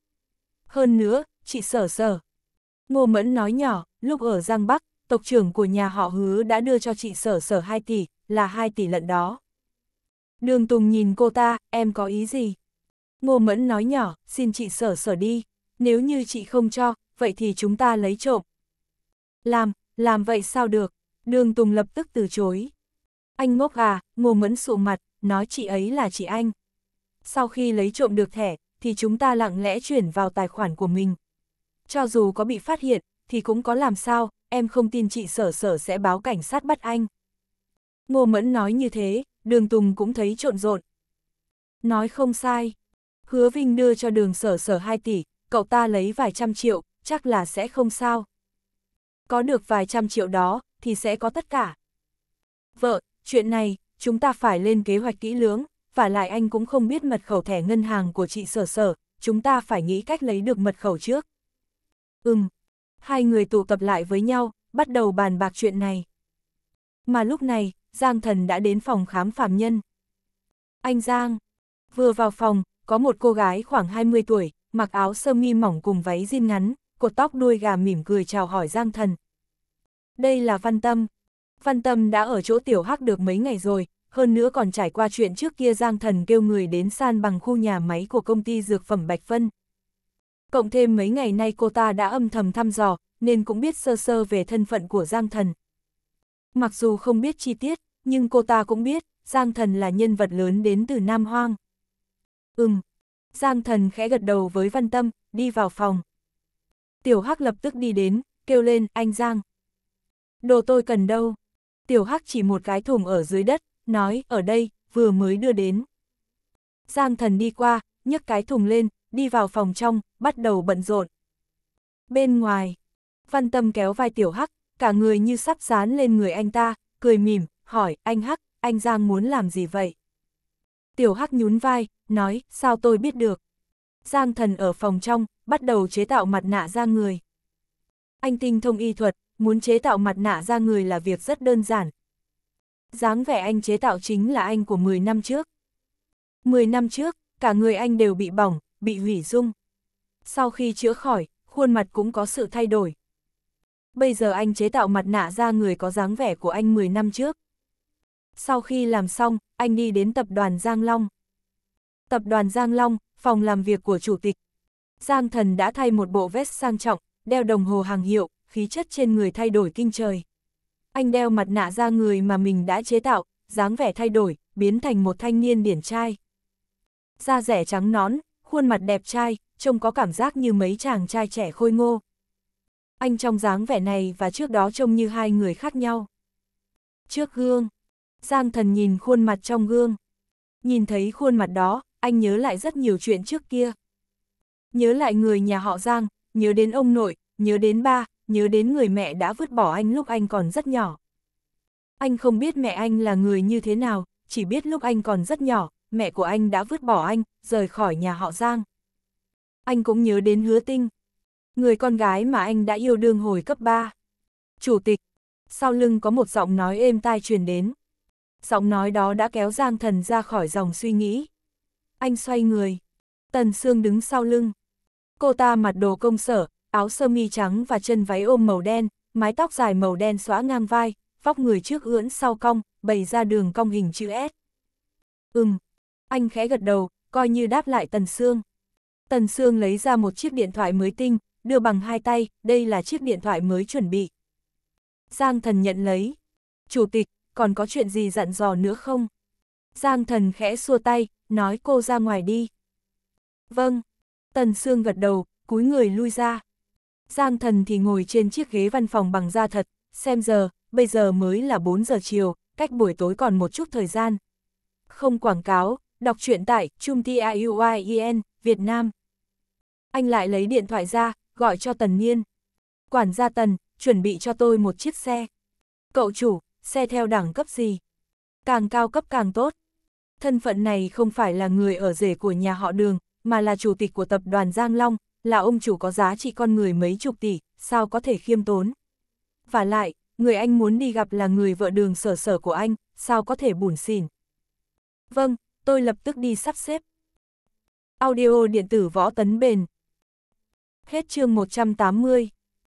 Speaker 1: Hơn nữa, chị sở sở. Ngô Mẫn nói nhỏ, lúc ở Giang Bắc, tộc trưởng của nhà họ hứa đã đưa cho chị sở sở 2 tỷ, là 2 tỷ lận đó. Đường Tùng nhìn cô ta, em có ý gì? Ngô Mẫn nói nhỏ, xin chị sở sở đi, nếu như chị không cho, vậy thì chúng ta lấy trộm. Làm, làm vậy sao được? Đường Tùng lập tức từ chối. Anh ngốc à, Ngô Mẫn sụ mặt, nói chị ấy là chị anh. Sau khi lấy trộm được thẻ, thì chúng ta lặng lẽ chuyển vào tài khoản của mình. Cho dù có bị phát hiện, thì cũng có làm sao, em không tin chị sở sở sẽ báo cảnh sát bắt anh. Ngô Mẫn nói như thế, đường Tùng cũng thấy trộn rộn. Nói không sai, hứa Vinh đưa cho đường sở sở 2 tỷ, cậu ta lấy vài trăm triệu, chắc là sẽ không sao. Có được vài trăm triệu đó, thì sẽ có tất cả. Vợ, chuyện này, chúng ta phải lên kế hoạch kỹ lưỡng, và lại anh cũng không biết mật khẩu thẻ ngân hàng của chị sở sở, chúng ta phải nghĩ cách lấy được mật khẩu trước. Ừm, hai người tụ tập lại với nhau, bắt đầu bàn bạc chuyện này. Mà lúc này, Giang Thần đã đến phòng khám phàm nhân. Anh Giang, vừa vào phòng, có một cô gái khoảng 20 tuổi, mặc áo sơ mi mỏng cùng váy jean ngắn, cột tóc đuôi gà mỉm cười chào hỏi Giang Thần. Đây là Văn Tâm. Văn Tâm đã ở chỗ tiểu hắc được mấy ngày rồi, hơn nữa còn trải qua chuyện trước kia Giang Thần kêu người đến san bằng khu nhà máy của công ty dược phẩm Bạch Vân. Cộng thêm mấy ngày nay cô ta đã âm thầm thăm dò, nên cũng biết sơ sơ về thân phận của Giang Thần. Mặc dù không biết chi tiết, nhưng cô ta cũng biết, Giang Thần là nhân vật lớn đến từ Nam Hoang. Ừm. Giang Thần khẽ gật đầu với Văn Tâm, đi vào phòng. Tiểu Hắc lập tức đi đến, kêu lên, anh Giang. Đồ tôi cần đâu? Tiểu Hắc chỉ một cái thùng ở dưới đất, nói, ở đây, vừa mới đưa đến. Giang Thần đi qua, nhấc cái thùng lên, đi vào phòng trong, bắt đầu bận rộn. Bên ngoài, Văn Tâm kéo vai Tiểu Hắc, cả người như sắp dán lên người anh ta, cười mỉm, hỏi, anh Hắc, anh Giang muốn làm gì vậy? Tiểu Hắc nhún vai, nói, sao tôi biết được? Giang thần ở phòng trong, bắt đầu chế tạo mặt nạ ra người. Anh tinh thông y thuật, muốn chế tạo mặt nạ ra người là việc rất đơn giản. dáng vẻ anh chế tạo chính là anh của 10 năm trước. 10 năm trước, cả người anh đều bị bỏng, bị hủy dung. Sau khi chữa khỏi, khuôn mặt cũng có sự thay đổi. Bây giờ anh chế tạo mặt nạ ra người có dáng vẻ của anh 10 năm trước. Sau khi làm xong, anh đi đến tập đoàn Giang Long. Tập đoàn Giang Long, phòng làm việc của chủ tịch. Giang Thần đã thay một bộ vest sang trọng, đeo đồng hồ hàng hiệu, khí chất trên người thay đổi kinh trời. Anh đeo mặt nạ ra người mà mình đã chế tạo, dáng vẻ thay đổi, biến thành một thanh niên điển trai. Da rẻ trắng nón, khuôn mặt đẹp trai, trông có cảm giác như mấy chàng trai trẻ khôi ngô. Anh trong dáng vẻ này và trước đó trông như hai người khác nhau. Trước gương, Giang thần nhìn khuôn mặt trong gương. Nhìn thấy khuôn mặt đó, anh nhớ lại rất nhiều chuyện trước kia. Nhớ lại người nhà họ Giang, nhớ đến ông nội, nhớ đến ba, nhớ đến người mẹ đã vứt bỏ anh lúc anh còn rất nhỏ. Anh không biết mẹ anh là người như thế nào, chỉ biết lúc anh còn rất nhỏ, mẹ của anh đã vứt bỏ anh, rời khỏi nhà họ Giang. Anh cũng nhớ đến hứa tinh, người con gái mà anh đã yêu đương hồi cấp 3. Chủ tịch, sau lưng có một giọng nói êm tai truyền đến giọng nói đó đã kéo Giang Thần ra khỏi dòng suy nghĩ. Anh xoay người, Tần Sương đứng sau lưng. Cô ta mặc đồ công sở, áo sơ mi trắng và chân váy ôm màu đen, mái tóc dài màu đen xõa ngang vai, vóc người trước ưỡn sau cong, bày ra đường cong hình chữ S. Ừm, anh khẽ gật đầu, coi như đáp lại Tần Sương. Tần Sương lấy ra một chiếc điện thoại mới tinh, đưa bằng hai tay, đây là chiếc điện thoại mới chuẩn bị. Giang thần nhận lấy. Chủ tịch, còn có chuyện gì dặn dò nữa không? Giang thần khẽ xua tay, nói cô ra ngoài đi. Vâng, Tần Sương gật đầu, cúi người lui ra. Giang thần thì ngồi trên chiếc ghế văn phòng bằng da thật, xem giờ, bây giờ mới là 4 giờ chiều, cách buổi tối còn một chút thời gian. Không quảng cáo, đọc truyện tại chumtiuyen, Việt Nam. Anh lại lấy điện thoại ra, gọi cho Tần Niên. Quản gia Tần, chuẩn bị cho tôi một chiếc xe. Cậu chủ, xe theo đẳng cấp gì. Càng cao cấp càng tốt. Thân phận này không phải là người ở rể của nhà họ đường, mà là chủ tịch của tập đoàn Giang Long, là ông chủ có giá trị con người mấy chục tỷ, sao có thể khiêm tốn. Và lại, người anh muốn đi gặp là người vợ đường sở sở của anh, sao có thể bùn xỉn. Vâng, tôi lập tức đi sắp xếp. Audio điện tử võ tấn bền. Hết chương 180.